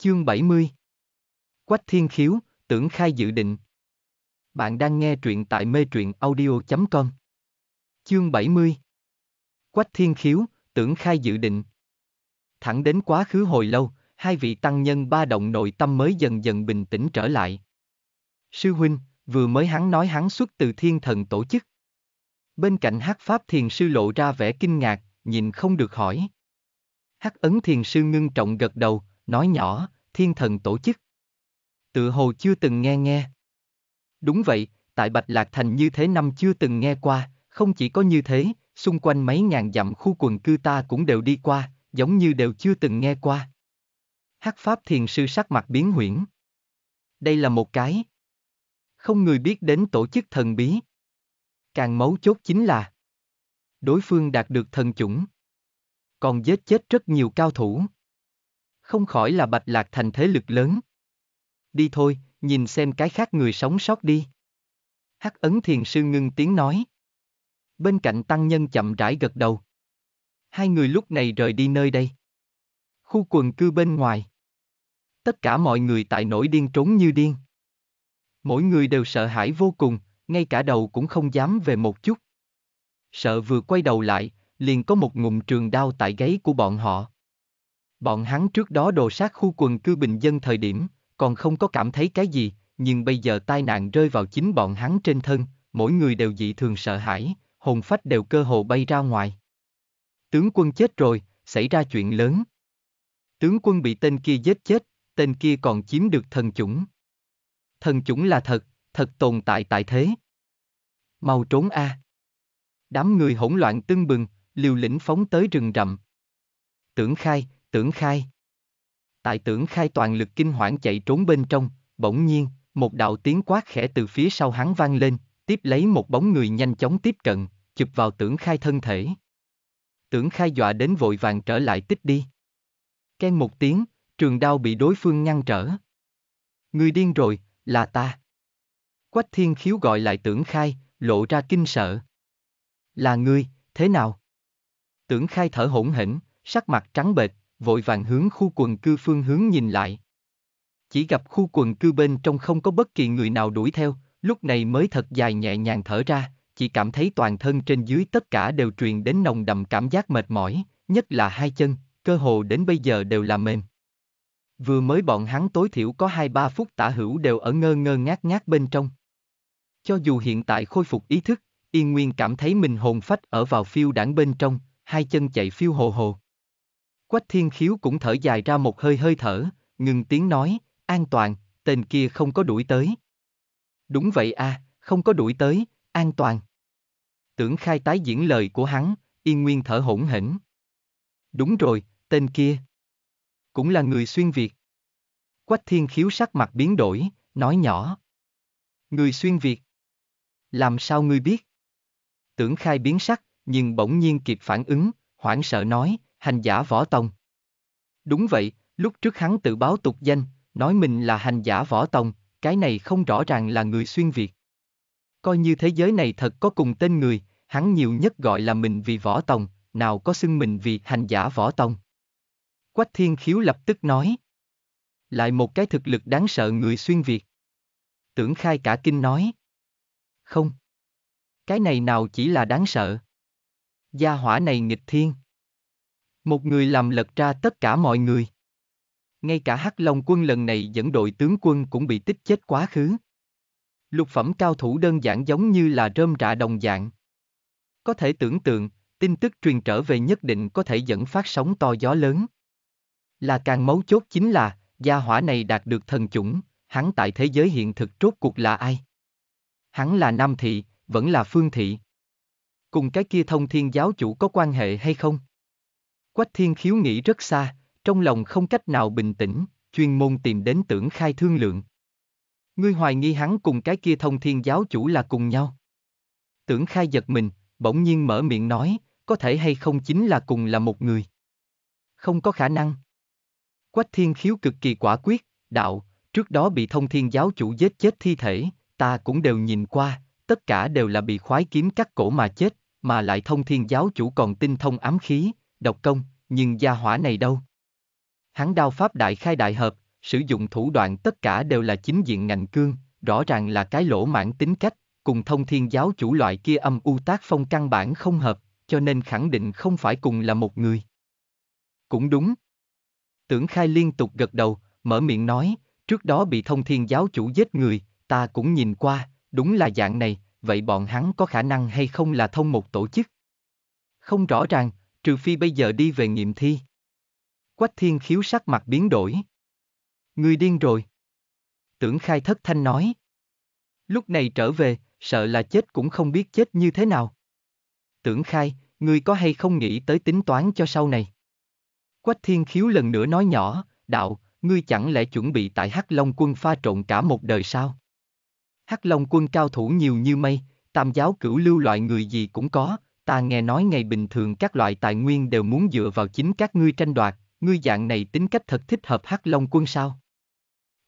Chương 70 Quách Thiên Khiếu, tưởng khai dự định Bạn đang nghe truyện tại mê truyện audio.com Chương 70 Quách Thiên Khiếu, tưởng khai dự định Thẳng đến quá khứ hồi lâu, hai vị tăng nhân ba động nội tâm mới dần dần bình tĩnh trở lại. Sư Huynh, vừa mới hắn nói hắn xuất từ thiên thần tổ chức. Bên cạnh hát pháp thiền sư lộ ra vẻ kinh ngạc, nhìn không được hỏi. Hắc ấn thiền sư ngưng trọng gật đầu, nói nhỏ, thiên thần tổ chức. Tự hồ chưa từng nghe nghe. Đúng vậy, tại Bạch Lạc Thành như thế năm chưa từng nghe qua, không chỉ có như thế, xung quanh mấy ngàn dặm khu quần cư ta cũng đều đi qua, giống như đều chưa từng nghe qua. Hắc Pháp Thiền Sư sắc mặt biến huyễn. Đây là một cái. Không người biết đến tổ chức thần bí. Càng mấu chốt chính là đối phương đạt được thần chủng. Còn giết chết rất nhiều cao thủ không khỏi là Bạch Lạc thành thế lực lớn. Đi thôi, nhìn xem cái khác người sống sót đi. Hắc ấn thiền sư ngưng tiếng nói. Bên cạnh tăng nhân chậm rãi gật đầu. Hai người lúc này rời đi nơi đây. Khu quần cư bên ngoài. Tất cả mọi người tại nổi điên trốn như điên. Mỗi người đều sợ hãi vô cùng, ngay cả đầu cũng không dám về một chút. Sợ vừa quay đầu lại, liền có một ngụm trường đao tại gáy của bọn họ. Bọn hắn trước đó đồ sát khu quần cư bình dân thời điểm, còn không có cảm thấy cái gì, nhưng bây giờ tai nạn rơi vào chính bọn hắn trên thân, mỗi người đều dị thường sợ hãi, hồn phách đều cơ hồ bay ra ngoài. Tướng quân chết rồi, xảy ra chuyện lớn. Tướng quân bị tên kia giết chết, tên kia còn chiếm được thần chủng. Thần chủng là thật, thật tồn tại tại thế. Mau trốn a. À. Đám người hỗn loạn tưng bừng, liều lĩnh phóng tới rừng rậm. Tưởng khai, tưởng khai. Tại tưởng khai toàn lực kinh hoảng chạy trốn bên trong, bỗng nhiên, một đạo tiếng quát khẽ từ phía sau hắn vang lên, tiếp lấy một bóng người nhanh chóng tiếp cận, chụp vào tưởng khai thân thể. Tưởng khai dọa đến vội vàng trở lại tích đi. Ken một tiếng, trường đao bị đối phương ngăn trở. Người điên rồi, là ta. Quách thiên khiếu gọi lại tưởng khai, lộ ra kinh sợ. Là ngươi, thế nào? Tưởng khai thở hổn hỉnh, sắc mặt trắng bệch, vội vàng hướng khu quần cư phương hướng nhìn lại. Chỉ gặp khu quần cư bên trong không có bất kỳ người nào đuổi theo, lúc này mới thật dài nhẹ nhàng thở ra, chỉ cảm thấy toàn thân trên dưới tất cả đều truyền đến nồng đậm cảm giác mệt mỏi, nhất là hai chân, cơ hồ đến bây giờ đều là mềm. Vừa mới bọn hắn tối thiểu có 2-3 phút tả hữu đều ở ngơ ngơ ngác ngác bên trong. Cho dù hiện tại khôi phục ý thức, Yên Nguyên cảm thấy mình hồn phách ở vào phiêu đảng bên trong, hai chân chạy phiêu hồ hồ. Quách thiên khiếu cũng thở dài ra một hơi hơi thở, ngừng tiếng nói, an toàn, tên kia không có đuổi tới. Đúng vậy à, không có đuổi tới, an toàn. Tưởng khai tái diễn lời của hắn, yên nguyên thở hổn hển. Đúng rồi, tên kia. Cũng là người xuyên Việt. Quách thiên khiếu sắc mặt biến đổi, nói nhỏ. Người xuyên Việt. Làm sao ngươi biết? Tưởng khai biến sắc, nhưng bỗng nhiên kịp phản ứng, hoảng sợ nói, hành giả võ tông. Đúng vậy, lúc trước hắn tự báo tục danh, nói mình là hành giả võ tông, cái này không rõ ràng là người xuyên Việt. Coi như thế giới này thật có cùng tên người, hắn nhiều nhất gọi là mình vì võ tông, nào có xưng mình vì hành giả võ tông. Quách Thiên Khiếu lập tức nói. Lại một cái thực lực đáng sợ người xuyên Việt. Tưởng khai cả kinh nói. Không. Cái này nào chỉ là đáng sợ. Gia hỏa này nghịch thiên. Một người làm lật ra tất cả mọi người. Ngay cả Hắc Long quân lần này dẫn đội tướng quân cũng bị tích chết quá khứ. Lục phẩm cao thủ đơn giản giống như là rơm rạ đồng dạng. Có thể tưởng tượng, tin tức truyền trở về nhất định có thể dẫn phát sóng to gió lớn. Là càng mấu chốt chính là, gia hỏa này đạt được thần chủng, hắn tại thế giới hiện thực rốt cuộc là ai? Hắn là Nam Thị, vẫn là Phương Thị. Cùng cái kia thông thiên giáo chủ có quan hệ hay không? Quách thiên khiếu nghĩ rất xa, trong lòng không cách nào bình tĩnh, chuyên môn tìm đến tưởng khai thương lượng. Ngươi hoài nghi hắn cùng cái kia thông thiên giáo chủ là cùng nhau. Tưởng khai giật mình, bỗng nhiên mở miệng nói, có thể hay không chính là cùng là một người. Không có khả năng. Quách thiên khiếu cực kỳ quả quyết, đạo, trước đó bị thông thiên giáo chủ giết chết thi thể, ta cũng đều nhìn qua, tất cả đều là bị khoái kiếm cắt cổ mà chết, mà lại thông thiên giáo chủ còn tinh thông ám khí, độc công, nhưng gia hỏa này đâu? Hắn đao pháp đại khai đại hợp, sử dụng thủ đoạn tất cả đều là chính diện ngành cương, rõ ràng là cái lỗ mãn tính cách, cùng thông thiên giáo chủ loại kia âm u tác phong căn bản không hợp, cho nên khẳng định không phải cùng là một người. Cũng đúng. Tưởng khai liên tục gật đầu, mở miệng nói, trước đó bị thông thiên giáo chủ giết người, ta cũng nhìn qua, đúng là dạng này, vậy bọn hắn có khả năng hay không là thông một tổ chức? Không rõ ràng, trừ phi bây giờ đi về nghiệm thi. Quách thiên khiếu sắc mặt biến đổi. Người điên rồi. Tưởng khai thất thanh nói. Lúc này trở về, sợ là chết cũng không biết chết như thế nào. Tưởng khai, ngươi có hay không nghĩ tới tính toán cho sau này? Quách thiên khiếu lần nữa nói nhỏ, đạo, ngươi chẳng lẽ chuẩn bị tại Hắc Long quân pha trộn cả một đời sao? Hắc Long quân cao thủ nhiều như mây, tam giáo cửu lưu loại người gì cũng có, Ta nghe nói ngày bình thường các loại tài nguyên đều muốn dựa vào chính các ngươi tranh đoạt, ngươi dạng này tính cách thật thích hợp hắc long quân sao?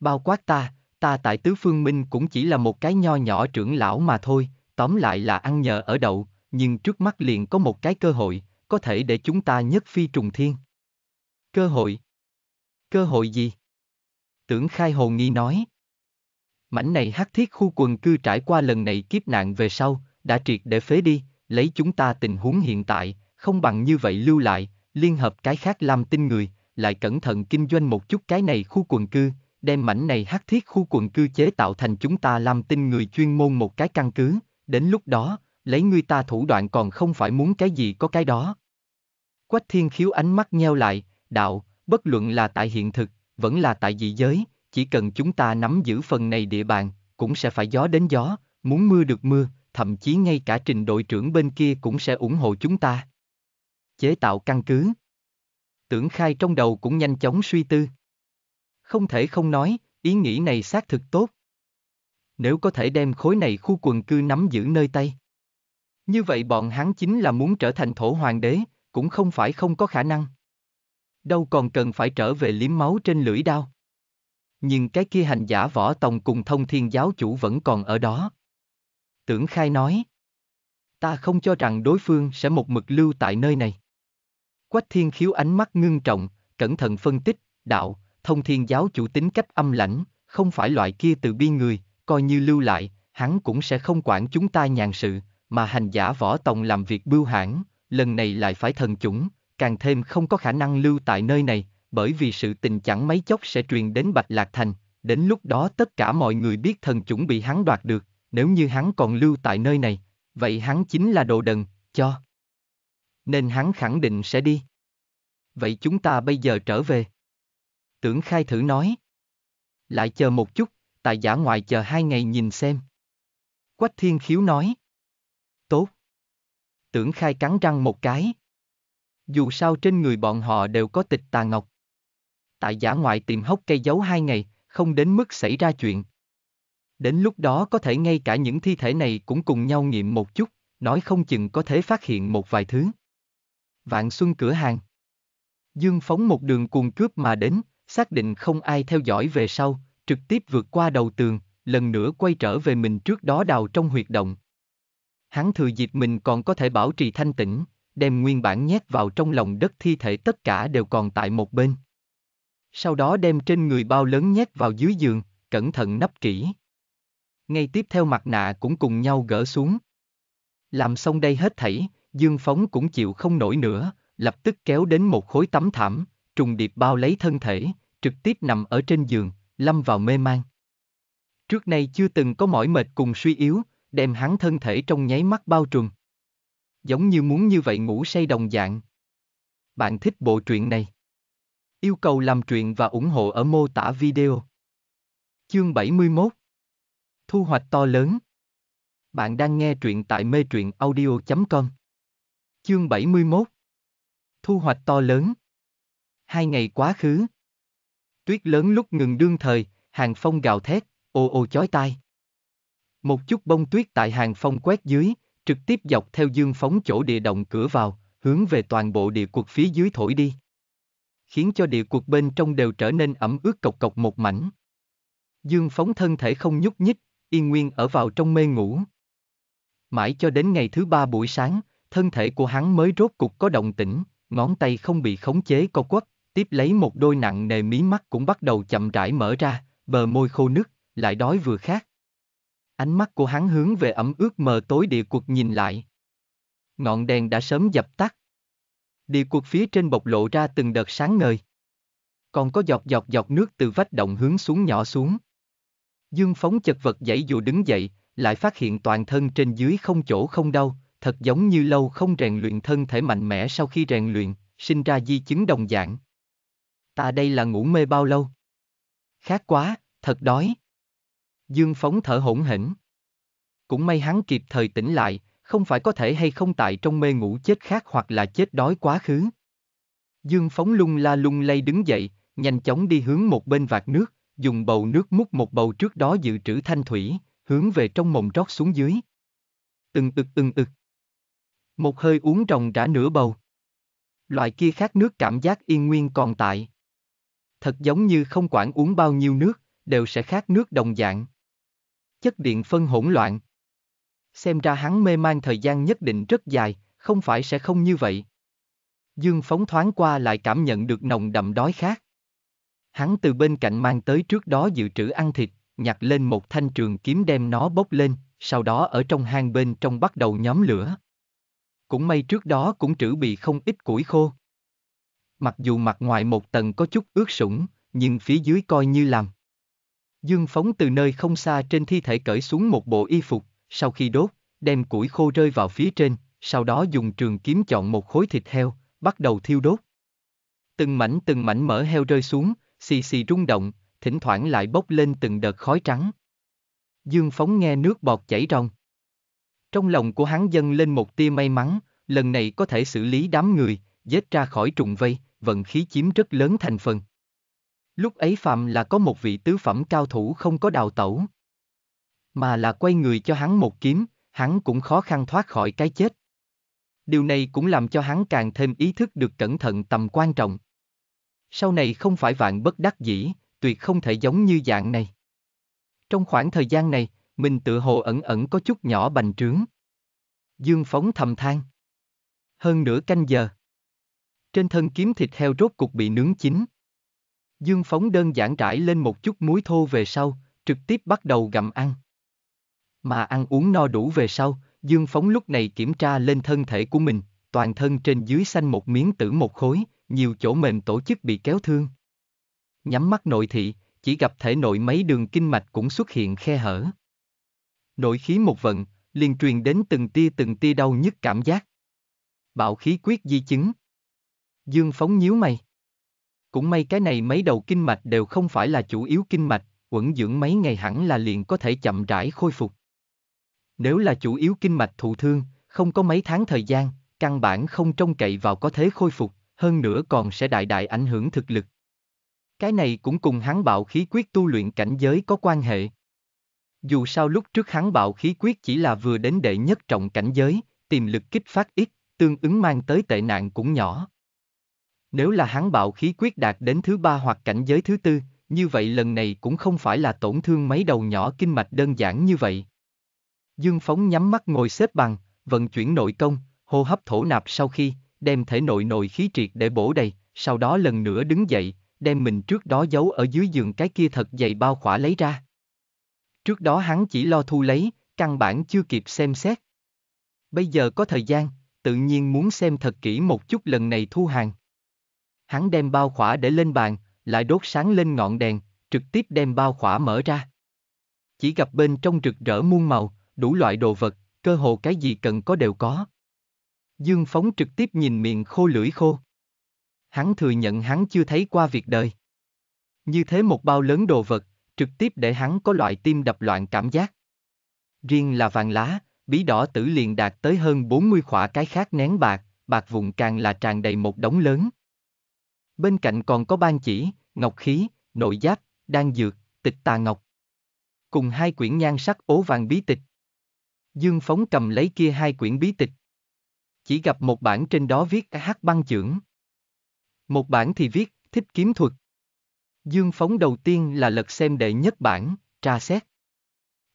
Bao quát ta, ta tại tứ phương minh cũng chỉ là một cái nho nhỏ trưởng lão mà thôi, tóm lại là ăn nhờ ở đậu, nhưng trước mắt liền có một cái cơ hội, có thể để chúng ta nhất phi trùng thiên. Cơ hội? Cơ hội gì? Tưởng khai hồ nghi nói. Mảnh này hắc thiết khu quần cư trải qua lần này kiếp nạn về sau, đã triệt để phế đi, lấy chúng ta tình huống hiện tại, không bằng như vậy lưu lại, liên hợp cái khác làm tin người, lại cẩn thận kinh doanh một chút cái này khu quần cư, đem mảnh này hắc thiết khu quần cư chế tạo thành chúng ta làm tin người chuyên môn một cái căn cứ, đến lúc đó, lấy người ta thủ đoạn còn không phải muốn cái gì có cái đó. Quách thiên khiếu ánh mắt nheo lại, đạo, bất luận là tại hiện thực, vẫn là tại dị giới, chỉ cần chúng ta nắm giữ phần này địa bàn, cũng sẽ phải gió đến gió, muốn mưa được mưa, thậm chí ngay cả trình đội trưởng bên kia cũng sẽ ủng hộ chúng ta. Chế tạo căn cứ. Tưởng khai trong đầu cũng nhanh chóng suy tư. Không thể không nói, ý nghĩ này xác thực tốt. Nếu có thể đem khối này khu quần cư nắm giữ nơi tay. Như vậy bọn hắn chính là muốn trở thành thổ hoàng đế, cũng không phải không có khả năng. Đâu còn cần phải trở về liếm máu trên lưỡi đao. Nhưng cái kia hành giả võ tòng cùng thông thiên giáo chủ vẫn còn ở đó. Tưởng khai nói. Ta không cho rằng đối phương sẽ một mực lưu tại nơi này. Quách thiên khiếu ánh mắt ngưng trọng, cẩn thận phân tích, đạo, thông thiên giáo chủ tính cách âm lãnh, không phải loại kia từ bi người, coi như lưu lại, hắn cũng sẽ không quản chúng ta nhàn sự, mà hành giả võ tòng làm việc bưu hãn, lần này lại phải thần chủng, càng thêm không có khả năng lưu tại nơi này, bởi vì sự tình chẳng mấy chốc sẽ truyền đến Bạch Lạc Thành, đến lúc đó tất cả mọi người biết thần chủng bị hắn đoạt được, nếu như hắn còn lưu tại nơi này, vậy hắn chính là đồ đần, cho. Nên hắn khẳng định sẽ đi. Vậy chúng ta bây giờ trở về. Tưởng khai thử nói. Lại chờ một chút, tại giả ngoại chờ hai ngày nhìn xem. Quách thiên khiếu nói. Tốt. Tưởng khai cắn răng một cái. Dù sao trên người bọn họ đều có tịch tà ngọc. Tại giả ngoại tìm hốc cây giấu hai ngày, không đến mức xảy ra chuyện, Đến lúc đó có thể ngay cả những thi thể này cũng cùng nhau nghiệm một chút, nói không chừng có thể phát hiện một vài thứ. Vạn Xuân cửa hàng Dương phóng một đường cuồng cướp mà đến, xác định không ai theo dõi về sau, trực tiếp vượt qua đầu tường, lần nữa quay trở về mình trước đó đào trong huyệt động. Hắn thừa dịp mình còn có thể bảo trì thanh tĩnh, đem nguyên bản nhét vào trong lòng đất thi thể tất cả đều còn tại một bên. Sau đó đem trên người bao lớn nhét vào dưới giường, cẩn thận nắp kỹ ngay tiếp theo mặt nạ cũng cùng nhau gỡ xuống. Làm xong đây hết thảy, Dương Phóng cũng chịu không nổi nữa, lập tức kéo đến một khối tấm thảm, trùng điệp bao lấy thân thể, trực tiếp nằm ở trên giường, lâm vào mê man. Trước nay chưa từng có mỏi mệt cùng suy yếu, đem hắn thân thể trong nháy mắt bao trùm. Giống như muốn như vậy ngủ say đồng dạng. Bạn thích bộ truyện này? Yêu cầu làm truyện và ủng hộ ở mô tả video. Chương 71 thu hoạch to lớn. Bạn đang nghe truyện tại mê truyện audio.com. Chương 71 Thu hoạch to lớn Hai ngày quá khứ Tuyết lớn lúc ngừng đương thời, hàng phong gào thét, ô ô chói tai. Một chút bông tuyết tại hàng phong quét dưới, trực tiếp dọc theo dương phóng chỗ địa động cửa vào, hướng về toàn bộ địa cuộc phía dưới thổi đi. Khiến cho địa cuộc bên trong đều trở nên ẩm ướt cộc cộc một mảnh. Dương phóng thân thể không nhúc nhích, y nguyên ở vào trong mê ngủ. Mãi cho đến ngày thứ ba buổi sáng, thân thể của hắn mới rốt cục có động tĩnh, ngón tay không bị khống chế co quắp, tiếp lấy một đôi nặng nề mí mắt cũng bắt đầu chậm rãi mở ra, bờ môi khô nứt, lại đói vừa khát. Ánh mắt của hắn hướng về ẩm ướt mờ tối địa cuộc nhìn lại. Ngọn đèn đã sớm dập tắt. Địa cuộc phía trên bộc lộ ra từng đợt sáng ngời. Còn có giọt giọt giọt nước từ vách động hướng xuống nhỏ xuống. Dương phóng chật vật dãy dù đứng dậy, lại phát hiện toàn thân trên dưới không chỗ không đau, thật giống như lâu không rèn luyện thân thể mạnh mẽ sau khi rèn luyện, sinh ra di chứng đồng dạng. Ta đây là ngủ mê bao lâu? Khát quá, thật đói. Dương phóng thở hổn hển. Cũng may hắn kịp thời tỉnh lại, không phải có thể hay không tại trong mê ngủ chết khát hoặc là chết đói quá khứ. Dương phóng lung la lung lay đứng dậy, nhanh chóng đi hướng một bên vạt nước, dùng bầu nước múc một bầu trước đó dự trữ thanh thủy, hướng về trong mồm rót xuống dưới. Từng ực từng ực. Một hơi uống ròng rã nửa bầu. Loại kia khác nước cảm giác yên nguyên còn tại. Thật giống như không quản uống bao nhiêu nước, đều sẽ khát nước đồng dạng. Chất điện phân hỗn loạn. Xem ra hắn mê man thời gian nhất định rất dài, không phải sẽ không như vậy. Dương phóng thoáng qua lại cảm nhận được nồng đậm đói khát. Hắn từ bên cạnh mang tới trước đó dự trữ ăn thịt, nhặt lên một thanh trường kiếm đem nó bốc lên, sau đó ở trong hang bên trong bắt đầu nhóm lửa. Cũng may trước đó cũng trữ bị không ít củi khô. Mặc dù mặt ngoài một tầng có chút ướt sũng, nhưng phía dưới coi như làm. Dương phóng từ nơi không xa trên thi thể cởi xuống một bộ y phục, sau khi đốt, đem củi khô rơi vào phía trên, sau đó dùng trường kiếm chọn một khối thịt heo, bắt đầu thiêu đốt. Từng mảnh từng mảnh mỡ heo rơi xuống, xì xì rung động, thỉnh thoảng lại bốc lên từng đợt khói trắng. Dương Phóng nghe nước bọt chảy ròng. Trong lòng của hắn dâng lên một tia may mắn, lần này có thể xử lý đám người, dết ra khỏi trùng vây, vận khí chiếm rất lớn thành phần. Lúc ấy Phạm là có một vị tứ phẩm cao thủ không có đào tẩu. Mà là quay người cho hắn một kiếm, hắn cũng khó khăn thoát khỏi cái chết. Điều này cũng làm cho hắn càng thêm ý thức được cẩn thận tầm quan trọng sau này không phải vạn bất đắc dĩ, tuyệt không thể giống như dạng này. Trong khoảng thời gian này, mình tự hồ ẩn ẩn có chút nhỏ bành trướng. Dương phóng thầm than. Hơn nửa canh giờ. Trên thân kiếm thịt heo rốt cục bị nướng chín. Dương phóng đơn giản trải lên một chút muối thô về sau, trực tiếp bắt đầu gặm ăn. Mà ăn uống no đủ về sau, Dương phóng lúc này kiểm tra lên thân thể của mình, toàn thân trên dưới xanh một miếng tử một khối, nhiều chỗ mềm tổ chức bị kéo thương. Nhắm mắt nội thị, chỉ gặp thể nội mấy đường kinh mạch cũng xuất hiện khe hở. Nội khí một vận, liền truyền đến từng tia từng tia đau nhức cảm giác. Bạo khí quyết di chứng. Dương phóng nhíu mày. Cũng may cái này mấy đầu kinh mạch đều không phải là chủ yếu kinh mạch, quẩn dưỡng mấy ngày hẳn là liền có thể chậm rãi khôi phục. Nếu là chủ yếu kinh mạch thụ thương, không có mấy tháng thời gian, căn bản không trông cậy vào có thế khôi phục hơn nữa còn sẽ đại đại ảnh hưởng thực lực. Cái này cũng cùng hắn bạo khí quyết tu luyện cảnh giới có quan hệ. Dù sao lúc trước hắn bạo khí quyết chỉ là vừa đến đệ nhất trọng cảnh giới, tiềm lực kích phát ít, tương ứng mang tới tệ nạn cũng nhỏ. Nếu là hắn bạo khí quyết đạt đến thứ ba hoặc cảnh giới thứ tư, như vậy lần này cũng không phải là tổn thương mấy đầu nhỏ kinh mạch đơn giản như vậy. Dương Phóng nhắm mắt ngồi xếp bằng, vận chuyển nội công, hô hấp thổ nạp sau khi, đem thể nội nội khí triệt để bổ đầy, sau đó lần nữa đứng dậy, đem mình trước đó giấu ở dưới giường cái kia thật dày bao khỏa lấy ra. Trước đó hắn chỉ lo thu lấy, căn bản chưa kịp xem xét. Bây giờ có thời gian, tự nhiên muốn xem thật kỹ một chút lần này thu hàng. Hắn đem bao khỏa để lên bàn, lại đốt sáng lên ngọn đèn, trực tiếp đem bao khỏa mở ra. Chỉ gặp bên trong rực rỡ muôn màu, đủ loại đồ vật, cơ hồ cái gì cần có đều có. Dương Phóng trực tiếp nhìn miệng khô lưỡi khô. Hắn thừa nhận hắn chưa thấy qua việc đời. Như thế một bao lớn đồ vật, trực tiếp để hắn có loại tim đập loạn cảm giác. Riêng là vàng lá, bí đỏ tử liền đạt tới hơn 40 khỏa cái khác nén bạc, bạc vụn càng là tràn đầy một đống lớn. Bên cạnh còn có ban chỉ, ngọc khí, nội giáp, đan dược, tịch tà ngọc. Cùng hai quyển nhan sắc ố vàng bí tịch. Dương Phóng cầm lấy kia hai quyển bí tịch chỉ gặp một bản trên đó viết hát băng chưởng. Một bản thì viết, thích kiếm thuật. Dương phóng đầu tiên là lật xem đệ nhất bản, tra xét.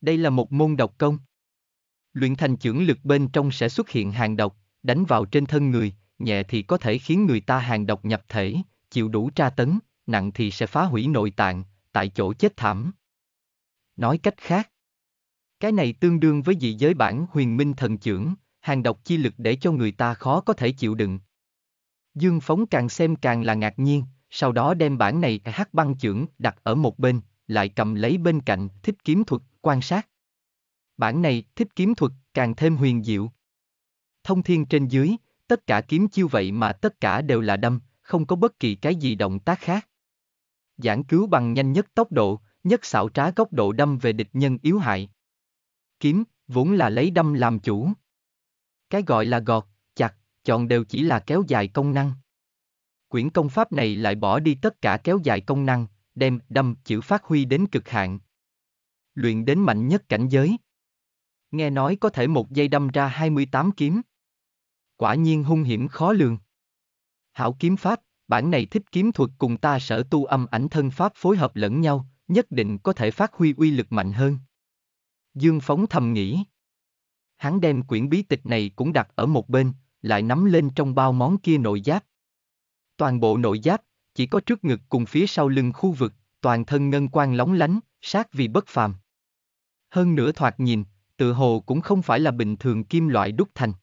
Đây là một môn độc công. Luyện thành trưởng lực bên trong sẽ xuất hiện hàng độc, đánh vào trên thân người, nhẹ thì có thể khiến người ta hàng độc nhập thể, chịu đủ tra tấn, nặng thì sẽ phá hủy nội tạng, tại chỗ chết thảm. Nói cách khác, cái này tương đương với dị giới bản huyền minh thần trưởng, hàng độc chi lực để cho người ta khó có thể chịu đựng. Dương Phóng càng xem càng là ngạc nhiên, sau đó đem bản này hát băng chưởng đặt ở một bên, lại cầm lấy bên cạnh thích kiếm thuật, quan sát. Bản này thích kiếm thuật càng thêm huyền diệu. Thông thiên trên dưới, tất cả kiếm chiêu vậy mà tất cả đều là đâm, không có bất kỳ cái gì động tác khác. Giảng cứu bằng nhanh nhất tốc độ, nhất xảo trá góc độ đâm về địch nhân yếu hại. Kiếm, vốn là lấy đâm làm chủ. Cái gọi là gọt, chặt, chọn đều chỉ là kéo dài công năng. Quyển công pháp này lại bỏ đi tất cả kéo dài công năng, đem đâm chữ phát huy đến cực hạn. Luyện đến mạnh nhất cảnh giới. Nghe nói có thể một giây đâm ra 28 kiếm. Quả nhiên hung hiểm khó lường. Hảo kiếm pháp, bản này thích kiếm thuật cùng ta sở tu âm ảnh thân pháp phối hợp lẫn nhau, nhất định có thể phát huy uy lực mạnh hơn. Dương Phóng thầm nghĩ hắn đem quyển bí tịch này cũng đặt ở một bên, lại nắm lên trong bao món kia nội giáp. Toàn bộ nội giáp, chỉ có trước ngực cùng phía sau lưng khu vực, toàn thân ngân quang lóng lánh, sát vì bất phàm. Hơn nữa thoạt nhìn, tự hồ cũng không phải là bình thường kim loại đúc thành.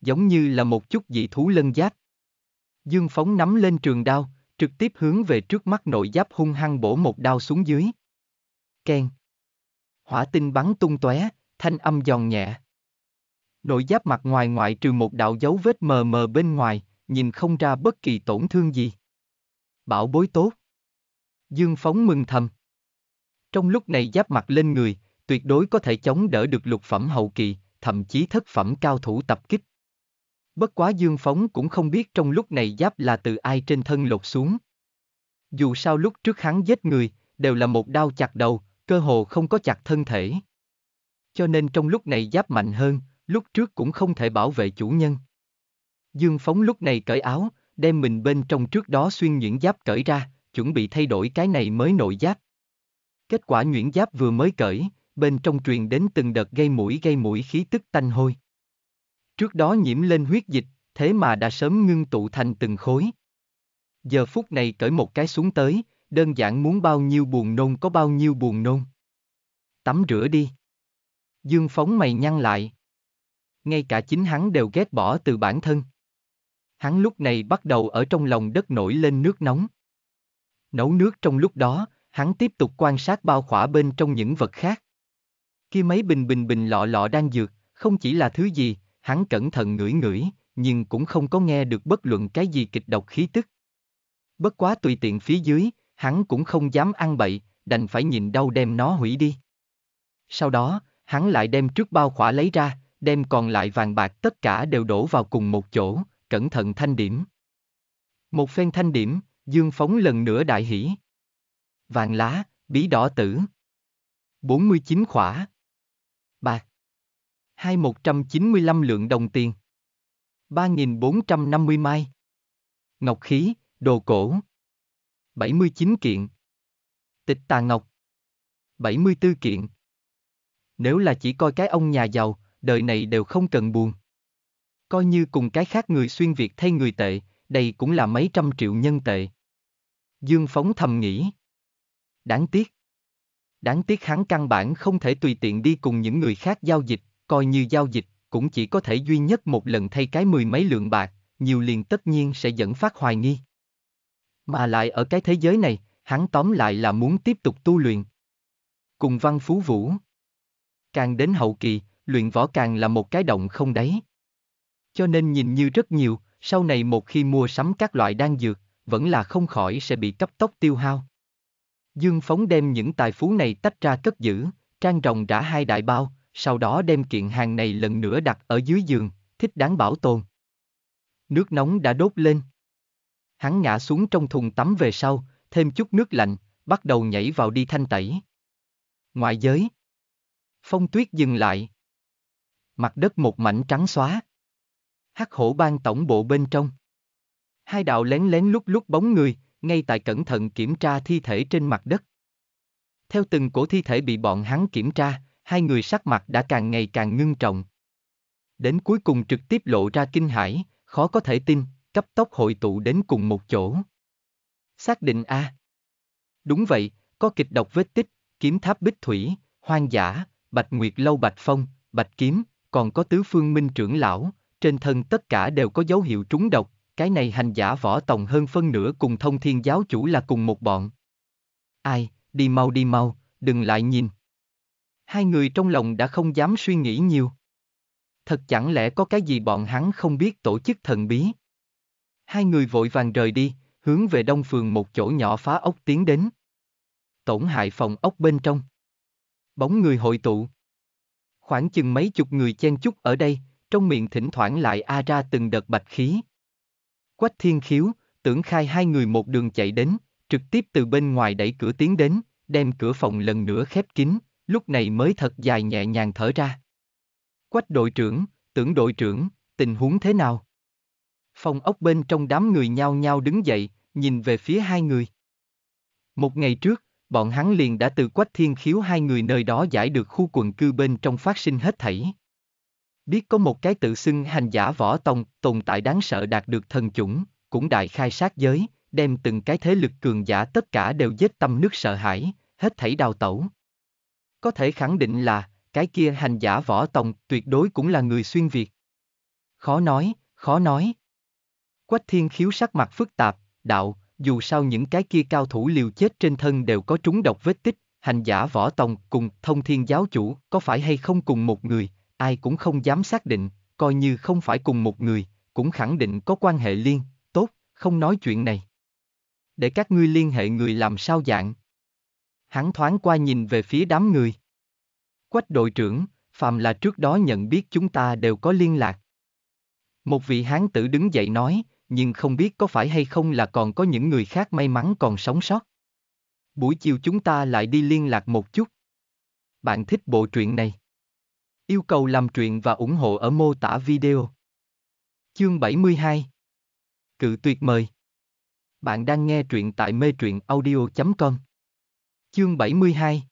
Giống như là một chút dị thú lân giáp. Dương Phóng nắm lên trường đao, trực tiếp hướng về trước mắt nội giáp hung hăng bổ một đao xuống dưới. Ken. Hỏa tinh bắn tung tóe, thanh âm giòn nhẹ. Nội giáp mặt ngoài ngoại trừ một đạo dấu vết mờ mờ bên ngoài, nhìn không ra bất kỳ tổn thương gì. Bảo bối tốt. Dương Phóng mừng thầm. Trong lúc này giáp mặt lên người, tuyệt đối có thể chống đỡ được lục phẩm hậu kỳ, thậm chí thất phẩm cao thủ tập kích. Bất quá Dương Phóng cũng không biết trong lúc này giáp là từ ai trên thân lột xuống. Dù sao lúc trước hắn giết người, đều là một đao chặt đầu, cơ hồ không có chặt thân thể cho nên trong lúc này giáp mạnh hơn, lúc trước cũng không thể bảo vệ chủ nhân. Dương Phóng lúc này cởi áo, đem mình bên trong trước đó xuyên nhuyễn giáp cởi ra, chuẩn bị thay đổi cái này mới nội giáp. Kết quả nhuyễn giáp vừa mới cởi, bên trong truyền đến từng đợt gây mũi gây mũi khí tức tanh hôi. Trước đó nhiễm lên huyết dịch, thế mà đã sớm ngưng tụ thành từng khối. Giờ phút này cởi một cái xuống tới, đơn giản muốn bao nhiêu buồn nôn có bao nhiêu buồn nôn. Tắm rửa đi. Dương Phóng mày nhăn lại. Ngay cả chính hắn đều ghét bỏ từ bản thân. Hắn lúc này bắt đầu ở trong lòng đất nổi lên nước nóng. Nấu nước trong lúc đó, hắn tiếp tục quan sát bao khỏa bên trong những vật khác. Khi mấy bình bình bình lọ lọ đang dược, không chỉ là thứ gì, hắn cẩn thận ngửi ngửi, nhưng cũng không có nghe được bất luận cái gì kịch độc khí tức. Bất quá tùy tiện phía dưới, hắn cũng không dám ăn bậy, đành phải nhìn đau đem nó hủy đi. Sau đó, hắn lại đem trước bao khỏa lấy ra, đem còn lại vàng bạc tất cả đều đổ vào cùng một chỗ, cẩn thận thanh điểm. Một phen thanh điểm, Dương Phóng lần nữa đại hỉ. Vàng lá, bí đỏ tử. 49 khỏa. Bạc. Hai 195 lượng đồng tiền. 3.450 mai. Ngọc khí, đồ cổ. 79 kiện. Tịch tà ngọc. 74 kiện nếu là chỉ coi cái ông nhà giàu, đời này đều không cần buồn. Coi như cùng cái khác người xuyên Việt thay người tệ, đây cũng là mấy trăm triệu nhân tệ. Dương Phóng thầm nghĩ. Đáng tiếc. Đáng tiếc hắn căn bản không thể tùy tiện đi cùng những người khác giao dịch, coi như giao dịch, cũng chỉ có thể duy nhất một lần thay cái mười mấy lượng bạc, nhiều liền tất nhiên sẽ dẫn phát hoài nghi. Mà lại ở cái thế giới này, hắn tóm lại là muốn tiếp tục tu luyện. Cùng văn phú vũ càng đến hậu kỳ, luyện võ càng là một cái động không đấy. Cho nên nhìn như rất nhiều, sau này một khi mua sắm các loại đan dược, vẫn là không khỏi sẽ bị cấp tốc tiêu hao. Dương Phóng đem những tài phú này tách ra cất giữ, trang rồng trả hai đại bao, sau đó đem kiện hàng này lần nữa đặt ở dưới giường, thích đáng bảo tồn. Nước nóng đã đốt lên. Hắn ngã xuống trong thùng tắm về sau, thêm chút nước lạnh, bắt đầu nhảy vào đi thanh tẩy. Ngoại giới Phong tuyết dừng lại. Mặt đất một mảnh trắng xóa. Hắc hổ ban tổng bộ bên trong. Hai đạo lén lén lúc lúc bóng người, ngay tại cẩn thận kiểm tra thi thể trên mặt đất. Theo từng cổ thi thể bị bọn hắn kiểm tra, hai người sắc mặt đã càng ngày càng ngưng trọng. Đến cuối cùng trực tiếp lộ ra kinh hãi, khó có thể tin, cấp tốc hội tụ đến cùng một chỗ. Xác định A. Đúng vậy, có kịch độc vết tích, kiếm tháp bích thủy, hoang dã, Bạch Nguyệt Lâu Bạch Phong, Bạch Kiếm, còn có tứ phương minh trưởng lão, trên thân tất cả đều có dấu hiệu trúng độc, cái này hành giả võ tòng hơn phân nửa cùng thông thiên giáo chủ là cùng một bọn. Ai, đi mau đi mau, đừng lại nhìn. Hai người trong lòng đã không dám suy nghĩ nhiều. Thật chẳng lẽ có cái gì bọn hắn không biết tổ chức thần bí. Hai người vội vàng rời đi, hướng về đông phường một chỗ nhỏ phá ốc tiến đến. Tổn hại phòng ốc bên trong bóng người hội tụ. Khoảng chừng mấy chục người chen chúc ở đây, trong miệng thỉnh thoảng lại a ra từng đợt bạch khí. Quách thiên khiếu, tưởng khai hai người một đường chạy đến, trực tiếp từ bên ngoài đẩy cửa tiến đến, đem cửa phòng lần nữa khép kín, lúc này mới thật dài nhẹ nhàng thở ra. Quách đội trưởng, tưởng đội trưởng, tình huống thế nào? Phòng ốc bên trong đám người nhao nhao đứng dậy, nhìn về phía hai người. Một ngày trước, bọn hắn liền đã từ quách thiên khiếu hai người nơi đó giải được khu quần cư bên trong phát sinh hết thảy. Biết có một cái tự xưng hành giả võ tông tồn tại đáng sợ đạt được thần chủng, cũng đại khai sát giới, đem từng cái thế lực cường giả tất cả đều giết tâm nước sợ hãi, hết thảy đào tẩu. Có thể khẳng định là, cái kia hành giả võ tông tuyệt đối cũng là người xuyên Việt. Khó nói, khó nói. Quách thiên khiếu sắc mặt phức tạp, đạo, dù sao những cái kia cao thủ liều chết trên thân đều có trúng độc vết tích, hành giả võ tòng cùng thông thiên giáo chủ có phải hay không cùng một người, ai cũng không dám xác định, coi như không phải cùng một người, cũng khẳng định có quan hệ liên, tốt, không nói chuyện này. Để các ngươi liên hệ người làm sao dạng. Hắn thoáng qua nhìn về phía đám người. Quách đội trưởng, phàm là trước đó nhận biết chúng ta đều có liên lạc. Một vị hán tử đứng dậy nói, nhưng không biết có phải hay không là còn có những người khác may mắn còn sống sót. Buổi chiều chúng ta lại đi liên lạc một chút. Bạn thích bộ truyện này? Yêu cầu làm truyện và ủng hộ ở mô tả video. Chương 72 Cự tuyệt mời Bạn đang nghe truyện tại mê truyện audio.com Chương 72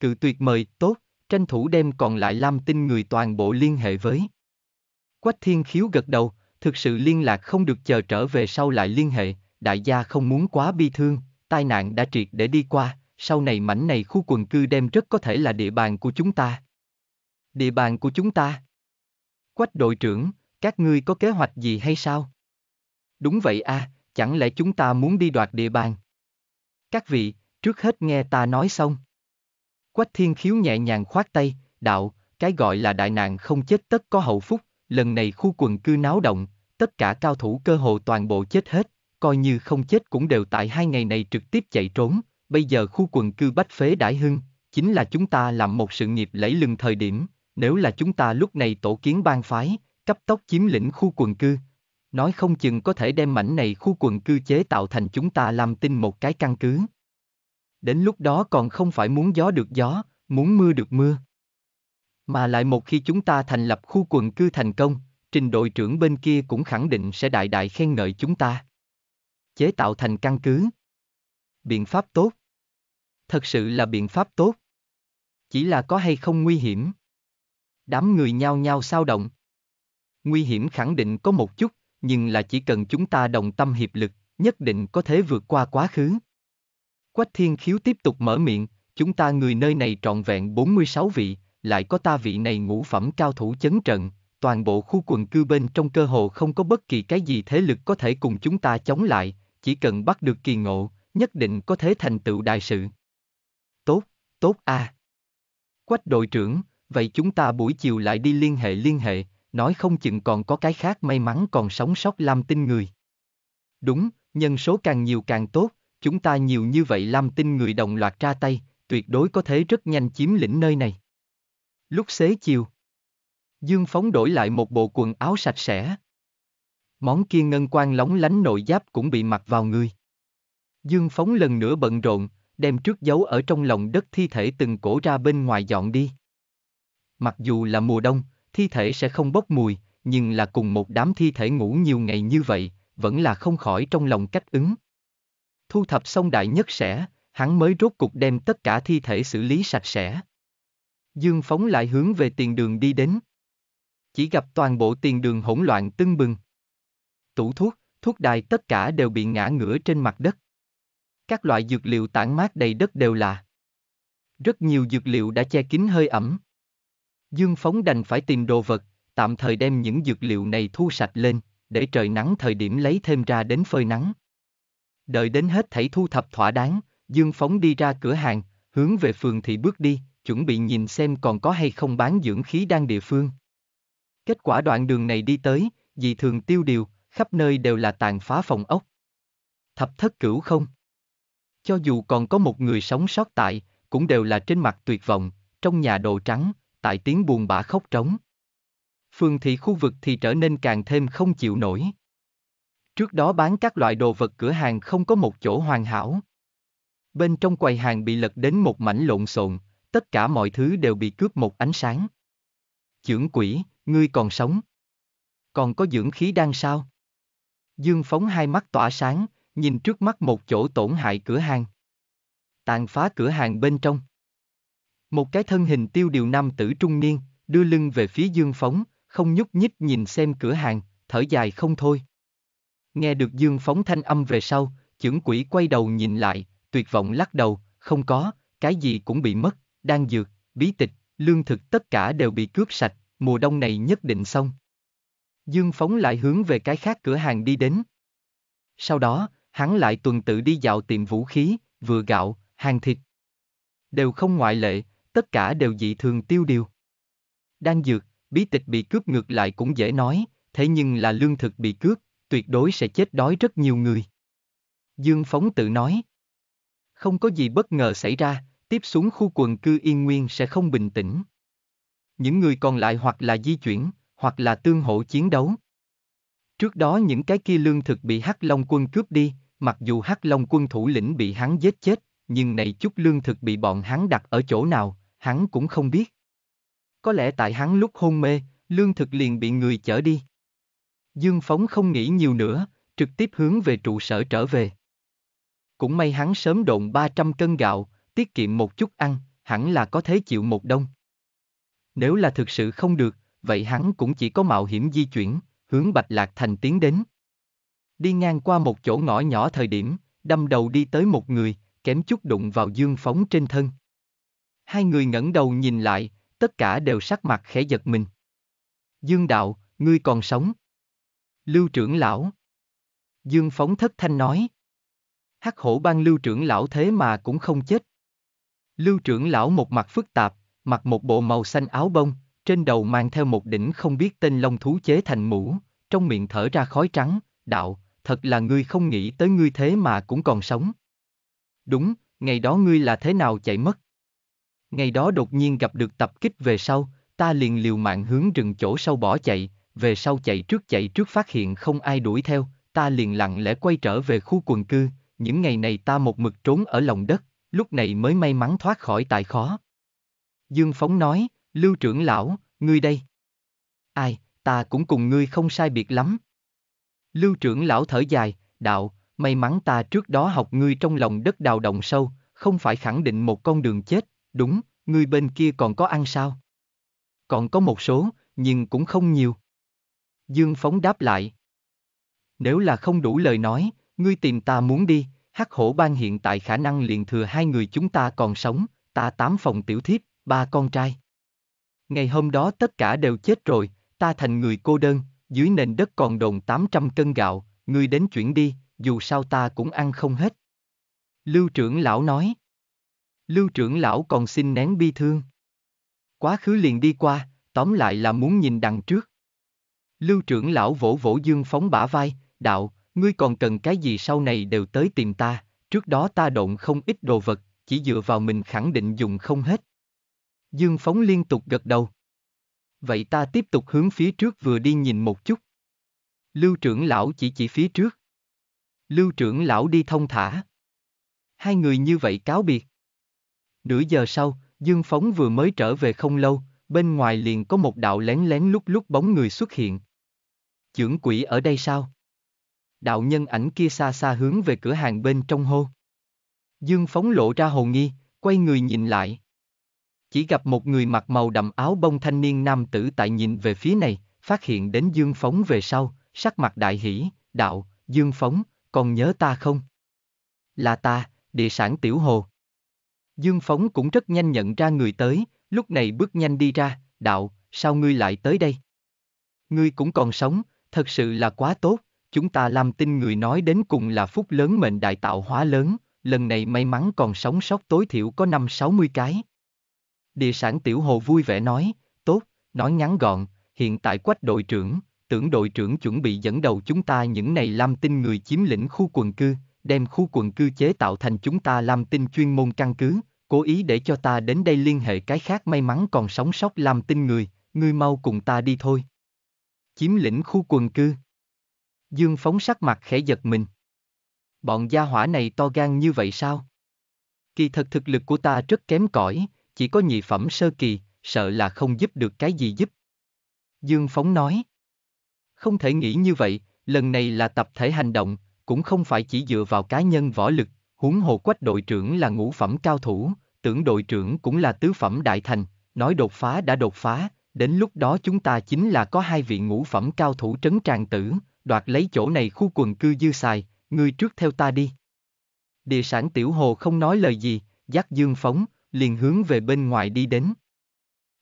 Cự tuyệt mời, tốt, tranh thủ đem còn lại lam tin người toàn bộ liên hệ với. Quách Thiên Khiếu gật đầu, thực sự liên lạc không được chờ trở về sau lại liên hệ, đại gia không muốn quá bi thương, tai nạn đã triệt để đi qua, sau này mảnh này khu quần cư đem rất có thể là địa bàn của chúng ta. Địa bàn của chúng ta. Quách đội trưởng, các ngươi có kế hoạch gì hay sao? Đúng vậy a, à, chẳng lẽ chúng ta muốn đi đoạt địa bàn? Các vị, trước hết nghe ta nói xong. Quách thiên khiếu nhẹ nhàng khoát tay, đạo, cái gọi là đại nạn không chết tất có hậu phúc, lần này khu quần cư náo động, tất cả cao thủ cơ hồ toàn bộ chết hết, coi như không chết cũng đều tại hai ngày này trực tiếp chạy trốn, bây giờ khu quần cư bách phế đãi hưng, chính là chúng ta làm một sự nghiệp lẫy lừng thời điểm, nếu là chúng ta lúc này tổ kiến bang phái, cấp tốc chiếm lĩnh khu quần cư, nói không chừng có thể đem mảnh này khu quần cư chế tạo thành chúng ta làm tin một cái căn cứ. Đến lúc đó còn không phải muốn gió được gió, muốn mưa được mưa. Mà lại một khi chúng ta thành lập khu quần cư thành công, trình đội trưởng bên kia cũng khẳng định sẽ đại đại khen ngợi chúng ta. Chế tạo thành căn cứ. Biện pháp tốt. Thật sự là biện pháp tốt. Chỉ là có hay không nguy hiểm. Đám người nhao nhao sao động. Nguy hiểm khẳng định có một chút, nhưng là chỉ cần chúng ta đồng tâm hiệp lực, nhất định có thể vượt qua quá khứ. Quách Thiên Khiếu tiếp tục mở miệng, chúng ta người nơi này trọn vẹn 46 vị, lại có ta vị này ngũ phẩm cao thủ chấn trận, toàn bộ khu quần cư bên trong cơ hồ không có bất kỳ cái gì thế lực có thể cùng chúng ta chống lại, chỉ cần bắt được kỳ ngộ, nhất định có thể thành tựu đại sự. Tốt, tốt a. À. Quách đội trưởng, vậy chúng ta buổi chiều lại đi liên hệ liên hệ, nói không chừng còn có cái khác may mắn còn sống sót làm tin người. Đúng, nhân số càng nhiều càng tốt, chúng ta nhiều như vậy làm tin người đồng loạt ra tay, tuyệt đối có thể rất nhanh chiếm lĩnh nơi này. Lúc xế chiều, Dương Phóng đổi lại một bộ quần áo sạch sẽ. Món kia ngân quan lóng lánh nội giáp cũng bị mặc vào người. Dương Phóng lần nữa bận rộn, đem trước giấu ở trong lòng đất thi thể từng cổ ra bên ngoài dọn đi. Mặc dù là mùa đông, thi thể sẽ không bốc mùi, nhưng là cùng một đám thi thể ngủ nhiều ngày như vậy, vẫn là không khỏi trong lòng cách ứng. Thu thập xong đại nhất sẽ, hắn mới rốt cục đem tất cả thi thể xử lý sạch sẽ. Dương phóng lại hướng về tiền đường đi đến. Chỉ gặp toàn bộ tiền đường hỗn loạn tưng bừng. Tủ thuốc, thuốc đài tất cả đều bị ngã ngửa trên mặt đất. Các loại dược liệu tản mát đầy đất đều là. Rất nhiều dược liệu đã che kín hơi ẩm. Dương phóng đành phải tìm đồ vật, tạm thời đem những dược liệu này thu sạch lên, để trời nắng thời điểm lấy thêm ra đến phơi nắng. Đợi đến hết thảy thu thập thỏa đáng, Dương Phóng đi ra cửa hàng, hướng về phường thì bước đi, chuẩn bị nhìn xem còn có hay không bán dưỡng khí đan địa phương. Kết quả đoạn đường này đi tới, dị thường tiêu điều, khắp nơi đều là tàn phá phòng ốc. Thập thất cửu không? Cho dù còn có một người sống sót tại, cũng đều là trên mặt tuyệt vọng, trong nhà đồ trắng, tại tiếng buồn bã khóc trống. Phường thị khu vực thì trở nên càng thêm không chịu nổi. Trước đó bán các loại đồ vật cửa hàng không có một chỗ hoàn hảo. Bên trong quầy hàng bị lật đến một mảnh lộn xộn, tất cả mọi thứ đều bị cướp một ánh sáng. Chưởng quỷ, ngươi còn sống. Còn có dưỡng khí đang sao? Dương phóng hai mắt tỏa sáng, nhìn trước mắt một chỗ tổn hại cửa hàng. Tàn phá cửa hàng bên trong. Một cái thân hình tiêu điều nam tử trung niên, đưa lưng về phía Dương phóng, không nhúc nhích nhìn xem cửa hàng, thở dài không thôi. Nghe được Dương phóng thanh âm về sau, chưởng quỷ quay đầu nhìn lại, tuyệt vọng lắc đầu, không có, cái gì cũng bị mất đan dược, bí tịch, lương thực tất cả đều bị cướp sạch, mùa đông này nhất định xong. Dương Phóng lại hướng về cái khác cửa hàng đi đến. Sau đó, hắn lại tuần tự đi dạo tiệm vũ khí, vừa gạo, hàng thịt. Đều không ngoại lệ, tất cả đều dị thường tiêu điều. Đan dược, bí tịch bị cướp ngược lại cũng dễ nói, thế nhưng là lương thực bị cướp, tuyệt đối sẽ chết đói rất nhiều người. Dương Phóng tự nói. Không có gì bất ngờ xảy ra, tiếp xuống khu quần cư yên nguyên sẽ không bình tĩnh. Những người còn lại hoặc là di chuyển, hoặc là tương hỗ chiến đấu. Trước đó những cái kia lương thực bị Hắc Long quân cướp đi, mặc dù Hắc Long quân thủ lĩnh bị hắn giết chết, nhưng này chút lương thực bị bọn hắn đặt ở chỗ nào, hắn cũng không biết. Có lẽ tại hắn lúc hôn mê, lương thực liền bị người chở đi. Dương Phóng không nghĩ nhiều nữa, trực tiếp hướng về trụ sở trở về. Cũng may hắn sớm độn 300 cân gạo, tiết kiệm một chút ăn, hẳn là có thể chịu một đông. Nếu là thực sự không được, vậy hắn cũng chỉ có mạo hiểm di chuyển, hướng Bạch Lạc Thành tiến đến. Đi ngang qua một chỗ ngõ nhỏ thời điểm, đâm đầu đi tới một người, kém chút đụng vào dương phóng trên thân. Hai người ngẩng đầu nhìn lại, tất cả đều sắc mặt khẽ giật mình. Dương đạo, ngươi còn sống. Lưu trưởng lão. Dương phóng thất thanh nói. Hắc hổ ban lưu trưởng lão thế mà cũng không chết. Lưu trưởng lão một mặt phức tạp, mặc một bộ màu xanh áo bông, trên đầu mang theo một đỉnh không biết tên lông thú chế thành mũ, trong miệng thở ra khói trắng, đạo, thật là ngươi không nghĩ tới ngươi thế mà cũng còn sống. Đúng, ngày đó ngươi là thế nào chạy mất? Ngày đó đột nhiên gặp được tập kích về sau, ta liền liều mạng hướng rừng chỗ sau bỏ chạy, về sau chạy trước chạy trước phát hiện không ai đuổi theo, ta liền lặng lẽ quay trở về khu quần cư, những ngày này ta một mực trốn ở lòng đất, lúc này mới may mắn thoát khỏi tại khó. Dương Phóng nói, Lưu trưởng lão, ngươi đây. Ai, ta cũng cùng ngươi không sai biệt lắm. Lưu trưởng lão thở dài, đạo, may mắn ta trước đó học ngươi trong lòng đất đào động sâu, không phải khẳng định một con đường chết, đúng, ngươi bên kia còn có ăn sao? Còn có một số, nhưng cũng không nhiều. Dương Phóng đáp lại. Nếu là không đủ lời nói, ngươi tìm ta muốn đi, Hắc hổ ban hiện tại khả năng liền thừa hai người chúng ta còn sống, ta tám phòng tiểu thiếp, ba con trai. Ngày hôm đó tất cả đều chết rồi, ta thành người cô đơn, dưới nền đất còn đồn 800 cân gạo, ngươi đến chuyển đi, dù sao ta cũng ăn không hết. Lưu trưởng lão nói. Lưu trưởng lão còn xin nén bi thương. Quá khứ liền đi qua, tóm lại là muốn nhìn đằng trước. Lưu trưởng lão vỗ vỗ dương phóng bả vai, đạo, ngươi còn cần cái gì sau này đều tới tìm ta, trước đó ta độn không ít đồ vật, chỉ dựa vào mình khẳng định dùng không hết. Dương Phóng liên tục gật đầu. Vậy ta tiếp tục hướng phía trước vừa đi nhìn một chút. Lưu trưởng lão chỉ chỉ phía trước. Lưu trưởng lão đi thông thả. Hai người như vậy cáo biệt. Nửa giờ sau, Dương Phóng vừa mới trở về không lâu, bên ngoài liền có một đạo lén lén lúc lúc bóng người xuất hiện. Chưởng quỷ ở đây sao? đạo nhân ảnh kia xa xa hướng về cửa hàng bên trong hô. Dương phóng lộ ra hồ nghi, quay người nhìn lại. Chỉ gặp một người mặc màu đậm áo bông thanh niên nam tử tại nhìn về phía này, phát hiện đến Dương phóng về sau, sắc mặt đại hỷ, đạo, Dương phóng, còn nhớ ta không? Là ta, địa sản tiểu hồ. Dương phóng cũng rất nhanh nhận ra người tới, lúc này bước nhanh đi ra, đạo, sao ngươi lại tới đây? Ngươi cũng còn sống, thật sự là quá tốt chúng ta làm tin người nói đến cùng là phúc lớn mệnh đại tạo hóa lớn, lần này may mắn còn sống sót tối thiểu có năm sáu mươi cái. Địa sản tiểu hồ vui vẻ nói, tốt, nói ngắn gọn, hiện tại quách đội trưởng, tưởng đội trưởng chuẩn bị dẫn đầu chúng ta những này làm tin người chiếm lĩnh khu quần cư, đem khu quần cư chế tạo thành chúng ta làm tin chuyên môn căn cứ, cố ý để cho ta đến đây liên hệ cái khác may mắn còn sống sót làm tin người, ngươi mau cùng ta đi thôi. Chiếm lĩnh khu quần cư Dương phóng sắc mặt khẽ giật mình. Bọn gia hỏa này to gan như vậy sao? Kỳ thật thực lực của ta rất kém cỏi, chỉ có nhị phẩm sơ kỳ, sợ là không giúp được cái gì giúp. Dương phóng nói. Không thể nghĩ như vậy, lần này là tập thể hành động, cũng không phải chỉ dựa vào cá nhân võ lực, huống hồ quách đội trưởng là ngũ phẩm cao thủ, tưởng đội trưởng cũng là tứ phẩm đại thành, nói đột phá đã đột phá, đến lúc đó chúng ta chính là có hai vị ngũ phẩm cao thủ trấn tràng tử, đoạt lấy chỗ này khu quần cư dư xài, ngươi trước theo ta đi. Địa sản tiểu hồ không nói lời gì, dắt dương phóng, liền hướng về bên ngoài đi đến.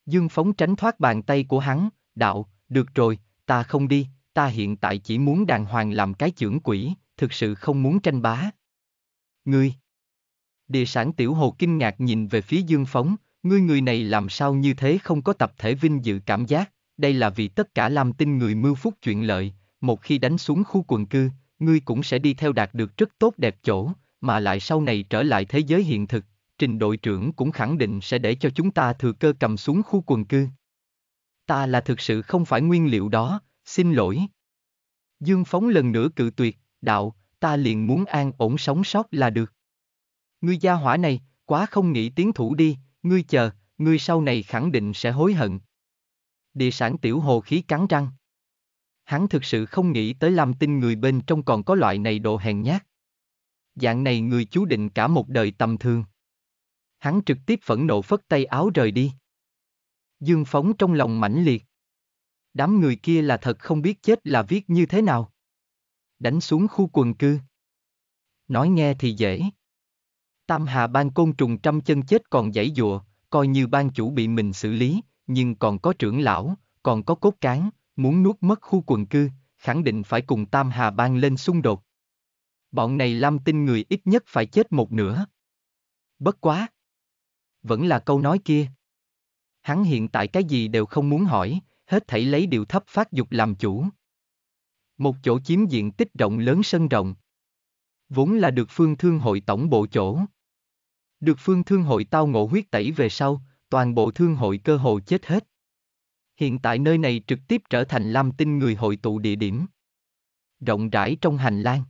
Dương phóng tránh thoát bàn tay của hắn, đạo, được rồi, ta không đi, ta hiện tại chỉ muốn đàng hoàng làm cái trưởng quỷ, thực sự không muốn tranh bá. Ngươi! Địa sản tiểu hồ kinh ngạc nhìn về phía dương phóng, ngươi người này làm sao như thế không có tập thể vinh dự cảm giác, đây là vì tất cả làm tin người mưu phúc chuyện lợi, một khi đánh xuống khu quần cư, ngươi cũng sẽ đi theo đạt được rất tốt đẹp chỗ, mà lại sau này trở lại thế giới hiện thực, trình đội trưởng cũng khẳng định sẽ để cho chúng ta thừa cơ cầm xuống khu quần cư. Ta là thực sự không phải nguyên liệu đó, xin lỗi. Dương Phóng lần nữa cự tuyệt, đạo, ta liền muốn an ổn sống sót là được. Ngươi gia hỏa này, quá không nghĩ tiến thủ đi, ngươi chờ, ngươi sau này khẳng định sẽ hối hận. Địa sản tiểu hồ khí cắn răng hắn thực sự không nghĩ tới làm tin người bên trong còn có loại này độ hèn nhát. Dạng này người chú định cả một đời tầm thường. Hắn trực tiếp phẫn nộ phất tay áo rời đi. Dương Phóng trong lòng mãnh liệt. Đám người kia là thật không biết chết là viết như thế nào. Đánh xuống khu quần cư. Nói nghe thì dễ. Tam Hà ban côn trùng trăm chân chết còn dãy dụa, coi như ban chủ bị mình xử lý, nhưng còn có trưởng lão, còn có cốt cán, muốn nuốt mất khu quần cư, khẳng định phải cùng Tam Hà Bang lên xung đột. Bọn này Lam Tinh người ít nhất phải chết một nửa. Bất quá. Vẫn là câu nói kia. Hắn hiện tại cái gì đều không muốn hỏi, hết thảy lấy điều thấp phát dục làm chủ. Một chỗ chiếm diện tích rộng lớn sân rộng. Vốn là được phương thương hội tổng bộ chỗ. Được phương thương hội tao ngộ huyết tẩy về sau, toàn bộ thương hội cơ hồ chết hết. Hiện tại nơi này trực tiếp trở thành Lam Tinh người hội tụ địa điểm. Rộng rãi trong hành lang.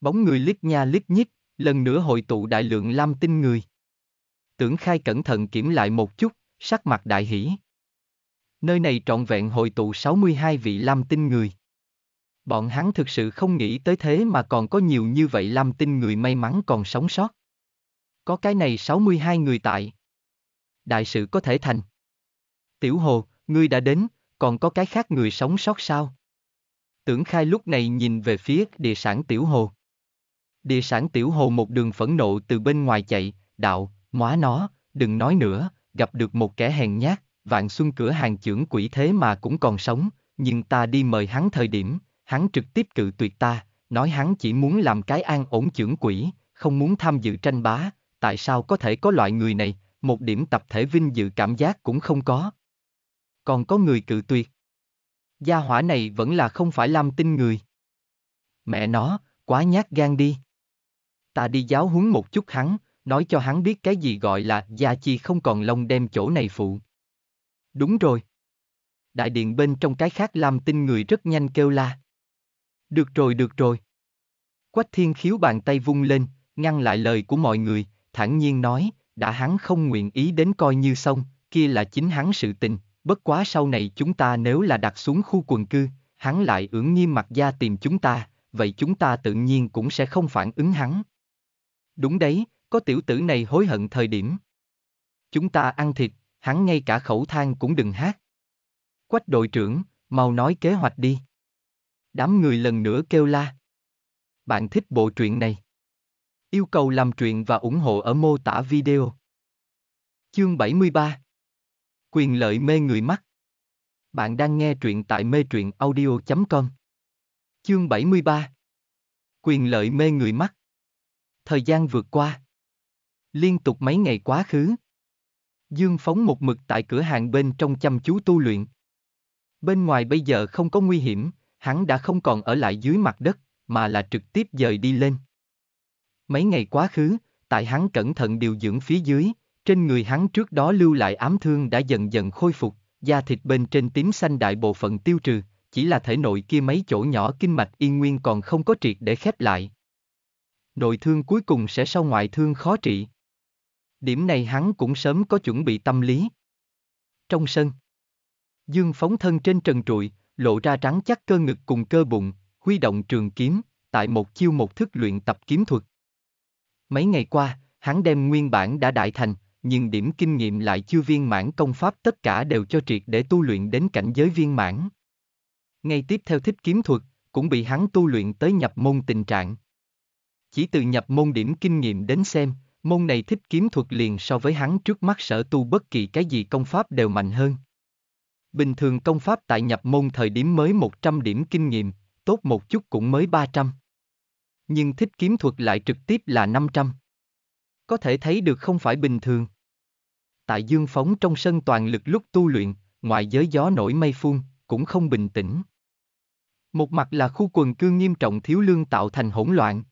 Bóng người lít nha lít nhít, lần nữa hội tụ đại lượng Lam Tinh người. Tưởng khai cẩn thận kiểm lại một chút, sắc mặt đại hỷ. Nơi này trọn vẹn hội tụ 62 vị Lam Tinh người. Bọn hắn thực sự không nghĩ tới thế mà còn có nhiều như vậy Lam Tinh người may mắn còn sống sót. Có cái này 62 người tại. Đại sự có thể thành. Tiểu Hồ, ngươi đã đến, còn có cái khác người sống sót sao? Tưởng Khai lúc này nhìn về phía địa sản Tiểu Hồ. Địa sản Tiểu Hồ một đường phẫn nộ từ bên ngoài chạy, đạo, móa nó, đừng nói nữa, gặp được một kẻ hèn nhát, vạn xuân cửa hàng trưởng quỷ thế mà cũng còn sống, nhưng ta đi mời hắn thời điểm, hắn trực tiếp cự tuyệt ta, nói hắn chỉ muốn làm cái an ổn trưởng quỷ, không muốn tham dự tranh bá, tại sao có thể có loại người này, một điểm tập thể vinh dự cảm giác cũng không có còn có người cự tuyệt. Gia hỏa này vẫn là không phải làm tin người. Mẹ nó, quá nhát gan đi. Ta đi giáo huấn một chút hắn, nói cho hắn biết cái gì gọi là gia chi không còn lông đem chỗ này phụ. Đúng rồi. Đại điện bên trong cái khác làm tin người rất nhanh kêu la. Được rồi, được rồi. Quách thiên khiếu bàn tay vung lên, ngăn lại lời của mọi người, thản nhiên nói, đã hắn không nguyện ý đến coi như xong, kia là chính hắn sự tình, bất quá sau này chúng ta nếu là đặt xuống khu quần cư, hắn lại ưỡng nghiêm mặt ra tìm chúng ta, vậy chúng ta tự nhiên cũng sẽ không phản ứng hắn. Đúng đấy, có tiểu tử này hối hận thời điểm. Chúng ta ăn thịt, hắn ngay cả khẩu thang cũng đừng hát. Quách đội trưởng, mau nói kế hoạch đi. Đám người lần nữa kêu la. Bạn thích bộ truyện này? Yêu cầu làm truyện và ủng hộ ở mô tả video. Chương 73 Quyền lợi mê người mắt. Bạn đang nghe truyện tại mê truyện audio.com. Chương 73. Quyền lợi mê người mắt. Thời gian vượt qua. Liên tục mấy ngày quá khứ. Dương phóng một mực tại cửa hàng bên trong chăm chú tu luyện. Bên ngoài bây giờ không có nguy hiểm, hắn đã không còn ở lại dưới mặt đất, mà là trực tiếp dời đi lên. Mấy ngày quá khứ, tại hắn cẩn thận điều dưỡng phía dưới, trên người hắn trước đó lưu lại ám thương đã dần dần khôi phục, da thịt bên trên tím xanh đại bộ phận tiêu trừ, chỉ là thể nội kia mấy chỗ nhỏ kinh mạch y nguyên còn không có triệt để khép lại. Nội thương cuối cùng sẽ sau ngoại thương khó trị. Điểm này hắn cũng sớm có chuẩn bị tâm lý. Trong sân, Dương phóng thân trên trần trụi, lộ ra trắng chắc cơ ngực cùng cơ bụng, huy động trường kiếm, tại một chiêu một thức luyện tập kiếm thuật. Mấy ngày qua, hắn đem nguyên bản đã đại thành, nhưng điểm kinh nghiệm lại chưa viên mãn công pháp tất cả đều cho triệt để tu luyện đến cảnh giới viên mãn. Ngay tiếp theo thích kiếm thuật, cũng bị hắn tu luyện tới nhập môn tình trạng. Chỉ từ nhập môn điểm kinh nghiệm đến xem, môn này thích kiếm thuật liền so với hắn trước mắt sở tu bất kỳ cái gì công pháp đều mạnh hơn. Bình thường công pháp tại nhập môn thời điểm mới 100 điểm kinh nghiệm, tốt một chút cũng mới 300. Nhưng thích kiếm thuật lại trực tiếp là 500 có thể thấy được không phải bình thường. Tại dương phóng trong sân toàn lực lúc tu luyện, ngoài giới gió nổi mây phun, cũng không bình tĩnh. Một mặt là khu quần cư nghiêm trọng thiếu lương tạo thành hỗn loạn.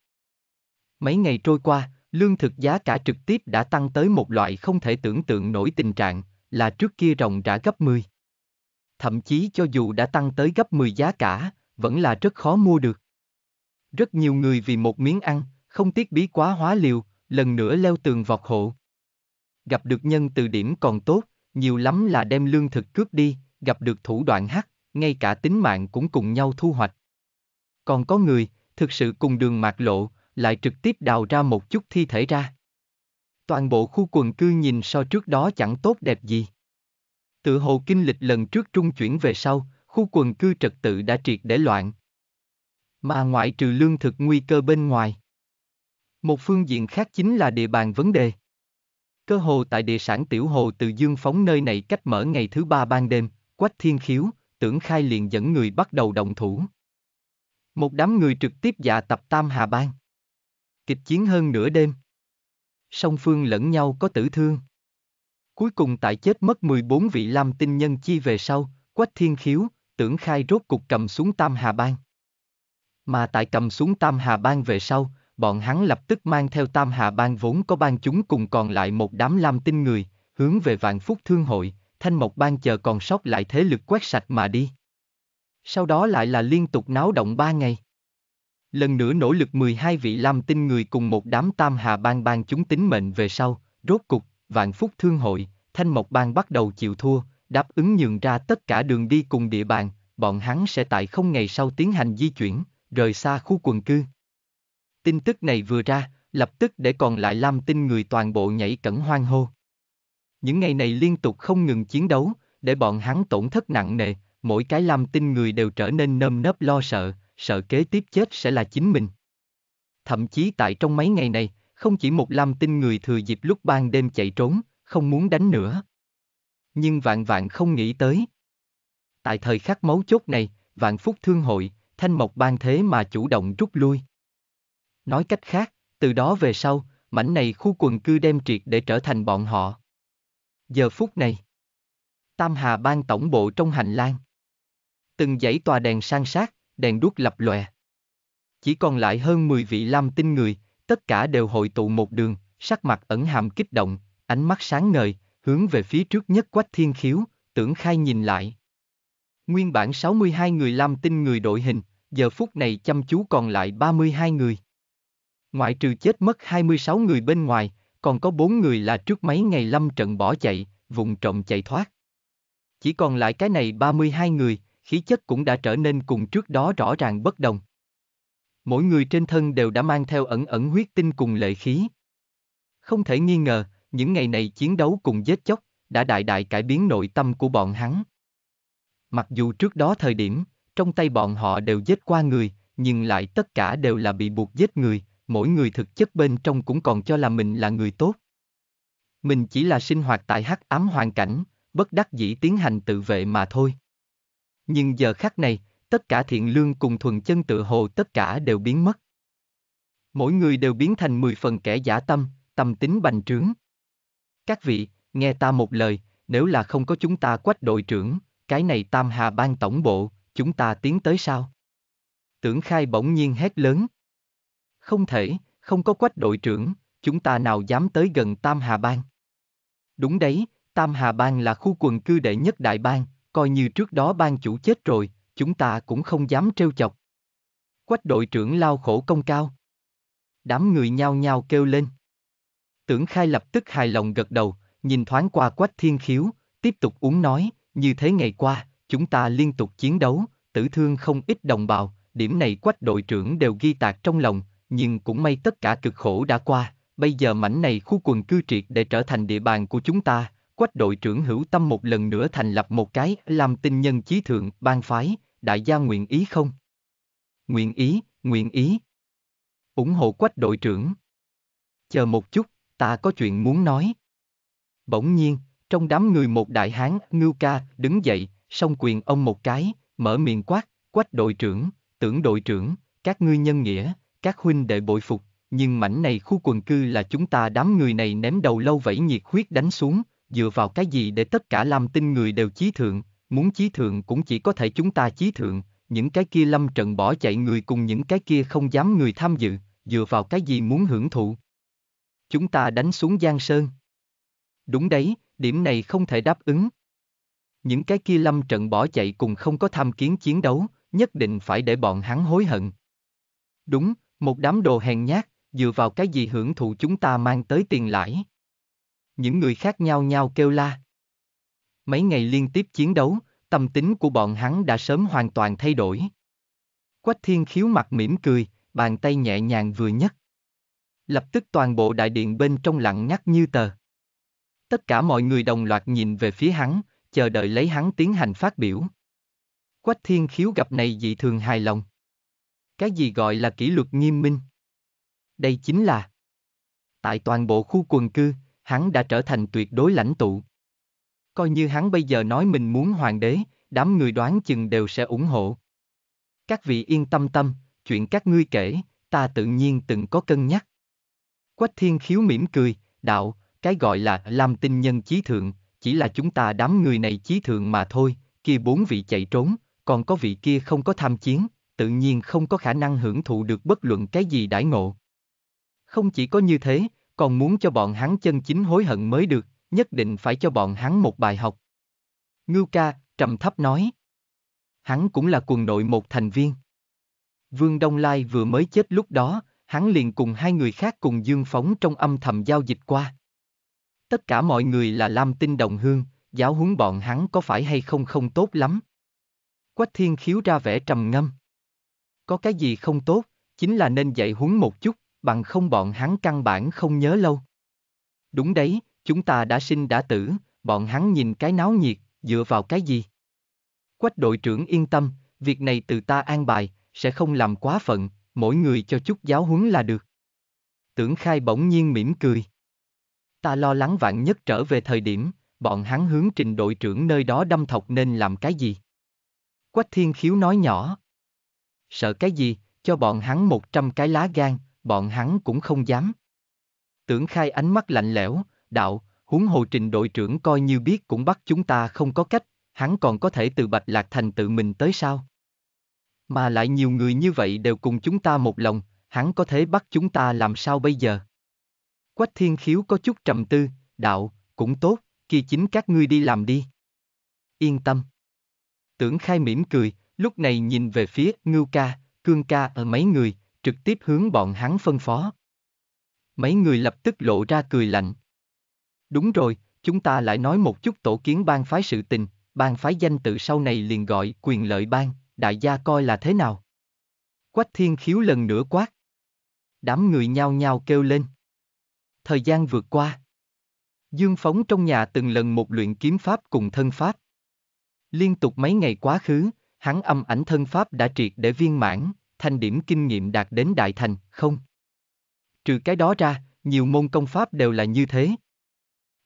Mấy ngày trôi qua, lương thực giá cả trực tiếp đã tăng tới một loại không thể tưởng tượng nổi tình trạng, là trước kia rồng đã gấp 10. Thậm chí cho dù đã tăng tới gấp 10 giá cả, vẫn là rất khó mua được. Rất nhiều người vì một miếng ăn, không tiếc bí quá hóa liều, lần nữa leo tường vọt hộ. Gặp được nhân từ điểm còn tốt, nhiều lắm là đem lương thực cướp đi, gặp được thủ đoạn hắc, ngay cả tính mạng cũng cùng nhau thu hoạch. Còn có người, thực sự cùng đường mạc lộ, lại trực tiếp đào ra một chút thi thể ra. Toàn bộ khu quần cư nhìn so trước đó chẳng tốt đẹp gì. Tự hồ kinh lịch lần trước trung chuyển về sau, khu quần cư trật tự đã triệt để loạn. Mà ngoại trừ lương thực nguy cơ bên ngoài, một phương diện khác chính là địa bàn vấn đề. Cơ hồ tại địa sản tiểu hồ từ Dương Phóng nơi này cách mở ngày thứ ba ban đêm, Quách Thiên Khiếu, tưởng khai liền dẫn người bắt đầu động thủ. Một đám người trực tiếp dạ tập Tam Hà Bang. Kịch chiến hơn nửa đêm. Song phương lẫn nhau có tử thương. Cuối cùng tại chết mất 14 vị lam tinh nhân chi về sau, Quách Thiên Khiếu, tưởng khai rốt cục cầm xuống Tam Hà Bang. Mà tại cầm xuống Tam Hà Bang về sau, bọn hắn lập tức mang theo tam hạ bang vốn có bang chúng cùng còn lại một đám lam tinh người, hướng về vạn phúc thương hội, thanh mộc bang chờ còn sót lại thế lực quét sạch mà đi. Sau đó lại là liên tục náo động ba ngày. Lần nữa nỗ lực 12 vị lam tinh người cùng một đám tam hạ bang bang chúng tính mệnh về sau, rốt cục, vạn phúc thương hội, thanh mộc bang bắt đầu chịu thua, đáp ứng nhường ra tất cả đường đi cùng địa bàn, bọn hắn sẽ tại không ngày sau tiến hành di chuyển, rời xa khu quần cư. Tin tức này vừa ra, lập tức để còn lại Lam Tinh người toàn bộ nhảy cẩn hoang hô. Những ngày này liên tục không ngừng chiến đấu, để bọn hắn tổn thất nặng nề, mỗi cái Lam Tinh người đều trở nên nơm nớp lo sợ, sợ kế tiếp chết sẽ là chính mình. Thậm chí tại trong mấy ngày này, không chỉ một Lam Tinh người thừa dịp lúc ban đêm chạy trốn, không muốn đánh nữa. Nhưng vạn vạn không nghĩ tới. Tại thời khắc mấu chốt này, vạn phúc thương hội, thanh mộc ban thế mà chủ động rút lui. Nói cách khác, từ đó về sau, mảnh này khu quần cư đem triệt để trở thành bọn họ. Giờ phút này, Tam Hà ban tổng bộ trong hành lang. Từng dãy tòa đèn sang sát, đèn đuốc lập lòe. Chỉ còn lại hơn 10 vị lam tinh người, tất cả đều hội tụ một đường, sắc mặt ẩn hàm kích động, ánh mắt sáng ngời, hướng về phía trước nhất quách thiên khiếu, tưởng khai nhìn lại. Nguyên bản 62 người lam tinh người đội hình, giờ phút này chăm chú còn lại 32 người. Ngoại trừ chết mất 26 người bên ngoài, còn có 4 người là trước mấy ngày lâm trận bỏ chạy, vùng trộm chạy thoát. Chỉ còn lại cái này 32 người, khí chất cũng đã trở nên cùng trước đó rõ ràng bất đồng. Mỗi người trên thân đều đã mang theo ẩn ẩn huyết tinh cùng lệ khí. Không thể nghi ngờ, những ngày này chiến đấu cùng giết chóc, đã đại đại cải biến nội tâm của bọn hắn. Mặc dù trước đó thời điểm, trong tay bọn họ đều giết qua người, nhưng lại tất cả đều là bị buộc giết người, mỗi người thực chất bên trong cũng còn cho là mình là người tốt. Mình chỉ là sinh hoạt tại hắc ám hoàn cảnh, bất đắc dĩ tiến hành tự vệ mà thôi. Nhưng giờ khắc này, tất cả thiện lương cùng thuần chân tự hồ tất cả đều biến mất. Mỗi người đều biến thành 10 phần kẻ giả tâm, tâm tính bành trướng. Các vị, nghe ta một lời, nếu là không có chúng ta quách đội trưởng, cái này tam hà ban tổng bộ, chúng ta tiến tới sao? Tưởng khai bỗng nhiên hét lớn. Không thể, không có quách đội trưởng, chúng ta nào dám tới gần Tam Hà Bang. Đúng đấy, Tam Hà Bang là khu quần cư đệ nhất đại bang, coi như trước đó bang chủ chết rồi, chúng ta cũng không dám trêu chọc. Quách đội trưởng lao khổ công cao. Đám người nhao nhao kêu lên. Tưởng khai lập tức hài lòng gật đầu, nhìn thoáng qua quách thiên khiếu, tiếp tục uống nói, như thế ngày qua, chúng ta liên tục chiến đấu, tử thương không ít đồng bào, điểm này quách đội trưởng đều ghi tạc trong lòng, nhưng cũng may tất cả cực khổ đã qua, bây giờ mảnh này khu quần cư triệt để trở thành địa bàn của chúng ta, quách đội trưởng hữu tâm một lần nữa thành lập một cái làm tinh nhân chí thượng ban phái, đại gia nguyện ý không? Nguyện ý, nguyện ý. ủng hộ quách đội trưởng. Chờ một chút, ta có chuyện muốn nói. Bỗng nhiên, trong đám người một đại hán, Ngưu ca, đứng dậy, song quyền ông một cái, mở miệng quát, quách đội trưởng, tưởng đội trưởng, các ngươi nhân nghĩa, các huynh đệ bội phục, nhưng mảnh này khu quần cư là chúng ta đám người này ném đầu lâu vẫy nhiệt huyết đánh xuống, dựa vào cái gì để tất cả làm tin người đều chí thượng, muốn chí thượng cũng chỉ có thể chúng ta chí thượng, những cái kia lâm trận bỏ chạy người cùng những cái kia không dám người tham dự, dựa vào cái gì muốn hưởng thụ. Chúng ta đánh xuống Giang Sơn. Đúng đấy, điểm này không thể đáp ứng. Những cái kia lâm trận bỏ chạy cùng không có tham kiến chiến đấu, nhất định phải để bọn hắn hối hận. Đúng, một đám đồ hèn nhát, dựa vào cái gì hưởng thụ chúng ta mang tới tiền lãi. Những người khác nhau nhau kêu la. Mấy ngày liên tiếp chiến đấu, tâm tính của bọn hắn đã sớm hoàn toàn thay đổi. Quách thiên khiếu mặt mỉm cười, bàn tay nhẹ nhàng vừa nhất Lập tức toàn bộ đại điện bên trong lặng ngắt như tờ. Tất cả mọi người đồng loạt nhìn về phía hắn, chờ đợi lấy hắn tiến hành phát biểu. Quách thiên khiếu gặp này dị thường hài lòng. Cái gì gọi là kỷ luật nghiêm minh? Đây chính là Tại toàn bộ khu quần cư, hắn đã trở thành tuyệt đối lãnh tụ. Coi như hắn bây giờ nói mình muốn hoàng đế, đám người đoán chừng đều sẽ ủng hộ. Các vị yên tâm tâm, chuyện các ngươi kể, ta tự nhiên từng có cân nhắc. Quách thiên khiếu mỉm cười, đạo, cái gọi là làm tinh nhân chí thượng, chỉ là chúng ta đám người này chí thượng mà thôi, kia bốn vị chạy trốn, còn có vị kia không có tham chiến tự nhiên không có khả năng hưởng thụ được bất luận cái gì đãi ngộ. Không chỉ có như thế, còn muốn cho bọn hắn chân chính hối hận mới được, nhất định phải cho bọn hắn một bài học. Ngưu ca, trầm thấp nói. Hắn cũng là quần đội một thành viên. Vương Đông Lai vừa mới chết lúc đó, hắn liền cùng hai người khác cùng Dương Phóng trong âm thầm giao dịch qua. Tất cả mọi người là Lam Tinh Đồng Hương, giáo huấn bọn hắn có phải hay không không tốt lắm. Quách Thiên Khiếu ra vẻ trầm ngâm có cái gì không tốt, chính là nên dạy huấn một chút, bằng không bọn hắn căn bản không nhớ lâu. Đúng đấy, chúng ta đã sinh đã tử, bọn hắn nhìn cái náo nhiệt, dựa vào cái gì? Quách đội trưởng yên tâm, việc này từ ta an bài, sẽ không làm quá phận, mỗi người cho chút giáo huấn là được. Tưởng khai bỗng nhiên mỉm cười. Ta lo lắng vạn nhất trở về thời điểm, bọn hắn hướng trình đội trưởng nơi đó đâm thọc nên làm cái gì? Quách thiên khiếu nói nhỏ. Sợ cái gì, cho bọn hắn một trăm cái lá gan, bọn hắn cũng không dám. Tưởng khai ánh mắt lạnh lẽo, đạo, huống hồ trình đội trưởng coi như biết cũng bắt chúng ta không có cách, hắn còn có thể từ Bạch Lạc Thành tự mình tới sao? Mà lại nhiều người như vậy đều cùng chúng ta một lòng, hắn có thể bắt chúng ta làm sao bây giờ? Quách Thiên Khiếu có chút trầm tư, đạo, cũng tốt, kỳ chính các ngươi đi làm đi. Yên tâm. Tưởng khai mỉm cười, Lúc này nhìn về phía Ngưu ca, Cương ca ở mấy người, trực tiếp hướng bọn hắn phân phó. Mấy người lập tức lộ ra cười lạnh. Đúng rồi, chúng ta lại nói một chút tổ kiến bang phái sự tình, bang phái danh tự sau này liền gọi quyền lợi bang đại gia coi là thế nào. Quách thiên khiếu lần nữa quát. Đám người nhao nhao kêu lên. Thời gian vượt qua. Dương Phóng trong nhà từng lần một luyện kiếm pháp cùng thân pháp. Liên tục mấy ngày quá khứ, hắn âm ảnh thân pháp đã triệt để viên mãn, thành điểm kinh nghiệm đạt đến đại thành, không. Trừ cái đó ra, nhiều môn công pháp đều là như thế.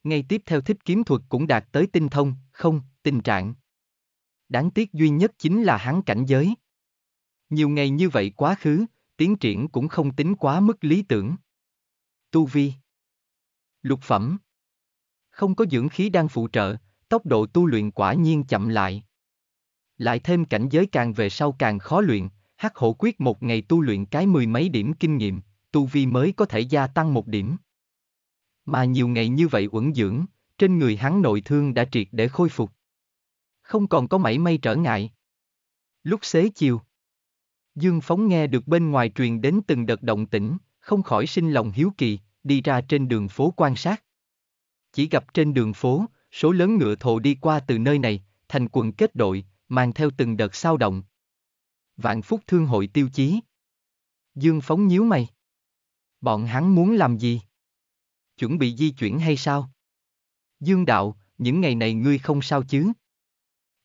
Ngay tiếp theo thích kiếm thuật cũng đạt tới tinh thông, không, tình trạng. Đáng tiếc duy nhất chính là hắn cảnh giới. Nhiều ngày như vậy quá khứ, tiến triển cũng không tính quá mức lý tưởng. Tu vi Lục phẩm Không có dưỡng khí đang phụ trợ, tốc độ tu luyện quả nhiên chậm lại. Lại thêm cảnh giới càng về sau càng khó luyện, hắc hổ quyết một ngày tu luyện cái mười mấy điểm kinh nghiệm, tu vi mới có thể gia tăng một điểm. Mà nhiều ngày như vậy uẩn dưỡng, trên người hắn nội thương đã triệt để khôi phục. Không còn có mảy may trở ngại. Lúc xế chiều, Dương Phóng nghe được bên ngoài truyền đến từng đợt động tĩnh, không khỏi sinh lòng hiếu kỳ, đi ra trên đường phố quan sát. Chỉ gặp trên đường phố, số lớn ngựa thồ đi qua từ nơi này, thành quần kết đội, mang theo từng đợt sao động. Vạn phúc thương hội tiêu chí. Dương phóng nhíu mày. Bọn hắn muốn làm gì? Chuẩn bị di chuyển hay sao? Dương đạo, những ngày này ngươi không sao chứ?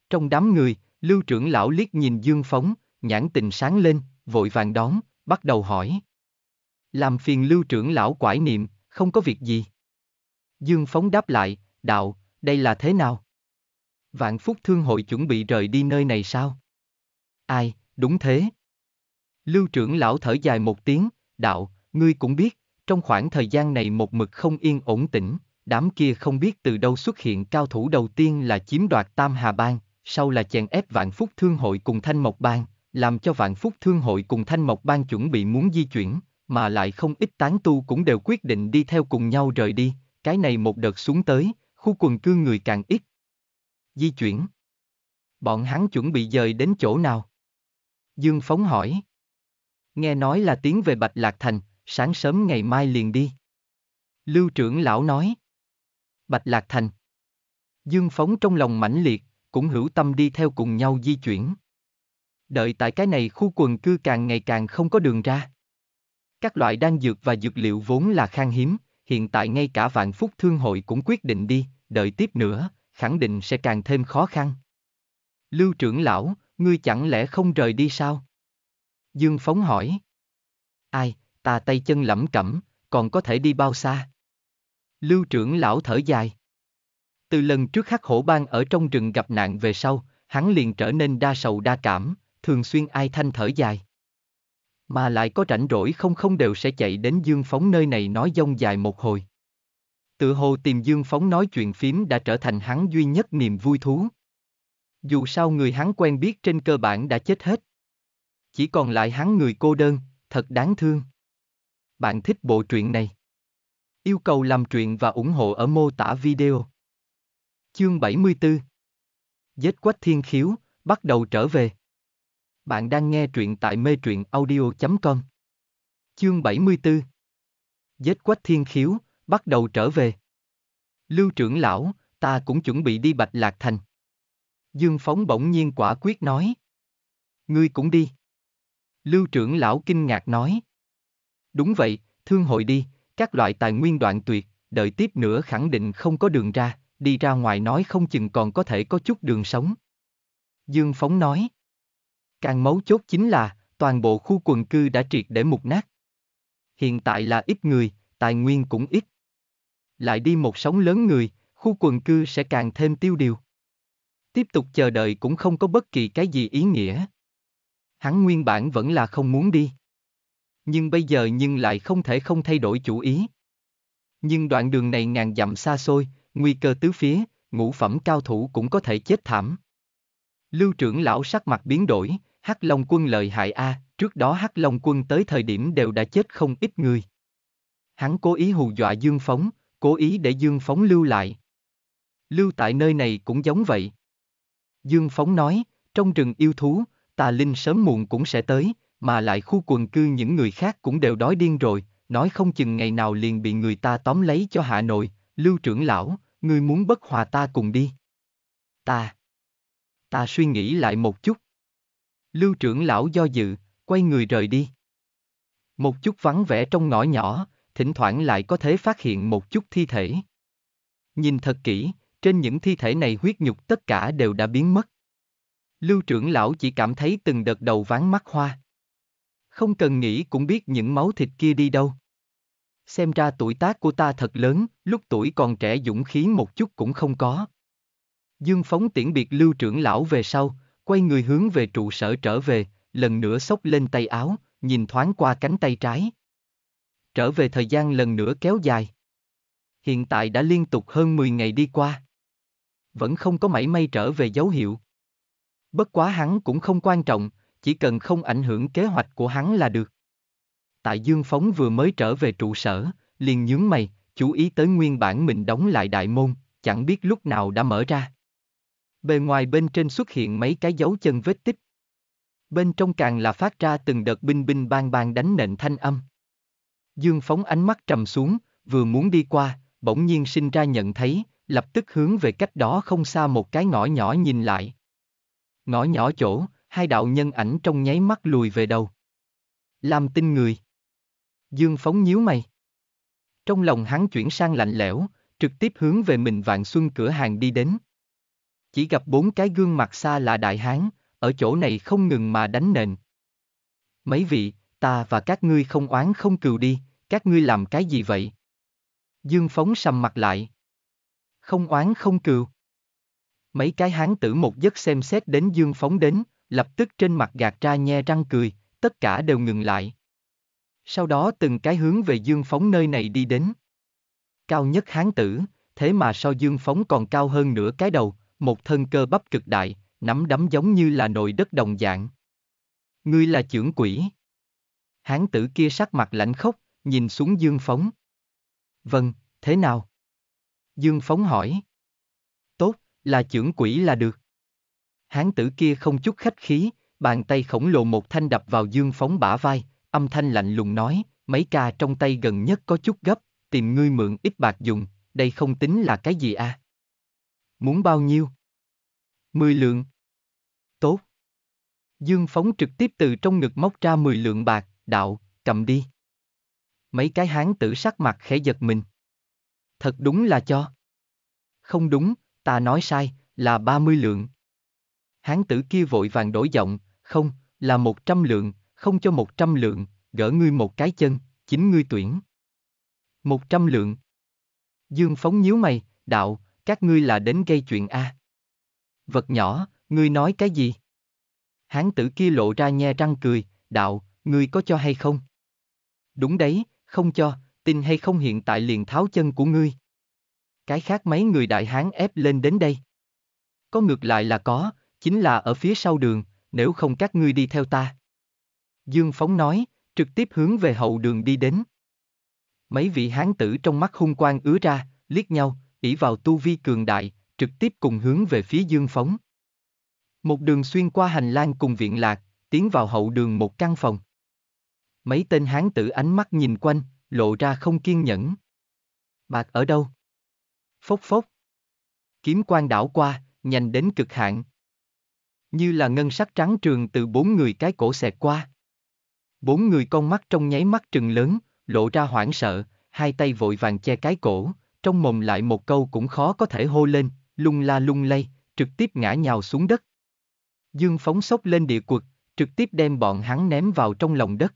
Trong đám người, lưu trưởng lão liếc nhìn Dương phóng, nhãn tình sáng lên, vội vàng đón, bắt đầu hỏi. Làm phiền lưu trưởng lão quải niệm, không có việc gì. Dương phóng đáp lại, đạo, đây là thế nào? Vạn Phúc Thương hội chuẩn bị rời đi nơi này sao? Ai, đúng thế. Lưu trưởng lão thở dài một tiếng, đạo, ngươi cũng biết, trong khoảng thời gian này một mực không yên ổn tĩnh, đám kia không biết từ đâu xuất hiện cao thủ đầu tiên là chiếm đoạt Tam Hà Bang, sau là chèn ép Vạn Phúc Thương hội cùng Thanh Mộc Bang, làm cho Vạn Phúc Thương hội cùng Thanh Mộc Bang chuẩn bị muốn di chuyển, mà lại không ít tán tu cũng đều quyết định đi theo cùng nhau rời đi, cái này một đợt xuống tới, khu quần cư người càng ít, di chuyển. Bọn hắn chuẩn bị dời đến chỗ nào? Dương Phóng hỏi. Nghe nói là tiến về Bạch Lạc Thành, sáng sớm ngày mai liền đi. Lưu trưởng lão nói. Bạch Lạc Thành. Dương Phóng trong lòng mãnh liệt, cũng hữu tâm đi theo cùng nhau di chuyển. Đợi tại cái này khu quần cư càng ngày càng không có đường ra. Các loại đan dược và dược liệu vốn là khan hiếm, hiện tại ngay cả vạn phúc thương hội cũng quyết định đi, đợi tiếp nữa, khẳng định sẽ càng thêm khó khăn. Lưu trưởng lão, ngươi chẳng lẽ không rời đi sao? Dương Phóng hỏi. Ai, ta tay chân lẩm cẩm, còn có thể đi bao xa? Lưu trưởng lão thở dài. Từ lần trước khắc hổ bang ở trong rừng gặp nạn về sau, hắn liền trở nên đa sầu đa cảm, thường xuyên ai thanh thở dài. Mà lại có rảnh rỗi không không đều sẽ chạy đến Dương Phóng nơi này nói dông dài một hồi. Tự hồ tìm Dương Phóng nói chuyện phím đã trở thành hắn duy nhất niềm vui thú. Dù sao người hắn quen biết trên cơ bản đã chết hết. Chỉ còn lại hắn người cô đơn, thật đáng thương. Bạn thích bộ truyện này? Yêu cầu làm truyện và ủng hộ ở mô tả video. Chương 74 Dết quách thiên khiếu, bắt đầu trở về. Bạn đang nghe truyện tại mê truyện audio.com Chương 74 Dết quách thiên khiếu, bắt đầu trở về. Lưu trưởng lão, ta cũng chuẩn bị đi Bạch Lạc Thành. Dương Phóng bỗng nhiên quả quyết nói. Ngươi cũng đi. Lưu trưởng lão kinh ngạc nói. Đúng vậy, thương hội đi, các loại tài nguyên đoạn tuyệt, đợi tiếp nữa khẳng định không có đường ra, đi ra ngoài nói không chừng còn có thể có chút đường sống. Dương Phóng nói. Càng mấu chốt chính là, toàn bộ khu quần cư đã triệt để mục nát. Hiện tại là ít người, tài nguyên cũng ít lại đi một sóng lớn người, khu quần cư sẽ càng thêm tiêu điều. Tiếp tục chờ đợi cũng không có bất kỳ cái gì ý nghĩa. Hắn nguyên bản vẫn là không muốn đi. Nhưng bây giờ nhưng lại không thể không thay đổi chủ ý. Nhưng đoạn đường này ngàn dặm xa xôi, nguy cơ tứ phía, ngũ phẩm cao thủ cũng có thể chết thảm. Lưu trưởng lão sắc mặt biến đổi, Hắc Long quân lợi hại a, trước đó Hắc Long quân tới thời điểm đều đã chết không ít người. Hắn cố ý hù dọa Dương Phóng, cố ý để Dương Phóng lưu lại. Lưu tại nơi này cũng giống vậy. Dương Phóng nói, trong rừng yêu thú, tà linh sớm muộn cũng sẽ tới, mà lại khu quần cư những người khác cũng đều đói điên rồi, nói không chừng ngày nào liền bị người ta tóm lấy cho Hà Nội, Lưu trưởng lão, ngươi muốn bất hòa ta cùng đi. Ta. Ta suy nghĩ lại một chút. Lưu trưởng lão do dự, quay người rời đi. Một chút vắng vẻ trong ngõ nhỏ, thỉnh thoảng lại có thể phát hiện một chút thi thể. Nhìn thật kỹ, trên những thi thể này huyết nhục tất cả đều đã biến mất. Lưu trưởng lão chỉ cảm thấy từng đợt đầu ván mắt hoa. Không cần nghĩ cũng biết những máu thịt kia đi đâu. Xem ra tuổi tác của ta thật lớn, lúc tuổi còn trẻ dũng khí một chút cũng không có. Dương phóng tiễn biệt lưu trưởng lão về sau, quay người hướng về trụ sở trở về, lần nữa xốc lên tay áo, nhìn thoáng qua cánh tay trái trở về thời gian lần nữa kéo dài. Hiện tại đã liên tục hơn 10 ngày đi qua. Vẫn không có mảy may trở về dấu hiệu. Bất quá hắn cũng không quan trọng, chỉ cần không ảnh hưởng kế hoạch của hắn là được. Tại Dương Phóng vừa mới trở về trụ sở, liền nhướng mày, chú ý tới nguyên bản mình đóng lại đại môn, chẳng biết lúc nào đã mở ra. Bề ngoài bên trên xuất hiện mấy cái dấu chân vết tích. Bên trong càng là phát ra từng đợt binh binh bang bang đánh nện thanh âm. Dương phóng ánh mắt trầm xuống, vừa muốn đi qua, bỗng nhiên sinh ra nhận thấy, lập tức hướng về cách đó không xa một cái ngõ nhỏ nhìn lại. Ngõ nhỏ chỗ, hai đạo nhân ảnh trong nháy mắt lùi về đầu. Làm tin người. Dương phóng nhíu mày. Trong lòng hắn chuyển sang lạnh lẽo, trực tiếp hướng về mình vạn xuân cửa hàng đi đến. Chỉ gặp bốn cái gương mặt xa là đại hán, ở chỗ này không ngừng mà đánh nền. Mấy vị, ta và các ngươi không oán không cừu đi, các ngươi làm cái gì vậy? Dương Phóng sầm mặt lại. Không oán không cừu. Mấy cái hán tử một giấc xem xét đến Dương Phóng đến, lập tức trên mặt gạt ra nhe răng cười, tất cả đều ngừng lại. Sau đó từng cái hướng về Dương Phóng nơi này đi đến. Cao nhất hán tử, thế mà so Dương Phóng còn cao hơn nửa cái đầu, một thân cơ bắp cực đại, nắm đấm giống như là nồi đất đồng dạng. Ngươi là trưởng quỷ. Hán tử kia sắc mặt lạnh khốc, nhìn xuống Dương Phóng. Vâng, thế nào? Dương Phóng hỏi. Tốt, là trưởng quỷ là được. Hán tử kia không chút khách khí, bàn tay khổng lồ một thanh đập vào Dương Phóng bả vai, âm thanh lạnh lùng nói, mấy ca trong tay gần nhất có chút gấp, tìm ngươi mượn ít bạc dùng, đây không tính là cái gì à? Muốn bao nhiêu? Mười lượng. Tốt. Dương Phóng trực tiếp từ trong ngực móc ra mười lượng bạc, đạo, cầm đi. Mấy cái hán tử sắc mặt khẽ giật mình. Thật đúng là cho. Không đúng, ta nói sai, là 30 lượng. Hán tử kia vội vàng đổi giọng, không, là 100 lượng, không cho 100 lượng, gỡ ngươi một cái chân, chính ngươi tuyển. 100 lượng. Dương Phóng nhíu mày, đạo, các ngươi là đến gây chuyện a. Vật nhỏ, ngươi nói cái gì? Hán tử kia lộ ra nhe răng cười, đạo, ngươi có cho hay không? Đúng đấy, không cho, tin hay không hiện tại liền tháo chân của ngươi. Cái khác mấy người đại hán ép lên đến đây. Có ngược lại là có, chính là ở phía sau đường, nếu không các ngươi đi theo ta. Dương Phóng nói, trực tiếp hướng về hậu đường đi đến. Mấy vị hán tử trong mắt hung quang ứa ra, liếc nhau, ỉ vào tu vi cường đại, trực tiếp cùng hướng về phía Dương Phóng. Một đường xuyên qua hành lang cùng viện lạc, tiến vào hậu đường một căn phòng. Mấy tên hán tử ánh mắt nhìn quanh, lộ ra không kiên nhẫn. Bạc ở đâu? Phốc phốc. Kiếm quan đảo qua, nhanh đến cực hạn. Như là ngân sắc trắng trường từ bốn người cái cổ xẹt qua. Bốn người con mắt trong nháy mắt trừng lớn, lộ ra hoảng sợ, hai tay vội vàng che cái cổ, trong mồm lại một câu cũng khó có thể hô lên, lung la lung lay, trực tiếp ngã nhào xuống đất. Dương phóng sốc lên địa quật, trực tiếp đem bọn hắn ném vào trong lòng đất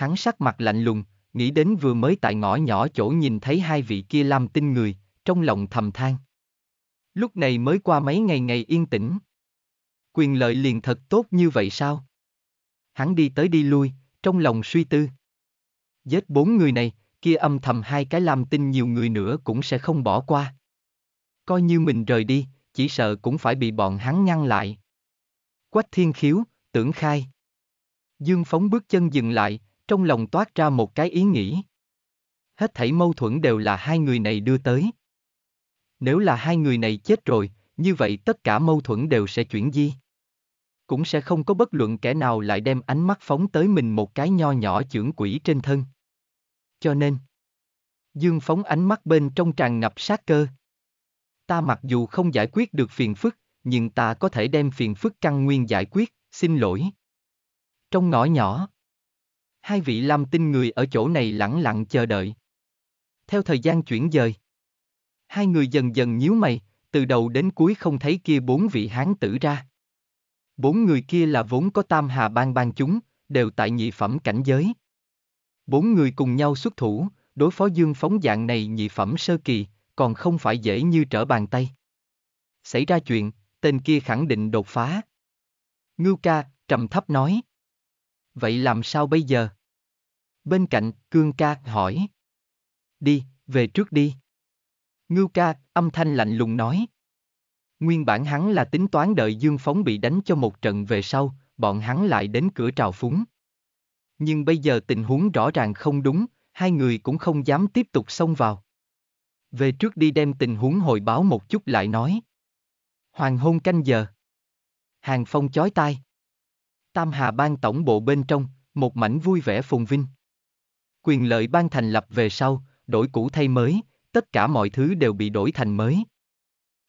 hắn sắc mặt lạnh lùng, nghĩ đến vừa mới tại ngõ nhỏ chỗ nhìn thấy hai vị kia làm tin người, trong lòng thầm than. Lúc này mới qua mấy ngày ngày yên tĩnh. Quyền lợi liền thật tốt như vậy sao? Hắn đi tới đi lui, trong lòng suy tư. Giết bốn người này, kia âm thầm hai cái làm tin nhiều người nữa cũng sẽ không bỏ qua. Coi như mình rời đi, chỉ sợ cũng phải bị bọn hắn ngăn lại. Quách thiên khiếu, tưởng khai. Dương phóng bước chân dừng lại, trong lòng toát ra một cái ý nghĩ. Hết thảy mâu thuẫn đều là hai người này đưa tới. Nếu là hai người này chết rồi, như vậy tất cả mâu thuẫn đều sẽ chuyển di. Cũng sẽ không có bất luận kẻ nào lại đem ánh mắt phóng tới mình một cái nho nhỏ chưởng quỷ trên thân. Cho nên, Dương phóng ánh mắt bên trong tràn ngập sát cơ. Ta mặc dù không giải quyết được phiền phức, nhưng ta có thể đem phiền phức căn nguyên giải quyết, xin lỗi. Trong ngõ nhỏ, hai vị lam tinh người ở chỗ này lẳng lặng chờ đợi. Theo thời gian chuyển dời, hai người dần dần nhíu mày, từ đầu đến cuối không thấy kia bốn vị hán tử ra. Bốn người kia là vốn có tam hà ban ban chúng, đều tại nhị phẩm cảnh giới. Bốn người cùng nhau xuất thủ, đối phó dương phóng dạng này nhị phẩm sơ kỳ, còn không phải dễ như trở bàn tay. Xảy ra chuyện, tên kia khẳng định đột phá. Ngưu ca, trầm thấp nói vậy làm sao bây giờ? Bên cạnh, Cương ca hỏi. Đi, về trước đi. Ngưu ca, âm thanh lạnh lùng nói. Nguyên bản hắn là tính toán đợi Dương Phóng bị đánh cho một trận về sau, bọn hắn lại đến cửa trào phúng. Nhưng bây giờ tình huống rõ ràng không đúng, hai người cũng không dám tiếp tục xông vào. Về trước đi đem tình huống hồi báo một chút lại nói. Hoàng hôn canh giờ. Hàng phong chói tai. Tam Hà Bang tổng bộ bên trong, một mảnh vui vẻ phồn vinh. Quyền lợi ban thành lập về sau, đổi cũ thay mới, tất cả mọi thứ đều bị đổi thành mới.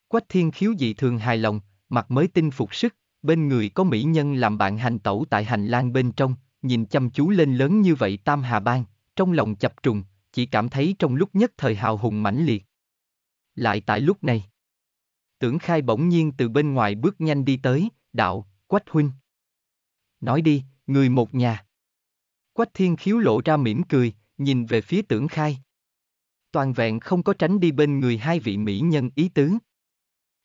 Quách thiên khiếu dị thường hài lòng, mặt mới tinh phục sức, bên người có mỹ nhân làm bạn hành tẩu tại hành lang bên trong, nhìn chăm chú lên lớn như vậy Tam Hà Bang, trong lòng chập trùng, chỉ cảm thấy trong lúc nhất thời hào hùng mãnh liệt. Lại tại lúc này, tưởng khai bỗng nhiên từ bên ngoài bước nhanh đi tới, đạo, quách huynh nói đi, người một nhà. Quách thiên khiếu lộ ra mỉm cười, nhìn về phía tưởng khai. Toàn vẹn không có tránh đi bên người hai vị mỹ nhân ý tứ.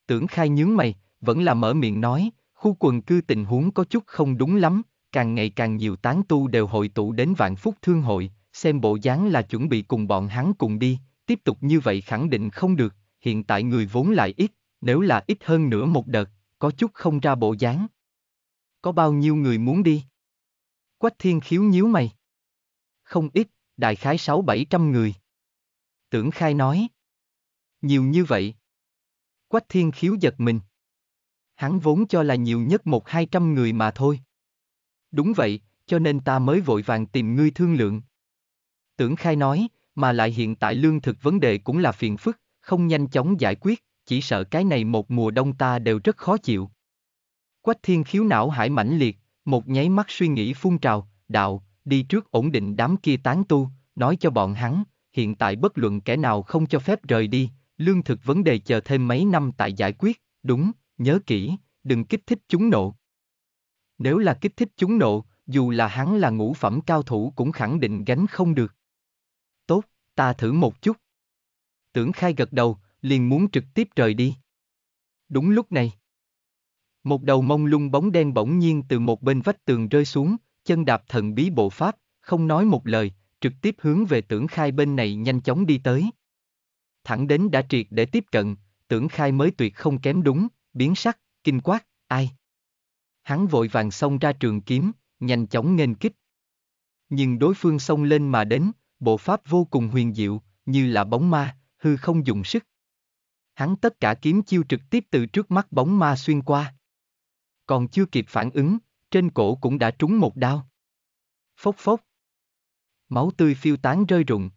Tưởng khai nhướng mày, vẫn là mở miệng nói, khu quần cư tình huống có chút không đúng lắm, càng ngày càng nhiều tán tu đều hội tụ đến vạn phúc thương hội, xem bộ dáng là chuẩn bị cùng bọn hắn cùng đi, tiếp tục như vậy khẳng định không được, hiện tại người vốn lại ít, nếu là ít hơn nữa một đợt, có chút không ra bộ dáng có bao nhiêu người muốn đi? Quách thiên khiếu nhíu mày. Không ít, đại khái sáu bảy trăm người. Tưởng khai nói. Nhiều như vậy. Quách thiên khiếu giật mình. Hắn vốn cho là nhiều nhất một hai trăm người mà thôi. Đúng vậy, cho nên ta mới vội vàng tìm ngươi thương lượng. Tưởng khai nói, mà lại hiện tại lương thực vấn đề cũng là phiền phức, không nhanh chóng giải quyết, chỉ sợ cái này một mùa đông ta đều rất khó chịu. Quách thiên khiếu não hải mãnh liệt, một nháy mắt suy nghĩ phun trào, đạo, đi trước ổn định đám kia tán tu, nói cho bọn hắn, hiện tại bất luận kẻ nào không cho phép rời đi, lương thực vấn đề chờ thêm mấy năm tại giải quyết, đúng, nhớ kỹ, đừng kích thích chúng nộ. Nếu là kích thích chúng nộ, dù là hắn là ngũ phẩm cao thủ cũng khẳng định gánh không được. Tốt, ta thử một chút. Tưởng khai gật đầu, liền muốn trực tiếp rời đi. Đúng lúc này. Một đầu mông lung bóng đen bỗng nhiên từ một bên vách tường rơi xuống, chân đạp thần bí bộ pháp, không nói một lời, trực tiếp hướng về tưởng khai bên này nhanh chóng đi tới. Thẳng đến đã triệt để tiếp cận, tưởng khai mới tuyệt không kém đúng, biến sắc, kinh quát, ai. Hắn vội vàng xông ra trường kiếm, nhanh chóng nghênh kích. Nhưng đối phương xông lên mà đến, bộ pháp vô cùng huyền diệu, như là bóng ma, hư không dùng sức. Hắn tất cả kiếm chiêu trực tiếp từ trước mắt bóng ma xuyên qua còn chưa kịp phản ứng, trên cổ cũng đã trúng một đao. Phốc phốc. Máu tươi phiêu tán rơi rụng.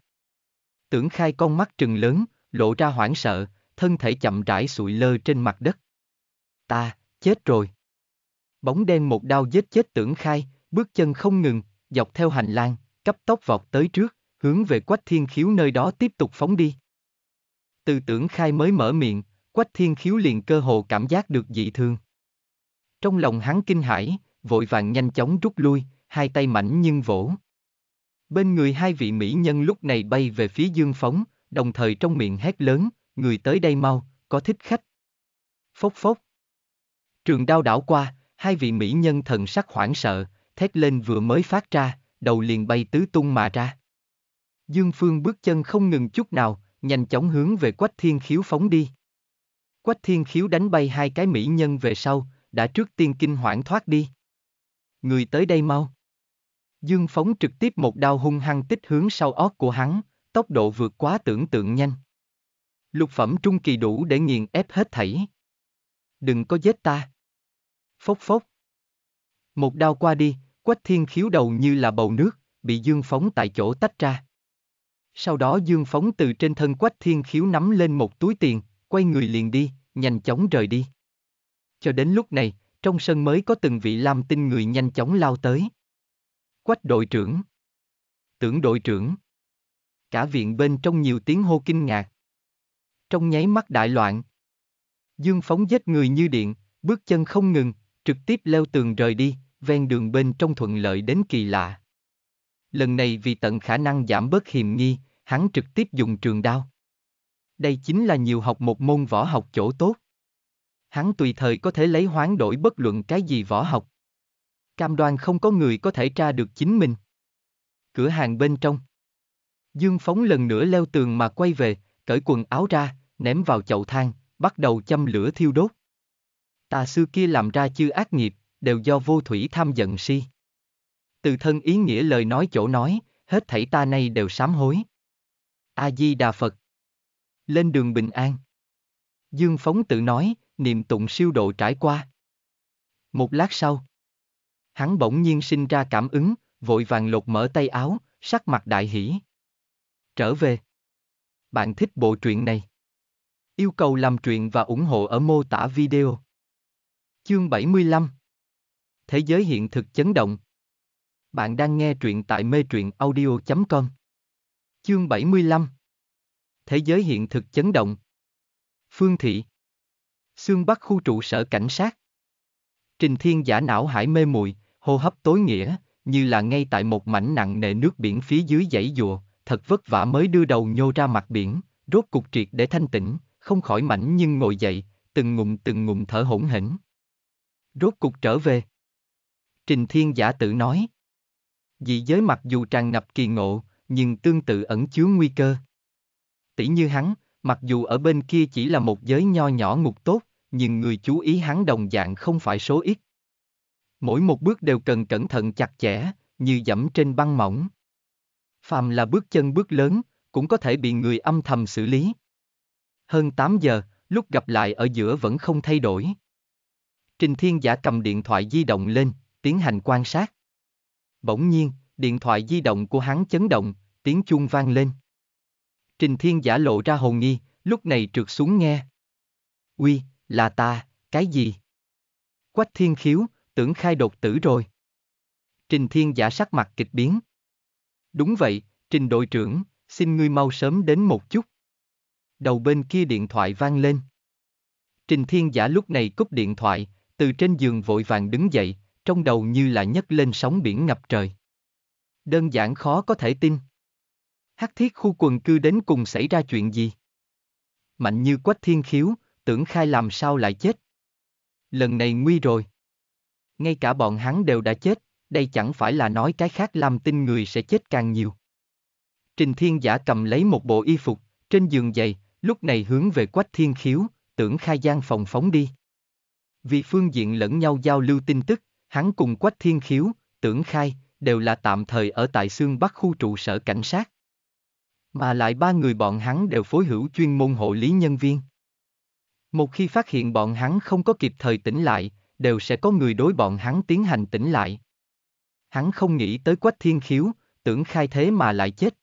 Tưởng khai con mắt trừng lớn, lộ ra hoảng sợ, thân thể chậm rãi sụi lơ trên mặt đất. Ta, chết rồi. Bóng đen một đao giết chết tưởng khai, bước chân không ngừng, dọc theo hành lang, cấp tốc vọt tới trước, hướng về quách thiên khiếu nơi đó tiếp tục phóng đi. Từ tưởng khai mới mở miệng, quách thiên khiếu liền cơ hồ cảm giác được dị thường. Trong lòng hắn kinh hãi, vội vàng nhanh chóng rút lui, hai tay mảnh nhưng vỗ. Bên người hai vị mỹ nhân lúc này bay về phía dương phóng, đồng thời trong miệng hét lớn, người tới đây mau, có thích khách. Phốc phốc. Trường đao đảo qua, hai vị mỹ nhân thần sắc hoảng sợ, thét lên vừa mới phát ra, đầu liền bay tứ tung mà ra. Dương Phương bước chân không ngừng chút nào, nhanh chóng hướng về Quách Thiên Khiếu phóng đi. Quách Thiên Khiếu đánh bay hai cái mỹ nhân về sau, đã trước tiên kinh hoảng thoát đi. Người tới đây mau. Dương phóng trực tiếp một đao hung hăng tích hướng sau ót của hắn, tốc độ vượt quá tưởng tượng nhanh. Lục phẩm trung kỳ đủ để nghiền ép hết thảy. Đừng có giết ta. Phốc phốc. Một đao qua đi, quách thiên khiếu đầu như là bầu nước, bị dương phóng tại chỗ tách ra. Sau đó dương phóng từ trên thân quách thiên khiếu nắm lên một túi tiền, quay người liền đi, nhanh chóng rời đi. Cho đến lúc này, trong sân mới có từng vị lam tinh người nhanh chóng lao tới. Quách đội trưởng. Tưởng đội trưởng. Cả viện bên trong nhiều tiếng hô kinh ngạc. Trong nháy mắt đại loạn. Dương phóng giết người như điện, bước chân không ngừng, trực tiếp leo tường rời đi, ven đường bên trong thuận lợi đến kỳ lạ. Lần này vì tận khả năng giảm bớt hiểm nghi, hắn trực tiếp dùng trường đao. Đây chính là nhiều học một môn võ học chỗ tốt hắn tùy thời có thể lấy hoán đổi bất luận cái gì võ học. Cam đoan không có người có thể tra được chính mình. Cửa hàng bên trong. Dương Phóng lần nữa leo tường mà quay về, cởi quần áo ra, ném vào chậu than, bắt đầu châm lửa thiêu đốt. Tà sư kia làm ra chư ác nghiệp, đều do vô thủy tham giận si. Từ thân ý nghĩa lời nói chỗ nói, hết thảy ta nay đều sám hối. A-di-đà Phật. Lên đường bình an. Dương Phóng tự nói, niềm tụng siêu độ trải qua. Một lát sau, hắn bỗng nhiên sinh ra cảm ứng, vội vàng lột mở tay áo, sắc mặt đại hỉ. Trở về. Bạn thích bộ truyện này? Yêu cầu làm truyện và ủng hộ ở mô tả video. Chương 75 Thế giới hiện thực chấn động. Bạn đang nghe truyện tại mê truyện audio.com. Chương 75 Thế giới hiện thực chấn động. Phương Thị Xương Bắc khu trụ sở cảnh sát. Trình Thiên giả não hải mê muội, hô hấp tối nghĩa, như là ngay tại một mảnh nặng nề nước biển phía dưới dãy dùa, thật vất vả mới đưa đầu nhô ra mặt biển, rốt cục triệt để thanh tĩnh, không khỏi mảnh nhưng ngồi dậy, từng ngụm từng ngụm thở hổn hển. Rốt cục trở về. Trình Thiên giả tự nói. Dị giới mặc dù tràn ngập kỳ ngộ, nhưng tương tự ẩn chứa nguy cơ. Tỷ như hắn, mặc dù ở bên kia chỉ là một giới nho nhỏ ngục tốt, nhưng người chú ý hắn đồng dạng không phải số ít. Mỗi một bước đều cần cẩn thận chặt chẽ, như dẫm trên băng mỏng. Phàm là bước chân bước lớn, cũng có thể bị người âm thầm xử lý. Hơn 8 giờ, lúc gặp lại ở giữa vẫn không thay đổi. Trình Thiên Giả cầm điện thoại di động lên, tiến hành quan sát. Bỗng nhiên, điện thoại di động của hắn chấn động, tiếng chuông vang lên. Trình Thiên Giả lộ ra hồn nghi, lúc này trượt xuống nghe. Uy, là ta, cái gì? Quách thiên khiếu, tưởng khai đột tử rồi. Trình thiên giả sắc mặt kịch biến. Đúng vậy, trình đội trưởng, xin ngươi mau sớm đến một chút. Đầu bên kia điện thoại vang lên. Trình thiên giả lúc này cúp điện thoại, từ trên giường vội vàng đứng dậy, trong đầu như là nhấc lên sóng biển ngập trời. Đơn giản khó có thể tin. Hắc thiết khu quần cư đến cùng xảy ra chuyện gì? Mạnh như quách thiên khiếu, Tưởng khai làm sao lại chết? Lần này nguy rồi. Ngay cả bọn hắn đều đã chết, đây chẳng phải là nói cái khác làm tin người sẽ chết càng nhiều. Trình Thiên Giả cầm lấy một bộ y phục, trên giường giày, lúc này hướng về Quách Thiên Khiếu, tưởng khai gian phòng phóng đi. Vì phương diện lẫn nhau giao lưu tin tức, hắn cùng Quách Thiên Khiếu, tưởng khai, đều là tạm thời ở tại xương bắc khu trụ sở cảnh sát. Mà lại ba người bọn hắn đều phối hữu chuyên môn hộ lý nhân viên. Một khi phát hiện bọn hắn không có kịp thời tỉnh lại, đều sẽ có người đối bọn hắn tiến hành tỉnh lại. Hắn không nghĩ tới quách thiên khiếu, tưởng khai thế mà lại chết.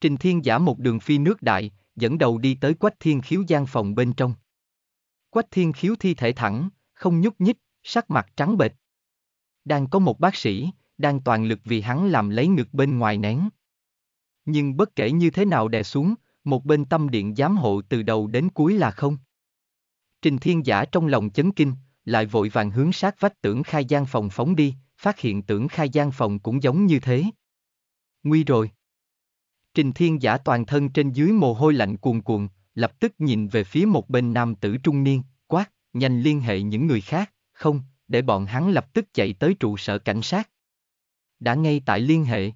Trình thiên giả một đường phi nước đại, dẫn đầu đi tới quách thiên khiếu gian phòng bên trong. Quách thiên khiếu thi thể thẳng, không nhúc nhích, sắc mặt trắng bệch. Đang có một bác sĩ, đang toàn lực vì hắn làm lấy ngực bên ngoài nén. Nhưng bất kể như thế nào đè xuống, một bên tâm điện giám hộ từ đầu đến cuối là không. Trình Thiên Giả trong lòng chấn kinh, lại vội vàng hướng sát vách tưởng khai gian phòng phóng đi, phát hiện tưởng khai gian phòng cũng giống như thế. Nguy rồi. Trình Thiên Giả toàn thân trên dưới mồ hôi lạnh cuồn cuộn, lập tức nhìn về phía một bên nam tử trung niên, quát, nhanh liên hệ những người khác, không, để bọn hắn lập tức chạy tới trụ sở cảnh sát. Đã ngay tại liên hệ.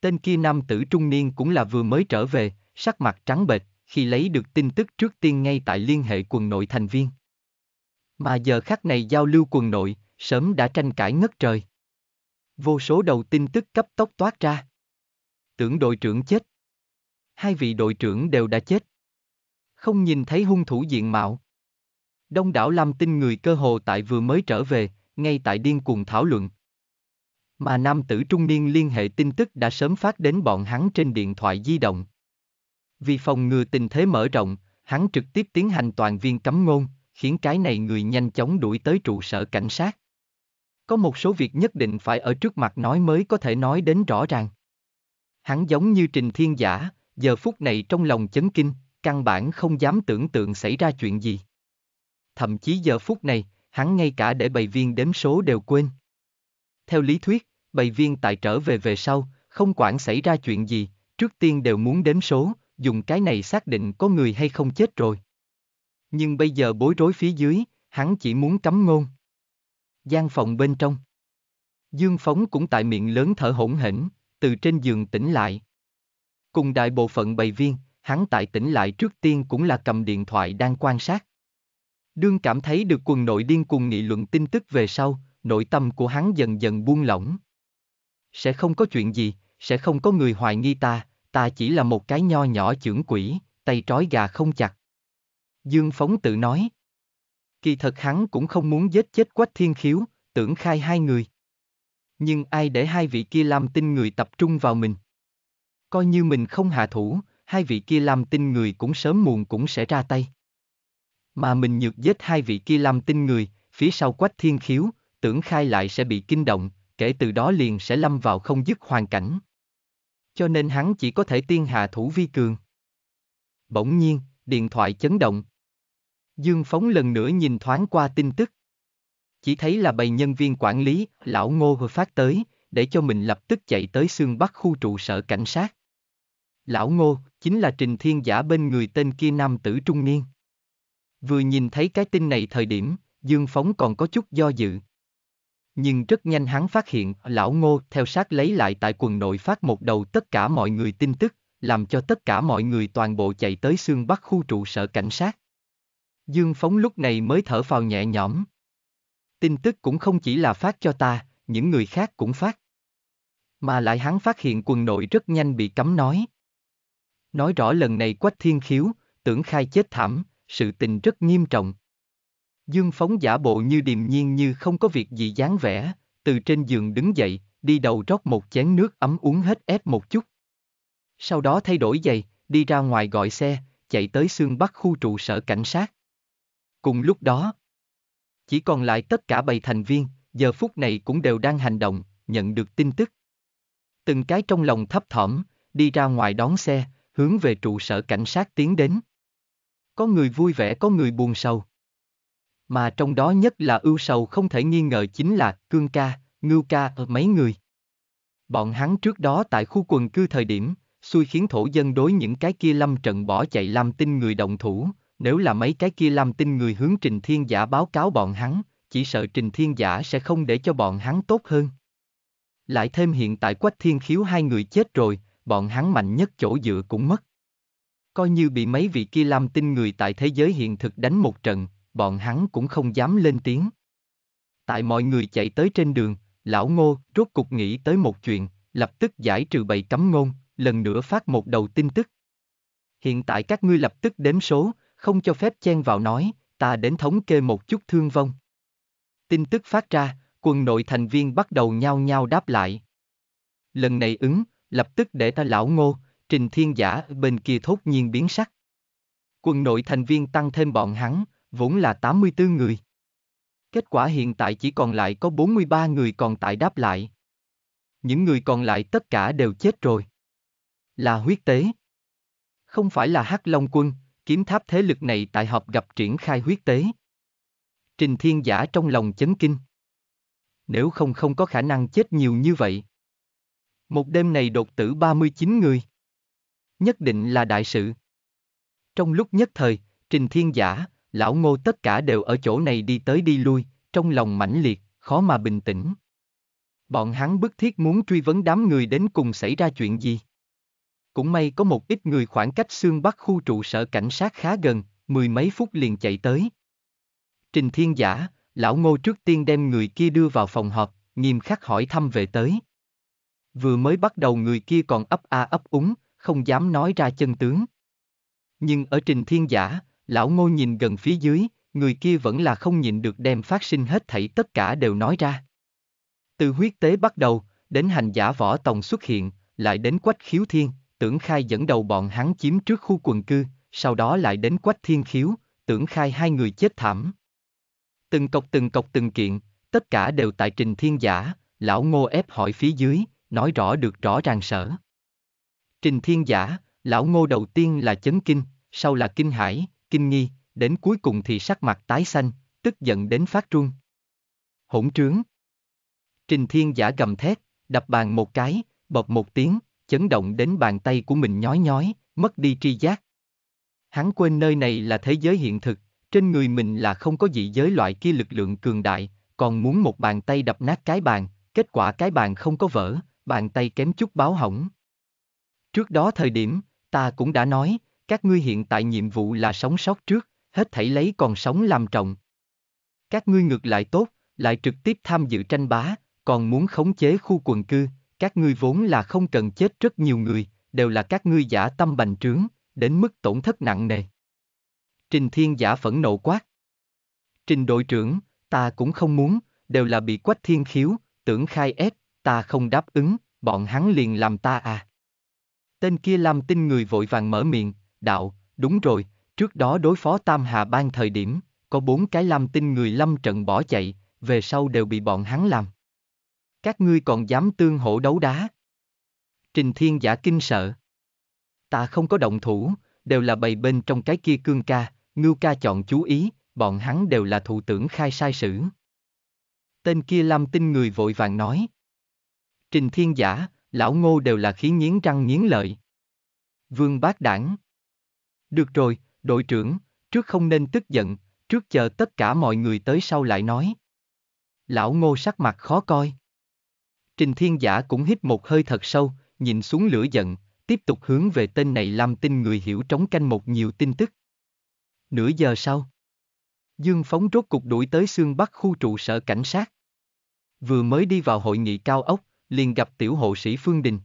Tên kia nam tử trung niên cũng là vừa mới trở về, sắc mặt trắng bệch, khi lấy được tin tức trước tiên ngay tại liên hệ quần nội thành viên. Mà giờ khắc này giao lưu quần nội, sớm đã tranh cãi ngất trời. Vô số đầu tin tức cấp tốc toát ra. Tưởng đội trưởng chết. Hai vị đội trưởng đều đã chết. Không nhìn thấy hung thủ diện mạo. Đông đảo làm tin người cơ hồ tại vừa mới trở về, ngay tại điên cuồng thảo luận. Mà nam tử trung niên liên hệ tin tức đã sớm phát đến bọn hắn trên điện thoại di động. Vì phòng ngừa tình thế mở rộng, hắn trực tiếp tiến hành toàn viên cấm ngôn, khiến cái này người nhanh chóng đuổi tới trụ sở cảnh sát. Có một số việc nhất định phải ở trước mặt nói mới có thể nói đến rõ ràng. Hắn giống như trình thiên giả, giờ phút này trong lòng chấn kinh, căn bản không dám tưởng tượng xảy ra chuyện gì. Thậm chí giờ phút này, hắn ngay cả để bày viên đếm số đều quên. Theo lý thuyết, bày viên tại trở về về sau, không quản xảy ra chuyện gì, trước tiên đều muốn đếm số, dùng cái này xác định có người hay không chết rồi. Nhưng bây giờ bối rối phía dưới, hắn chỉ muốn cấm ngôn. gian phòng bên trong. Dương Phóng cũng tại miệng lớn thở hỗn hỉnh, từ trên giường tỉnh lại. Cùng đại bộ phận bày viên, hắn tại tỉnh lại trước tiên cũng là cầm điện thoại đang quan sát. Đương cảm thấy được quần nội điên cùng nghị luận tin tức về sau, nội tâm của hắn dần dần buông lỏng. Sẽ không có chuyện gì, sẽ không có người hoài nghi ta, ta chỉ là một cái nho nhỏ chưởng quỷ, tay trói gà không chặt. Dương Phóng tự nói. Kỳ thật hắn cũng không muốn giết chết quách thiên khiếu, tưởng khai hai người. Nhưng ai để hai vị kia làm tin người tập trung vào mình? Coi như mình không hạ thủ, hai vị kia làm tin người cũng sớm muộn cũng sẽ ra tay. Mà mình nhược giết hai vị kia làm tin người, phía sau quách thiên khiếu, tưởng khai lại sẽ bị kinh động, kể từ đó liền sẽ lâm vào không dứt hoàn cảnh cho nên hắn chỉ có thể tiên hạ thủ vi cường. Bỗng nhiên, điện thoại chấn động. Dương Phóng lần nữa nhìn thoáng qua tin tức. Chỉ thấy là bầy nhân viên quản lý, lão ngô vừa phát tới, để cho mình lập tức chạy tới xương bắc khu trụ sở cảnh sát. Lão ngô, chính là trình thiên giả bên người tên kia nam tử trung niên. Vừa nhìn thấy cái tin này thời điểm, Dương Phóng còn có chút do dự. Nhưng rất nhanh hắn phát hiện lão ngô theo sát lấy lại tại quần nội phát một đầu tất cả mọi người tin tức, làm cho tất cả mọi người toàn bộ chạy tới xương bắc khu trụ sở cảnh sát. Dương Phóng lúc này mới thở phào nhẹ nhõm. Tin tức cũng không chỉ là phát cho ta, những người khác cũng phát. Mà lại hắn phát hiện quần nội rất nhanh bị cấm nói. Nói rõ lần này quách thiên khiếu, tưởng khai chết thảm, sự tình rất nghiêm trọng. Dương Phóng giả bộ như điềm nhiên như không có việc gì dáng vẻ, từ trên giường đứng dậy, đi đầu rót một chén nước ấm uống hết ép một chút. Sau đó thay đổi giày, đi ra ngoài gọi xe, chạy tới xương bắc khu trụ sở cảnh sát. Cùng lúc đó, chỉ còn lại tất cả bầy thành viên, giờ phút này cũng đều đang hành động, nhận được tin tức. Từng cái trong lòng thấp thỏm, đi ra ngoài đón xe, hướng về trụ sở cảnh sát tiến đến. Có người vui vẻ có người buồn sầu mà trong đó nhất là ưu sầu không thể nghi ngờ chính là Cương Ca, Ngưu Ca ở mấy người. Bọn hắn trước đó tại khu quần cư thời điểm, xui khiến thổ dân đối những cái kia lâm trận bỏ chạy làm tin người động thủ, nếu là mấy cái kia làm tin người hướng Trình Thiên Giả báo cáo bọn hắn, chỉ sợ Trình Thiên Giả sẽ không để cho bọn hắn tốt hơn. Lại thêm hiện tại Quách Thiên Khiếu hai người chết rồi, bọn hắn mạnh nhất chỗ dựa cũng mất. Coi như bị mấy vị kia làm tin người tại thế giới hiện thực đánh một trận, bọn hắn cũng không dám lên tiếng. Tại mọi người chạy tới trên đường, lão ngô rốt cục nghĩ tới một chuyện, lập tức giải trừ bày cấm ngôn, lần nữa phát một đầu tin tức. Hiện tại các ngươi lập tức đếm số, không cho phép chen vào nói, ta đến thống kê một chút thương vong. Tin tức phát ra, quân nội thành viên bắt đầu nhao nhao đáp lại. Lần này ứng, lập tức để ta lão ngô, trình thiên giả bên kia thốt nhiên biến sắc. Quân nội thành viên tăng thêm bọn hắn, vốn là 84 người. Kết quả hiện tại chỉ còn lại có 43 người còn tại đáp lại. Những người còn lại tất cả đều chết rồi. Là huyết tế. Không phải là hắc long quân, kiếm tháp thế lực này tại họp gặp triển khai huyết tế. Trình thiên giả trong lòng chấn kinh. Nếu không không có khả năng chết nhiều như vậy. Một đêm này đột tử 39 người. Nhất định là đại sự. Trong lúc nhất thời, Trình Thiên Giả, lão ngô tất cả đều ở chỗ này đi tới đi lui, trong lòng mãnh liệt, khó mà bình tĩnh. Bọn hắn bức thiết muốn truy vấn đám người đến cùng xảy ra chuyện gì. Cũng may có một ít người khoảng cách xương bắc khu trụ sở cảnh sát khá gần, mười mấy phút liền chạy tới. Trình thiên giả, lão ngô trước tiên đem người kia đưa vào phòng họp, nghiêm khắc hỏi thăm về tới. Vừa mới bắt đầu người kia còn ấp a ấp úng, không dám nói ra chân tướng. Nhưng ở trình thiên giả, Lão ngô nhìn gần phía dưới, người kia vẫn là không nhịn được đem phát sinh hết thảy tất cả đều nói ra. Từ huyết tế bắt đầu, đến hành giả võ tòng xuất hiện, lại đến quách khiếu thiên, tưởng khai dẫn đầu bọn hắn chiếm trước khu quần cư, sau đó lại đến quách thiên khiếu, tưởng khai hai người chết thảm. Từng cọc từng cọc từng kiện, tất cả đều tại trình thiên giả, lão ngô ép hỏi phía dưới, nói rõ được rõ ràng sở. Trình thiên giả, lão ngô đầu tiên là chấn kinh, sau là kinh hải, kinh nghi, đến cuối cùng thì sắc mặt tái xanh, tức giận đến phát run. Hỗn trướng. Trình thiên giả gầm thét, đập bàn một cái, bập một tiếng, chấn động đến bàn tay của mình nhói nhói, mất đi tri giác. Hắn quên nơi này là thế giới hiện thực, trên người mình là không có gì giới loại kia lực lượng cường đại, còn muốn một bàn tay đập nát cái bàn, kết quả cái bàn không có vỡ, bàn tay kém chút báo hỏng. Trước đó thời điểm, ta cũng đã nói, các ngươi hiện tại nhiệm vụ là sống sót trước, hết thảy lấy còn sống làm trọng. Các ngươi ngược lại tốt, lại trực tiếp tham dự tranh bá, còn muốn khống chế khu quần cư, các ngươi vốn là không cần chết rất nhiều người, đều là các ngươi giả tâm bành trướng, đến mức tổn thất nặng nề. Trình Thiên Giả phẫn nộ quát. Trình đội trưởng, ta cũng không muốn, đều là bị quách thiên khiếu, tưởng khai ép, ta không đáp ứng, bọn hắn liền làm ta à. Tên kia làm tin người vội vàng mở miệng, đạo, đúng rồi, trước đó đối phó Tam Hà Ban thời điểm, có bốn cái lam tinh người lâm trận bỏ chạy, về sau đều bị bọn hắn làm. Các ngươi còn dám tương hổ đấu đá. Trình Thiên Giả kinh sợ. Ta không có động thủ, đều là bầy bên trong cái kia cương ca, ngưu ca chọn chú ý, bọn hắn đều là thủ tưởng khai sai sử. Tên kia lam tinh người vội vàng nói. Trình Thiên Giả, lão ngô đều là khí nghiến răng nghiến lợi. Vương Bác Đảng được rồi, đội trưởng, trước không nên tức giận, trước chờ tất cả mọi người tới sau lại nói. Lão ngô sắc mặt khó coi. Trình thiên giả cũng hít một hơi thật sâu, nhìn xuống lửa giận, tiếp tục hướng về tên này làm tin người hiểu trống canh một nhiều tin tức. Nửa giờ sau, Dương Phóng rốt cục đuổi tới xương bắc khu trụ sở cảnh sát. Vừa mới đi vào hội nghị cao ốc, liền gặp tiểu hộ sĩ Phương Đình.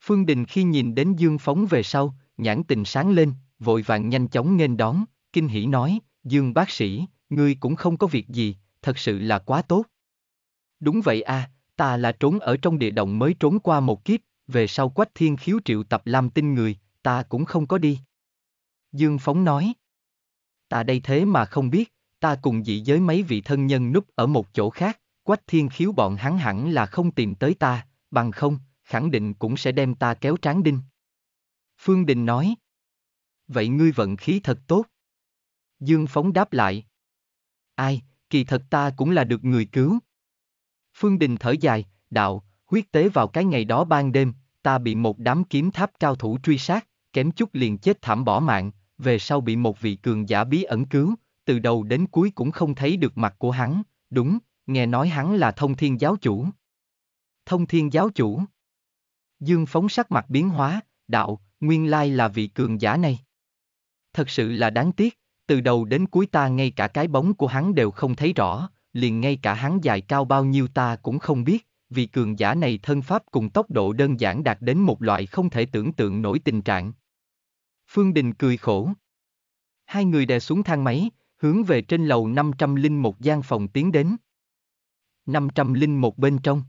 Phương Đình khi nhìn đến Dương Phóng về sau, nhãn tình sáng lên, vội vàng nhanh chóng nghênh đón, kinh hỉ nói, Dương bác sĩ, ngươi cũng không có việc gì, thật sự là quá tốt. Đúng vậy à, ta là trốn ở trong địa động mới trốn qua một kiếp, về sau quách thiên khiếu triệu tập làm tin người, ta cũng không có đi. Dương Phóng nói, ta đây thế mà không biết, ta cùng dị giới mấy vị thân nhân núp ở một chỗ khác, quách thiên khiếu bọn hắn hẳn là không tìm tới ta, bằng không, khẳng định cũng sẽ đem ta kéo tráng đinh. Phương Đình nói. Vậy ngươi vận khí thật tốt. Dương Phóng đáp lại. Ai, kỳ thật ta cũng là được người cứu. Phương Đình thở dài, đạo, huyết tế vào cái ngày đó ban đêm, ta bị một đám kiếm tháp cao thủ truy sát, kém chút liền chết thảm bỏ mạng, về sau bị một vị cường giả bí ẩn cứu, từ đầu đến cuối cũng không thấy được mặt của hắn, đúng, nghe nói hắn là thông thiên giáo chủ. Thông thiên giáo chủ. Dương phóng sắc mặt biến hóa, đạo, nguyên lai là vị cường giả này. Thật sự là đáng tiếc, từ đầu đến cuối ta ngay cả cái bóng của hắn đều không thấy rõ, liền ngay cả hắn dài cao bao nhiêu ta cũng không biết, vị cường giả này thân pháp cùng tốc độ đơn giản đạt đến một loại không thể tưởng tượng nổi tình trạng. Phương Đình cười khổ. Hai người đè xuống thang máy, hướng về trên lầu 501 gian phòng tiến đến. 501 bên trong.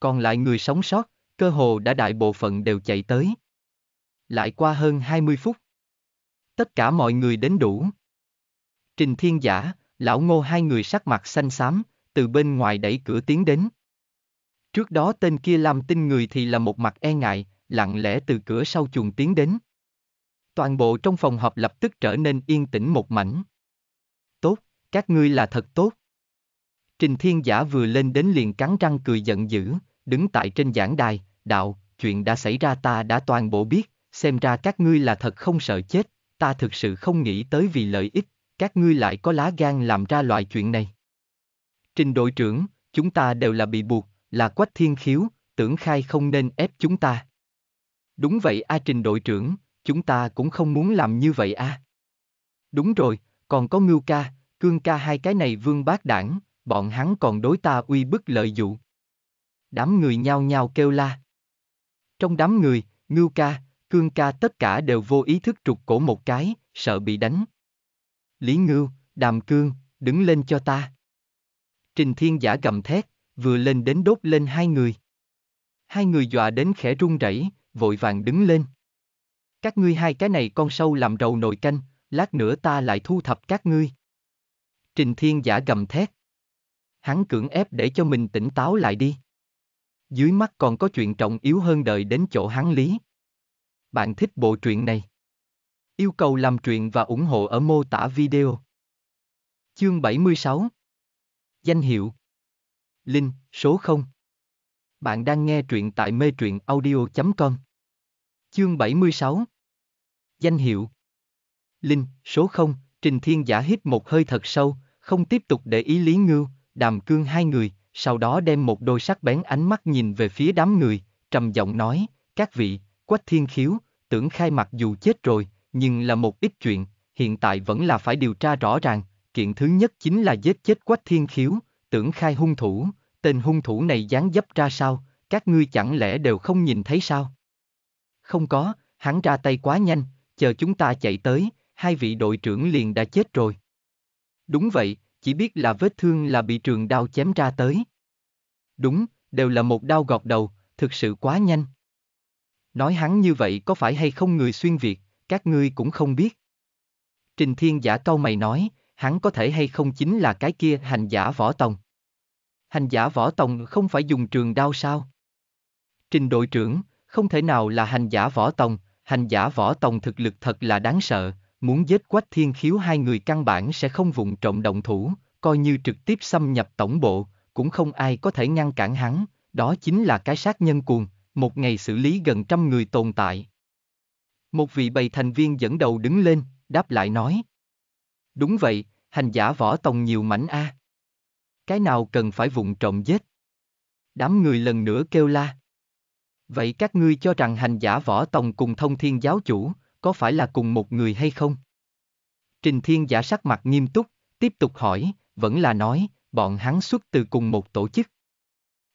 Còn lại người sống sót, cơ hồ đã đại bộ phận đều chạy tới. Lại qua hơn 20 phút. Tất cả mọi người đến đủ. Trình Thiên Giả, Lão Ngô hai người sắc mặt xanh xám, từ bên ngoài đẩy cửa tiến đến. Trước đó tên kia làm tin người thì là một mặt e ngại, lặng lẽ từ cửa sau chuồng tiến đến. Toàn bộ trong phòng họp lập tức trở nên yên tĩnh một mảnh. Tốt, các ngươi là thật tốt. Trình Thiên Giả vừa lên đến liền cắn răng cười giận dữ, đứng tại trên giảng đài, đạo, chuyện đã xảy ra ta đã toàn bộ biết, xem ra các ngươi là thật không sợ chết, ta thực sự không nghĩ tới vì lợi ích, các ngươi lại có lá gan làm ra loại chuyện này. Trình đội trưởng, chúng ta đều là bị buộc, là quách thiên khiếu, tưởng khai không nên ép chúng ta. Đúng vậy a trình đội trưởng, chúng ta cũng không muốn làm như vậy a. Đúng rồi, còn có ngưu ca, cương ca hai cái này vương bác đảng, bọn hắn còn đối ta uy bức lợi dụ đám người nhao nhao kêu la. Trong đám người, Ngưu ca, Cương ca tất cả đều vô ý thức trục cổ một cái, sợ bị đánh. Lý Ngưu, Đàm Cương, đứng lên cho ta. Trình Thiên Giả gầm thét, vừa lên đến đốt lên hai người. Hai người dọa đến khẽ run rẩy, vội vàng đứng lên. Các ngươi hai cái này con sâu làm rầu nồi canh, lát nữa ta lại thu thập các ngươi. Trình Thiên Giả gầm thét. Hắn cưỡng ép để cho mình tỉnh táo lại đi dưới mắt còn có chuyện trọng yếu hơn đợi đến chỗ hắn lý. Bạn thích bộ truyện này? Yêu cầu làm truyện và ủng hộ ở mô tả video. Chương 76 Danh hiệu Linh, số 0 Bạn đang nghe truyện tại mê truyện audio.com Chương 76 Danh hiệu Linh, số 0, Trình Thiên Giả hít một hơi thật sâu, không tiếp tục để ý Lý Ngưu, Đàm Cương hai người, sau đó đem một đôi sắc bén ánh mắt nhìn về phía đám người, trầm giọng nói, các vị, quách thiên khiếu, tưởng khai mặc dù chết rồi, nhưng là một ít chuyện, hiện tại vẫn là phải điều tra rõ ràng, kiện thứ nhất chính là giết chết quách thiên khiếu, tưởng khai hung thủ, tên hung thủ này dáng dấp ra sao, các ngươi chẳng lẽ đều không nhìn thấy sao? Không có, hắn ra tay quá nhanh, chờ chúng ta chạy tới, hai vị đội trưởng liền đã chết rồi. Đúng vậy, chỉ biết là vết thương là bị trường đao chém ra tới. Đúng, đều là một đao gọt đầu, thực sự quá nhanh. Nói hắn như vậy có phải hay không người xuyên Việt, các ngươi cũng không biết. Trình Thiên Giả câu mày nói, hắn có thể hay không chính là cái kia hành giả võ tòng. Hành giả võ tòng không phải dùng trường đao sao? Trình đội trưởng, không thể nào là hành giả võ tòng, hành giả võ tòng thực lực thật là đáng sợ, Muốn giết quách thiên khiếu hai người căn bản sẽ không vụng trộm động thủ, coi như trực tiếp xâm nhập tổng bộ, cũng không ai có thể ngăn cản hắn, đó chính là cái sát nhân cuồng, một ngày xử lý gần trăm người tồn tại. Một vị bầy thành viên dẫn đầu đứng lên, đáp lại nói. Đúng vậy, hành giả võ tòng nhiều mảnh a. Cái nào cần phải vụng trộm giết? Đám người lần nữa kêu la. Vậy các ngươi cho rằng hành giả võ tòng cùng thông thiên giáo chủ, có phải là cùng một người hay không? Trình Thiên Giả sắc mặt nghiêm túc, tiếp tục hỏi, vẫn là nói, bọn hắn xuất từ cùng một tổ chức.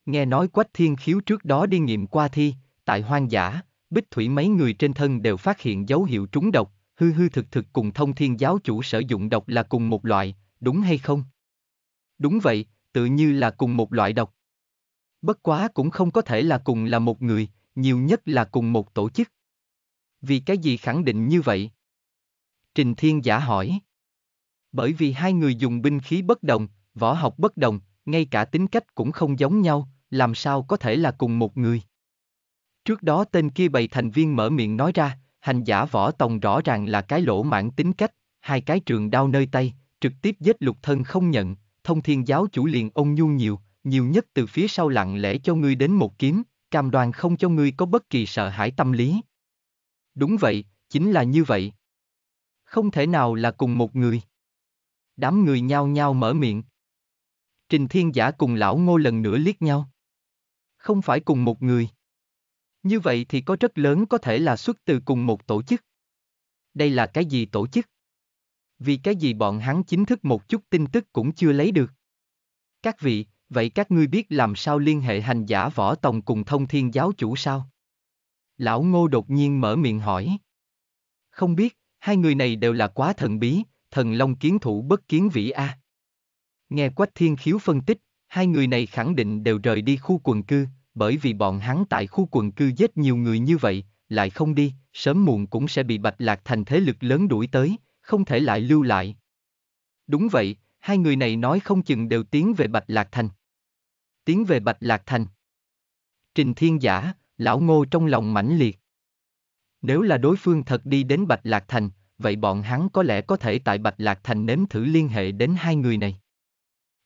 Nghe nói Quách Thiên Khiếu trước đó đi nghiệm qua thi, tại hoang dã, bích thủy mấy người trên thân đều phát hiện dấu hiệu trúng độc, hư hư thực thực cùng thông thiên giáo chủ sử dụng độc là cùng một loại, đúng hay không? Đúng vậy, tự như là cùng một loại độc. Bất quá cũng không có thể là cùng là một người, nhiều nhất là cùng một tổ chức. Vì cái gì khẳng định như vậy? Trình Thiên Giả hỏi. Bởi vì hai người dùng binh khí bất đồng, võ học bất đồng, ngay cả tính cách cũng không giống nhau, làm sao có thể là cùng một người. Trước đó tên kia bày thành viên mở miệng nói ra, hành giả võ tòng rõ ràng là cái lỗ mãn tính cách, hai cái trường đao nơi tay, trực tiếp giết lục thân không nhận, thông thiên giáo chủ liền ông nhu nhiều, nhiều nhất từ phía sau lặng lẽ cho ngươi đến một kiếm, cam đoan không cho ngươi có bất kỳ sợ hãi tâm lý. Đúng vậy, chính là như vậy. Không thể nào là cùng một người. Đám người nhao nhao mở miệng. Trình Thiên Giả cùng lão ngô lần nữa liếc nhau. Không phải cùng một người. Như vậy thì có rất lớn có thể là xuất từ cùng một tổ chức. Đây là cái gì tổ chức? Vì cái gì bọn hắn chính thức một chút tin tức cũng chưa lấy được. Các vị, vậy các ngươi biết làm sao liên hệ hành giả võ tòng cùng thông thiên giáo chủ sao? Lão Ngô đột nhiên mở miệng hỏi. Không biết, hai người này đều là quá thần bí, thần long kiến thủ bất kiến vĩ A. À. Nghe Quách Thiên Khiếu phân tích, hai người này khẳng định đều rời đi khu quần cư, bởi vì bọn hắn tại khu quần cư giết nhiều người như vậy, lại không đi, sớm muộn cũng sẽ bị bạch lạc thành thế lực lớn đuổi tới, không thể lại lưu lại. Đúng vậy, hai người này nói không chừng đều tiến về bạch lạc thành. Tiến về bạch lạc thành. Trình Thiên Giả, lão ngô trong lòng mãnh liệt. Nếu là đối phương thật đi đến Bạch Lạc Thành, vậy bọn hắn có lẽ có thể tại Bạch Lạc Thành nếm thử liên hệ đến hai người này.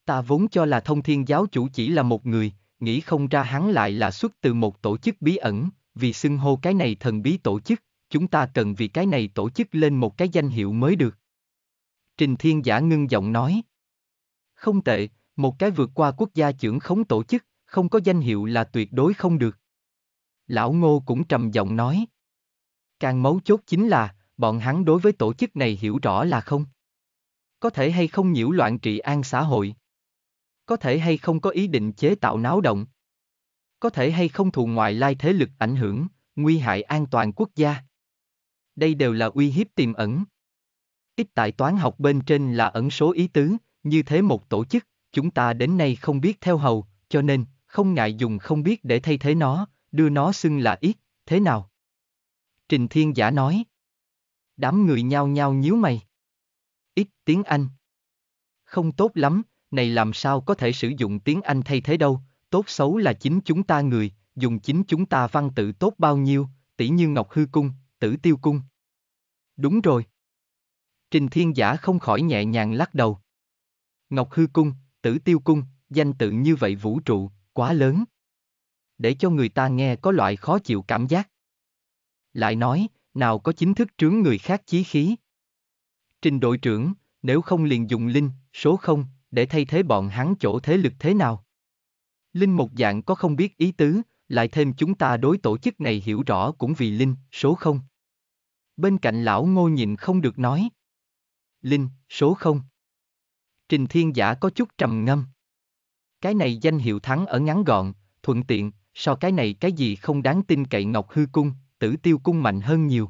Ta vốn cho là thông thiên giáo chủ chỉ là một người, nghĩ không ra hắn lại là xuất từ một tổ chức bí ẩn, vì xưng hô cái này thần bí tổ chức, chúng ta cần vì cái này tổ chức lên một cái danh hiệu mới được. Trình Thiên Giả ngưng giọng nói. Không tệ, một cái vượt qua quốc gia trưởng khống tổ chức, không có danh hiệu là tuyệt đối không được lão ngô cũng trầm giọng nói. Càng mấu chốt chính là, bọn hắn đối với tổ chức này hiểu rõ là không. Có thể hay không nhiễu loạn trị an xã hội. Có thể hay không có ý định chế tạo náo động. Có thể hay không thù ngoại lai thế lực ảnh hưởng, nguy hại an toàn quốc gia. Đây đều là uy hiếp tiềm ẩn. Ít tại toán học bên trên là ẩn số ý tứ, như thế một tổ chức, chúng ta đến nay không biết theo hầu, cho nên, không ngại dùng không biết để thay thế nó, đưa nó xưng là ít, thế nào? Trình Thiên Giả nói. Đám người nhao nhao nhíu mày. Ít tiếng Anh. Không tốt lắm, này làm sao có thể sử dụng tiếng Anh thay thế đâu, tốt xấu là chính chúng ta người, dùng chính chúng ta văn tự tốt bao nhiêu, tỷ như Ngọc Hư Cung, Tử Tiêu Cung. Đúng rồi. Trình Thiên Giả không khỏi nhẹ nhàng lắc đầu. Ngọc Hư Cung, Tử Tiêu Cung, danh tự như vậy vũ trụ, quá lớn để cho người ta nghe có loại khó chịu cảm giác. Lại nói, nào có chính thức trướng người khác chí khí. Trình đội trưởng, nếu không liền dùng linh, số không, để thay thế bọn hắn chỗ thế lực thế nào. Linh một dạng có không biết ý tứ, lại thêm chúng ta đối tổ chức này hiểu rõ cũng vì linh, số không. Bên cạnh lão ngô nhìn không được nói. Linh, số không. Trình thiên giả có chút trầm ngâm. Cái này danh hiệu thắng ở ngắn gọn, thuận tiện, so cái này cái gì không đáng tin cậy Ngọc Hư Cung, tử tiêu cung mạnh hơn nhiều.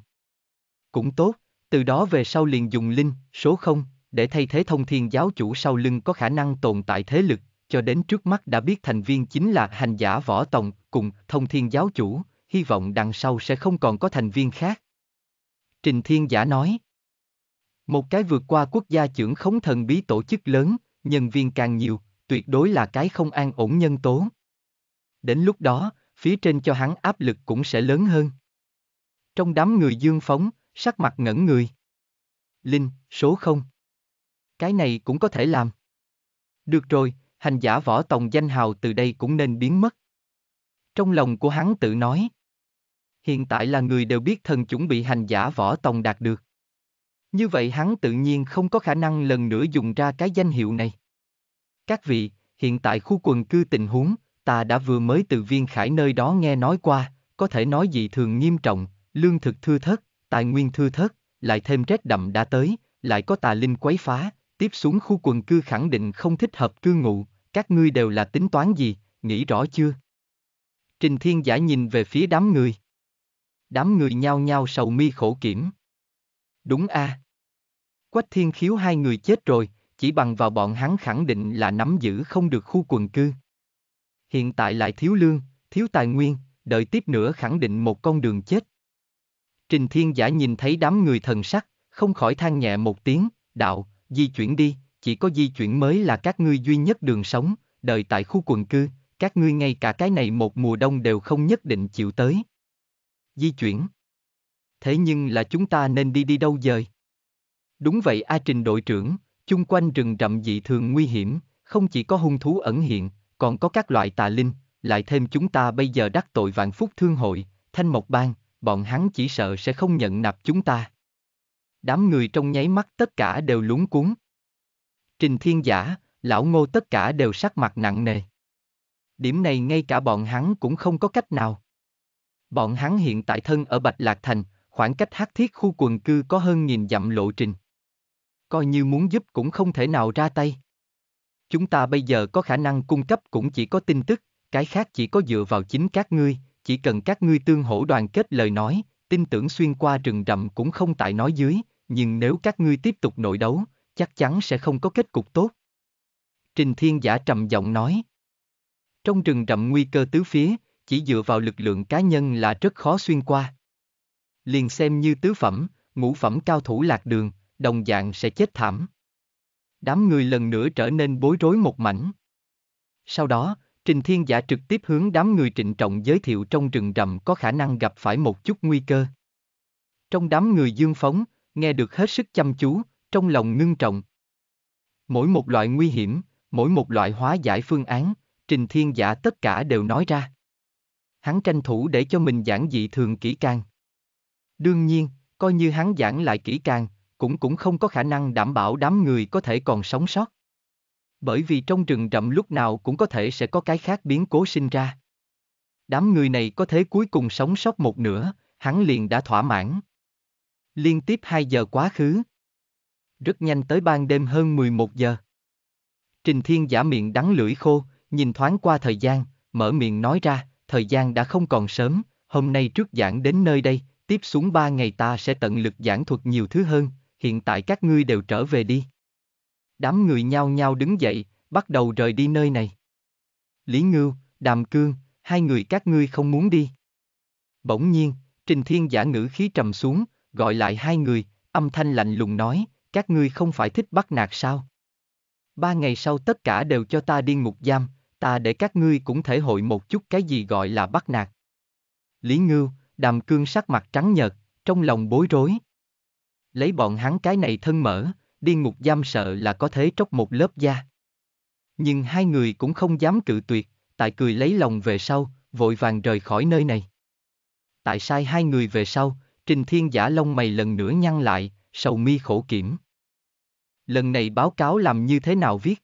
Cũng tốt, từ đó về sau liền dùng linh, số không, để thay thế thông thiên giáo chủ sau lưng có khả năng tồn tại thế lực, cho đến trước mắt đã biết thành viên chính là hành giả võ tòng cùng thông thiên giáo chủ, hy vọng đằng sau sẽ không còn có thành viên khác. Trình Thiên Giả nói Một cái vượt qua quốc gia trưởng khống thần bí tổ chức lớn, nhân viên càng nhiều, tuyệt đối là cái không an ổn nhân tố. Đến lúc đó, phía trên cho hắn áp lực cũng sẽ lớn hơn. Trong đám người dương phóng, sắc mặt ngẩn người. Linh, số không. Cái này cũng có thể làm. Được rồi, hành giả võ tòng danh hào từ đây cũng nên biến mất. Trong lòng của hắn tự nói. Hiện tại là người đều biết thần chuẩn bị hành giả võ tòng đạt được. Như vậy hắn tự nhiên không có khả năng lần nữa dùng ra cái danh hiệu này. Các vị, hiện tại khu quần cư tình huống, ta đã vừa mới từ viên khải nơi đó nghe nói qua, có thể nói gì thường nghiêm trọng, lương thực thưa thớt, tài nguyên thưa thớt, lại thêm rét đậm đã tới, lại có tà linh quấy phá, tiếp xuống khu quần cư khẳng định không thích hợp cư ngụ, các ngươi đều là tính toán gì, nghĩ rõ chưa? Trình Thiên Giả nhìn về phía đám người. Đám người nhao nhao sầu mi khổ kiểm. Đúng a. À. Quách Thiên Khiếu hai người chết rồi, chỉ bằng vào bọn hắn khẳng định là nắm giữ không được khu quần cư hiện tại lại thiếu lương, thiếu tài nguyên, đợi tiếp nữa khẳng định một con đường chết. Trình Thiên Giả nhìn thấy đám người thần sắc, không khỏi than nhẹ một tiếng, đạo, di chuyển đi, chỉ có di chuyển mới là các ngươi duy nhất đường sống, đợi tại khu quần cư, các ngươi ngay cả cái này một mùa đông đều không nhất định chịu tới. Di chuyển. Thế nhưng là chúng ta nên đi đi đâu dời? Đúng vậy A Trình đội trưởng, chung quanh rừng rậm dị thường nguy hiểm, không chỉ có hung thú ẩn hiện, còn có các loại tà linh, lại thêm chúng ta bây giờ đắc tội vạn phúc thương hội, thanh mộc bang, bọn hắn chỉ sợ sẽ không nhận nạp chúng ta. Đám người trong nháy mắt tất cả đều lúng cuốn. Trình thiên giả, lão ngô tất cả đều sắc mặt nặng nề. Điểm này ngay cả bọn hắn cũng không có cách nào. Bọn hắn hiện tại thân ở Bạch Lạc Thành, khoảng cách hát thiết khu quần cư có hơn nghìn dặm lộ trình. Coi như muốn giúp cũng không thể nào ra tay chúng ta bây giờ có khả năng cung cấp cũng chỉ có tin tức, cái khác chỉ có dựa vào chính các ngươi, chỉ cần các ngươi tương hỗ đoàn kết lời nói, tin tưởng xuyên qua rừng rậm cũng không tại nói dưới, nhưng nếu các ngươi tiếp tục nội đấu, chắc chắn sẽ không có kết cục tốt. Trình Thiên Giả trầm giọng nói. Trong rừng rậm nguy cơ tứ phía, chỉ dựa vào lực lượng cá nhân là rất khó xuyên qua. Liền xem như tứ phẩm, ngũ phẩm cao thủ lạc đường, đồng dạng sẽ chết thảm đám người lần nữa trở nên bối rối một mảnh. Sau đó, Trình Thiên Giả trực tiếp hướng đám người trịnh trọng giới thiệu trong rừng rậm có khả năng gặp phải một chút nguy cơ. Trong đám người dương phóng, nghe được hết sức chăm chú, trong lòng ngưng trọng. Mỗi một loại nguy hiểm, mỗi một loại hóa giải phương án, Trình Thiên Giả tất cả đều nói ra. Hắn tranh thủ để cho mình giảng dị thường kỹ càng. Đương nhiên, coi như hắn giảng lại kỹ càng, cũng cũng không có khả năng đảm bảo đám người có thể còn sống sót. Bởi vì trong rừng rậm lúc nào cũng có thể sẽ có cái khác biến cố sinh ra. Đám người này có thế cuối cùng sống sót một nửa, hắn liền đã thỏa mãn. Liên tiếp 2 giờ quá khứ. Rất nhanh tới ban đêm hơn 11 giờ. Trình Thiên giả miệng đắng lưỡi khô, nhìn thoáng qua thời gian, mở miệng nói ra, thời gian đã không còn sớm, hôm nay trước giảng đến nơi đây, tiếp xuống 3 ngày ta sẽ tận lực giảng thuật nhiều thứ hơn, hiện tại các ngươi đều trở về đi. Đám người nhao nhao đứng dậy, bắt đầu rời đi nơi này. Lý Ngưu, Đàm Cương, hai người các ngươi không muốn đi. Bỗng nhiên, Trình Thiên giả ngữ khí trầm xuống, gọi lại hai người, âm thanh lạnh lùng nói, các ngươi không phải thích bắt nạt sao? Ba ngày sau tất cả đều cho ta điên ngục giam, ta để các ngươi cũng thể hội một chút cái gì gọi là bắt nạt. Lý Ngưu, Đàm Cương sắc mặt trắng nhợt, trong lòng bối rối lấy bọn hắn cái này thân mở, đi ngục giam sợ là có thế tróc một lớp da. Nhưng hai người cũng không dám cự tuyệt, tại cười lấy lòng về sau, vội vàng rời khỏi nơi này. Tại sai hai người về sau, Trình Thiên Giả lông mày lần nữa nhăn lại, sầu mi khổ kiểm. Lần này báo cáo làm như thế nào viết?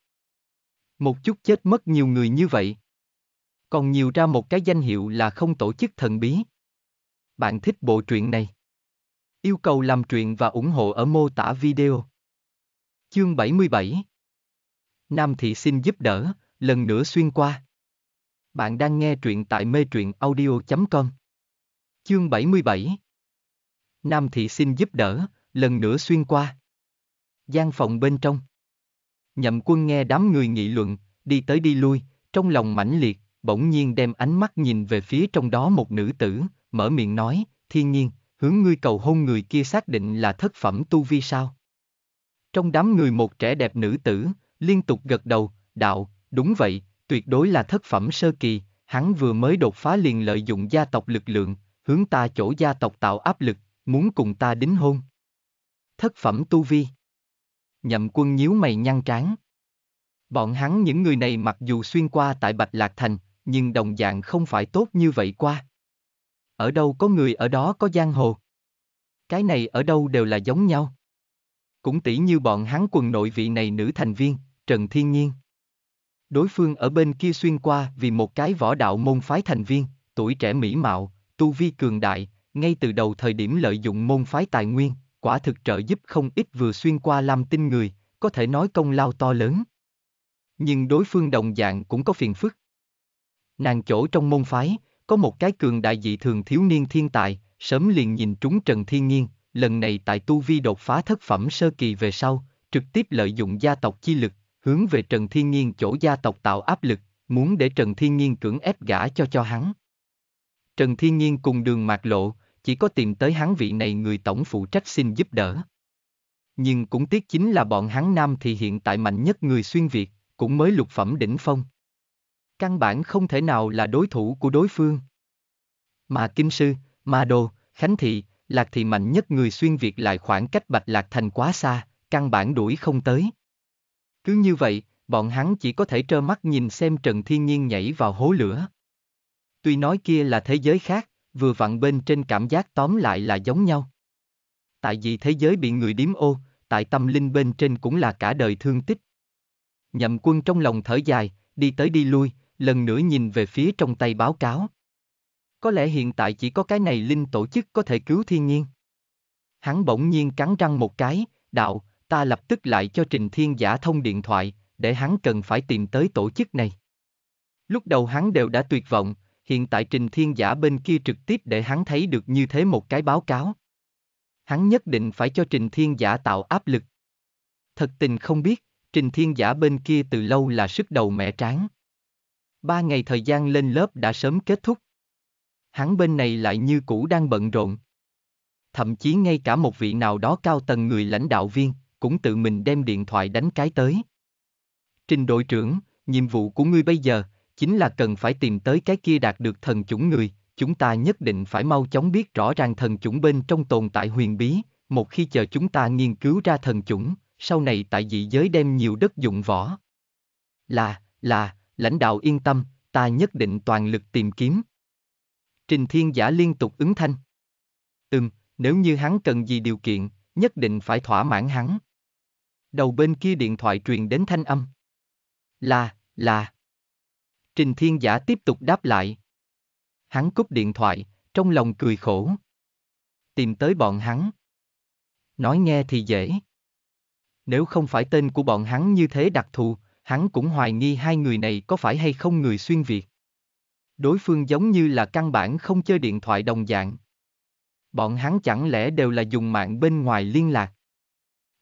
Một chút chết mất nhiều người như vậy. Còn nhiều ra một cái danh hiệu là không tổ chức thần bí. Bạn thích bộ truyện này? Yêu cầu làm truyện và ủng hộ ở mô tả video. Chương 77 Nam Thị xin giúp đỡ, lần nữa xuyên qua. Bạn đang nghe truyện tại mê truyện audio.com Chương 77 Nam Thị xin giúp đỡ, lần nữa xuyên qua. gian phòng bên trong. Nhậm quân nghe đám người nghị luận, đi tới đi lui, trong lòng mãnh liệt, bỗng nhiên đem ánh mắt nhìn về phía trong đó một nữ tử, mở miệng nói, thiên nhiên hướng ngươi cầu hôn người kia xác định là thất phẩm tu vi sao? Trong đám người một trẻ đẹp nữ tử, liên tục gật đầu, đạo, đúng vậy, tuyệt đối là thất phẩm sơ kỳ, hắn vừa mới đột phá liền lợi dụng gia tộc lực lượng, hướng ta chỗ gia tộc tạo áp lực, muốn cùng ta đính hôn. Thất phẩm tu vi. Nhậm quân nhíu mày nhăn trán. Bọn hắn những người này mặc dù xuyên qua tại Bạch Lạc Thành, nhưng đồng dạng không phải tốt như vậy qua. Ở đâu có người ở đó có giang hồ. Cái này ở đâu đều là giống nhau. Cũng tỉ như bọn hắn quần nội vị này nữ thành viên, Trần Thiên Nhiên. Đối phương ở bên kia xuyên qua vì một cái võ đạo môn phái thành viên, tuổi trẻ mỹ mạo, tu vi cường đại, ngay từ đầu thời điểm lợi dụng môn phái tài nguyên, quả thực trợ giúp không ít vừa xuyên qua làm tin người, có thể nói công lao to lớn. Nhưng đối phương đồng dạng cũng có phiền phức. Nàng chỗ trong môn phái, có một cái cường đại dị thường thiếu niên thiên tài, sớm liền nhìn trúng Trần Thiên Nhiên, lần này tại tu vi đột phá thất phẩm sơ kỳ về sau, trực tiếp lợi dụng gia tộc chi lực, hướng về Trần Thiên Nhiên chỗ gia tộc tạo áp lực, muốn để Trần Thiên Nhiên cưỡng ép gã cho cho hắn. Trần Thiên Nhiên cùng đường mạc lộ, chỉ có tìm tới hắn vị này người tổng phụ trách xin giúp đỡ. Nhưng cũng tiếc chính là bọn hắn nam thì hiện tại mạnh nhất người xuyên Việt, cũng mới lục phẩm đỉnh phong, Căn bản không thể nào là đối thủ của đối phương. Mà Kim Sư, Ma đồ, Khánh Thị, Lạc Thị mạnh nhất người xuyên Việt lại khoảng cách Bạch Lạc Thành quá xa, căn bản đuổi không tới. Cứ như vậy, bọn hắn chỉ có thể trơ mắt nhìn xem Trần Thiên Nhiên nhảy vào hố lửa. Tuy nói kia là thế giới khác, vừa vặn bên trên cảm giác tóm lại là giống nhau. Tại vì thế giới bị người điếm ô, tại tâm linh bên trên cũng là cả đời thương tích. Nhậm quân trong lòng thở dài, đi tới đi lui, lần nữa nhìn về phía trong tay báo cáo. Có lẽ hiện tại chỉ có cái này linh tổ chức có thể cứu thiên nhiên. Hắn bỗng nhiên cắn răng một cái, đạo, ta lập tức lại cho Trình Thiên Giả thông điện thoại, để hắn cần phải tìm tới tổ chức này. Lúc đầu hắn đều đã tuyệt vọng, hiện tại Trình Thiên Giả bên kia trực tiếp để hắn thấy được như thế một cái báo cáo. Hắn nhất định phải cho Trình Thiên Giả tạo áp lực. Thật tình không biết, Trình Thiên Giả bên kia từ lâu là sức đầu mẹ tráng. Ba ngày thời gian lên lớp đã sớm kết thúc. Hắn bên này lại như cũ đang bận rộn. Thậm chí ngay cả một vị nào đó cao tầng người lãnh đạo viên, cũng tự mình đem điện thoại đánh cái tới. Trình đội trưởng, nhiệm vụ của ngươi bây giờ, chính là cần phải tìm tới cái kia đạt được thần chủng người, chúng ta nhất định phải mau chóng biết rõ ràng thần chủng bên trong tồn tại huyền bí, một khi chờ chúng ta nghiên cứu ra thần chủng, sau này tại dị giới đem nhiều đất dụng võ. Là, là, lãnh đạo yên tâm, ta nhất định toàn lực tìm kiếm. Trình Thiên Giả liên tục ứng thanh. Ừm, nếu như hắn cần gì điều kiện, nhất định phải thỏa mãn hắn. Đầu bên kia điện thoại truyền đến thanh âm. Là, là. Trình Thiên Giả tiếp tục đáp lại. Hắn cúp điện thoại, trong lòng cười khổ. Tìm tới bọn hắn. Nói nghe thì dễ. Nếu không phải tên của bọn hắn như thế đặc thù, hắn cũng hoài nghi hai người này có phải hay không người xuyên Việt. Đối phương giống như là căn bản không chơi điện thoại đồng dạng. Bọn hắn chẳng lẽ đều là dùng mạng bên ngoài liên lạc.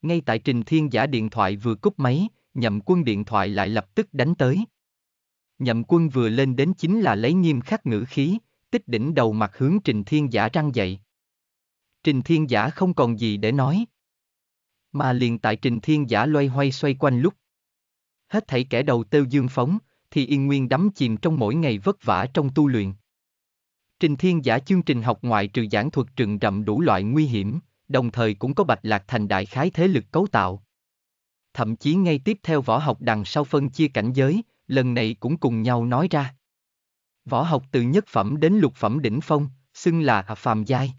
Ngay tại Trình Thiên giả điện thoại vừa cúp máy, nhậm quân điện thoại lại lập tức đánh tới. Nhậm quân vừa lên đến chính là lấy nghiêm khắc ngữ khí, tích đỉnh đầu mặt hướng Trình Thiên giả răng dậy. Trình Thiên giả không còn gì để nói. Mà liền tại Trình Thiên giả loay hoay xoay quanh lúc, hết thảy kẻ đầu têu dương phóng, thì yên nguyên đắm chìm trong mỗi ngày vất vả trong tu luyện. Trình Thiên Giả chương trình học ngoại trừ giảng thuật trường rậm đủ loại nguy hiểm, đồng thời cũng có Bạch Lạc Thành đại khái thế lực cấu tạo. Thậm chí ngay tiếp theo võ học đằng sau phân chia cảnh giới, lần này cũng cùng nhau nói ra. Võ học từ nhất phẩm đến lục phẩm đỉnh phong, xưng là phàm giai.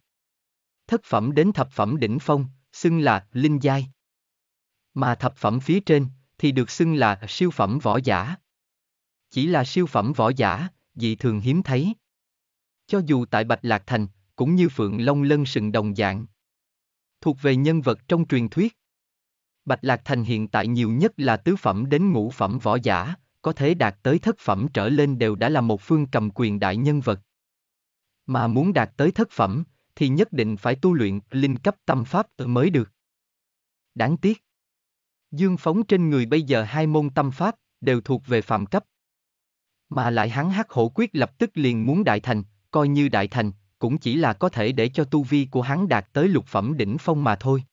Thất phẩm đến thập phẩm đỉnh phong, xưng là linh giai. Mà thập phẩm phía trên, thì được xưng là siêu phẩm võ giả. Chỉ là siêu phẩm võ giả, dị thường hiếm thấy. Cho dù tại Bạch Lạc Thành, cũng như Phượng Long Lân Sừng đồng dạng. Thuộc về nhân vật trong truyền thuyết. Bạch Lạc Thành hiện tại nhiều nhất là tứ phẩm đến ngũ phẩm võ giả, có thể đạt tới thất phẩm trở lên đều đã là một phương cầm quyền đại nhân vật. Mà muốn đạt tới thất phẩm, thì nhất định phải tu luyện linh cấp tâm pháp mới được. Đáng tiếc, Dương Phóng trên người bây giờ hai môn tâm pháp, đều thuộc về phạm cấp. Mà lại hắn hắc hổ quyết lập tức liền muốn đại thành, coi như đại thành, cũng chỉ là có thể để cho tu vi của hắn đạt tới lục phẩm đỉnh phong mà thôi.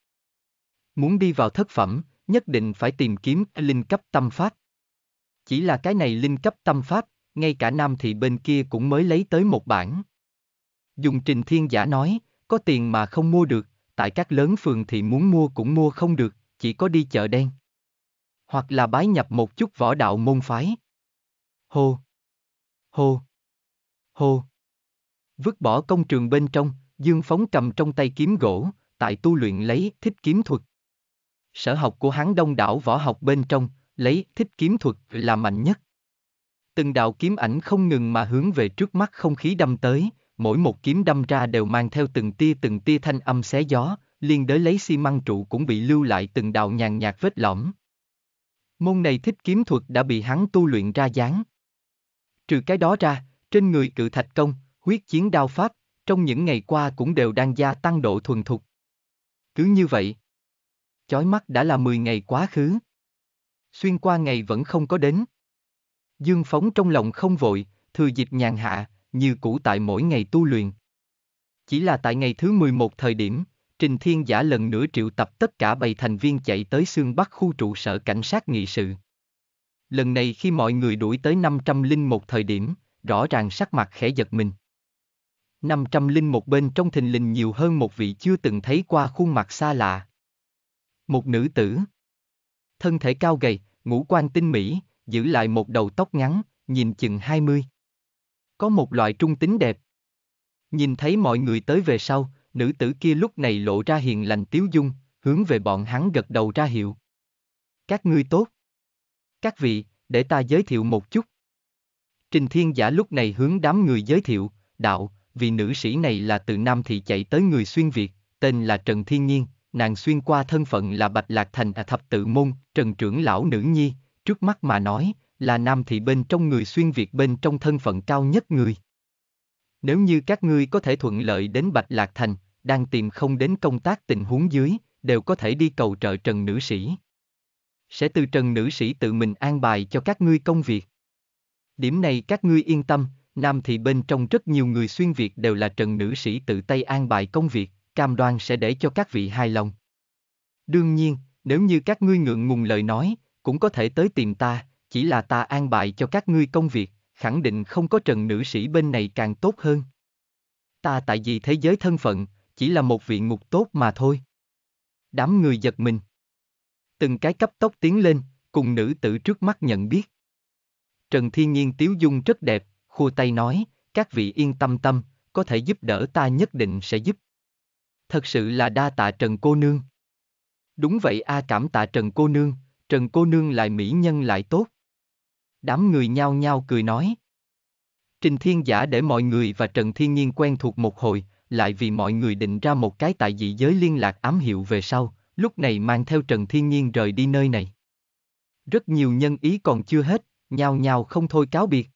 Muốn đi vào thất phẩm, nhất định phải tìm kiếm linh cấp tâm pháp. Chỉ là cái này linh cấp tâm pháp, ngay cả nam thị bên kia cũng mới lấy tới một bản. Dùng trình thiên giả nói, có tiền mà không mua được, tại các lớn phường thì muốn mua cũng mua không được, chỉ có đi chợ đen. Hoặc là bái nhập một chút võ đạo môn phái. Hô! Hô! Hô! Vứt bỏ công trường bên trong, Dương Phóng cầm trong tay kiếm gỗ, tại tu luyện lấy thích kiếm thuật. Sở học của hắn đông đảo võ học bên trong, lấy thích kiếm thuật là mạnh nhất. Từng đạo kiếm ảnh không ngừng mà hướng về trước mắt không khí đâm tới, mỗi một kiếm đâm ra đều mang theo từng tia từng tia thanh âm xé gió, liên đới lấy xi măng trụ cũng bị lưu lại từng đạo nhàn nhạt vết lõm. Môn này thích kiếm thuật đã bị hắn tu luyện ra dáng. Trừ cái đó ra, trên người cự thạch công, huyết chiến đao pháp, trong những ngày qua cũng đều đang gia tăng độ thuần thục. Cứ như vậy, chói mắt đã là 10 ngày quá khứ. Xuyên qua ngày vẫn không có đến. Dương phóng trong lòng không vội, thừa dịp nhàn hạ, như cũ tại mỗi ngày tu luyện. Chỉ là tại ngày thứ 11 thời điểm, Trình Thiên Giả lần nữa triệu tập tất cả bầy thành viên chạy tới xương bắc khu trụ sở cảnh sát nghị sự. Lần này khi mọi người đuổi tới linh một thời điểm, rõ ràng sắc mặt khẽ giật mình. linh một bên trong thình lình nhiều hơn một vị chưa từng thấy qua khuôn mặt xa lạ. Một nữ tử. Thân thể cao gầy, ngũ quan tinh mỹ, giữ lại một đầu tóc ngắn, nhìn chừng 20. Có một loại trung tính đẹp. Nhìn thấy mọi người tới về sau, nữ tử kia lúc này lộ ra hiền lành tiếu dung, hướng về bọn hắn gật đầu ra hiệu. Các ngươi tốt. Các vị, để ta giới thiệu một chút. Trình Thiên Giả lúc này hướng đám người giới thiệu, đạo, vì nữ sĩ này là từ Nam Thị chạy tới người xuyên Việt, tên là Trần Thiên Nhiên, nàng xuyên qua thân phận là Bạch Lạc Thành à Thập Tự Môn, Trần Trưởng Lão Nữ Nhi, trước mắt mà nói, là Nam Thị bên trong người xuyên Việt bên trong thân phận cao nhất người. Nếu như các ngươi có thể thuận lợi đến Bạch Lạc Thành, đang tìm không đến công tác tình huống dưới, đều có thể đi cầu trợ Trần Nữ Sĩ. Sẽ từ Trần Nữ Sĩ tự mình an bài cho các ngươi công việc. Điểm này các ngươi yên tâm, Nam thì bên trong rất nhiều người xuyên Việt đều là Trần Nữ Sĩ tự tay an bài công việc, cam đoan sẽ để cho các vị hài lòng. Đương nhiên, nếu như các ngươi ngượng ngùng lời nói, cũng có thể tới tìm ta, chỉ là ta an bài cho các ngươi công việc, khẳng định không có Trần Nữ Sĩ bên này càng tốt hơn. Ta tại vì thế giới thân phận, chỉ là một vị ngục tốt mà thôi. Đám người giật mình. Từng cái cấp tốc tiến lên, cùng nữ tử trước mắt nhận biết. Trần Thiên Nhiên tiếu dung rất đẹp, khua tay nói, các vị yên tâm tâm, có thể giúp đỡ ta nhất định sẽ giúp. Thật sự là đa tạ Trần cô nương. Đúng vậy a à cảm tạ Trần cô nương, Trần cô nương lại mỹ nhân lại tốt. Đám người nhao nhao cười nói. Trình Thiên Giả để mọi người và Trần Thiên Nhiên quen thuộc một hồi, lại vì mọi người định ra một cái tại dị giới liên lạc ám hiệu về sau, lúc này mang theo Trần Thiên Nhiên rời đi nơi này. Rất nhiều nhân ý còn chưa hết, nhao nhao không thôi cáo biệt.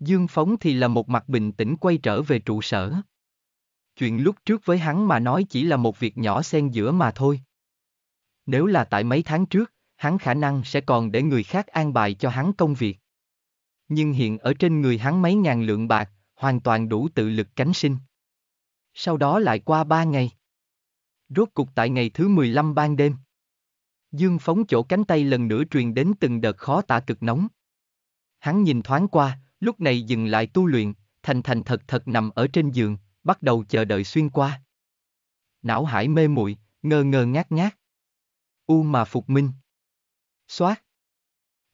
Dương Phóng thì là một mặt bình tĩnh quay trở về trụ sở. Chuyện lúc trước với hắn mà nói chỉ là một việc nhỏ xen giữa mà thôi. Nếu là tại mấy tháng trước, hắn khả năng sẽ còn để người khác an bài cho hắn công việc. Nhưng hiện ở trên người hắn mấy ngàn lượng bạc, hoàn toàn đủ tự lực cánh sinh sau đó lại qua ba ngày. Rốt cục tại ngày thứ 15 ban đêm. Dương phóng chỗ cánh tay lần nữa truyền đến từng đợt khó tả cực nóng. Hắn nhìn thoáng qua, lúc này dừng lại tu luyện, thành thành thật thật nằm ở trên giường, bắt đầu chờ đợi xuyên qua. Não hải mê muội, ngơ ngơ ngát ngát. U mà phục minh. Xoát.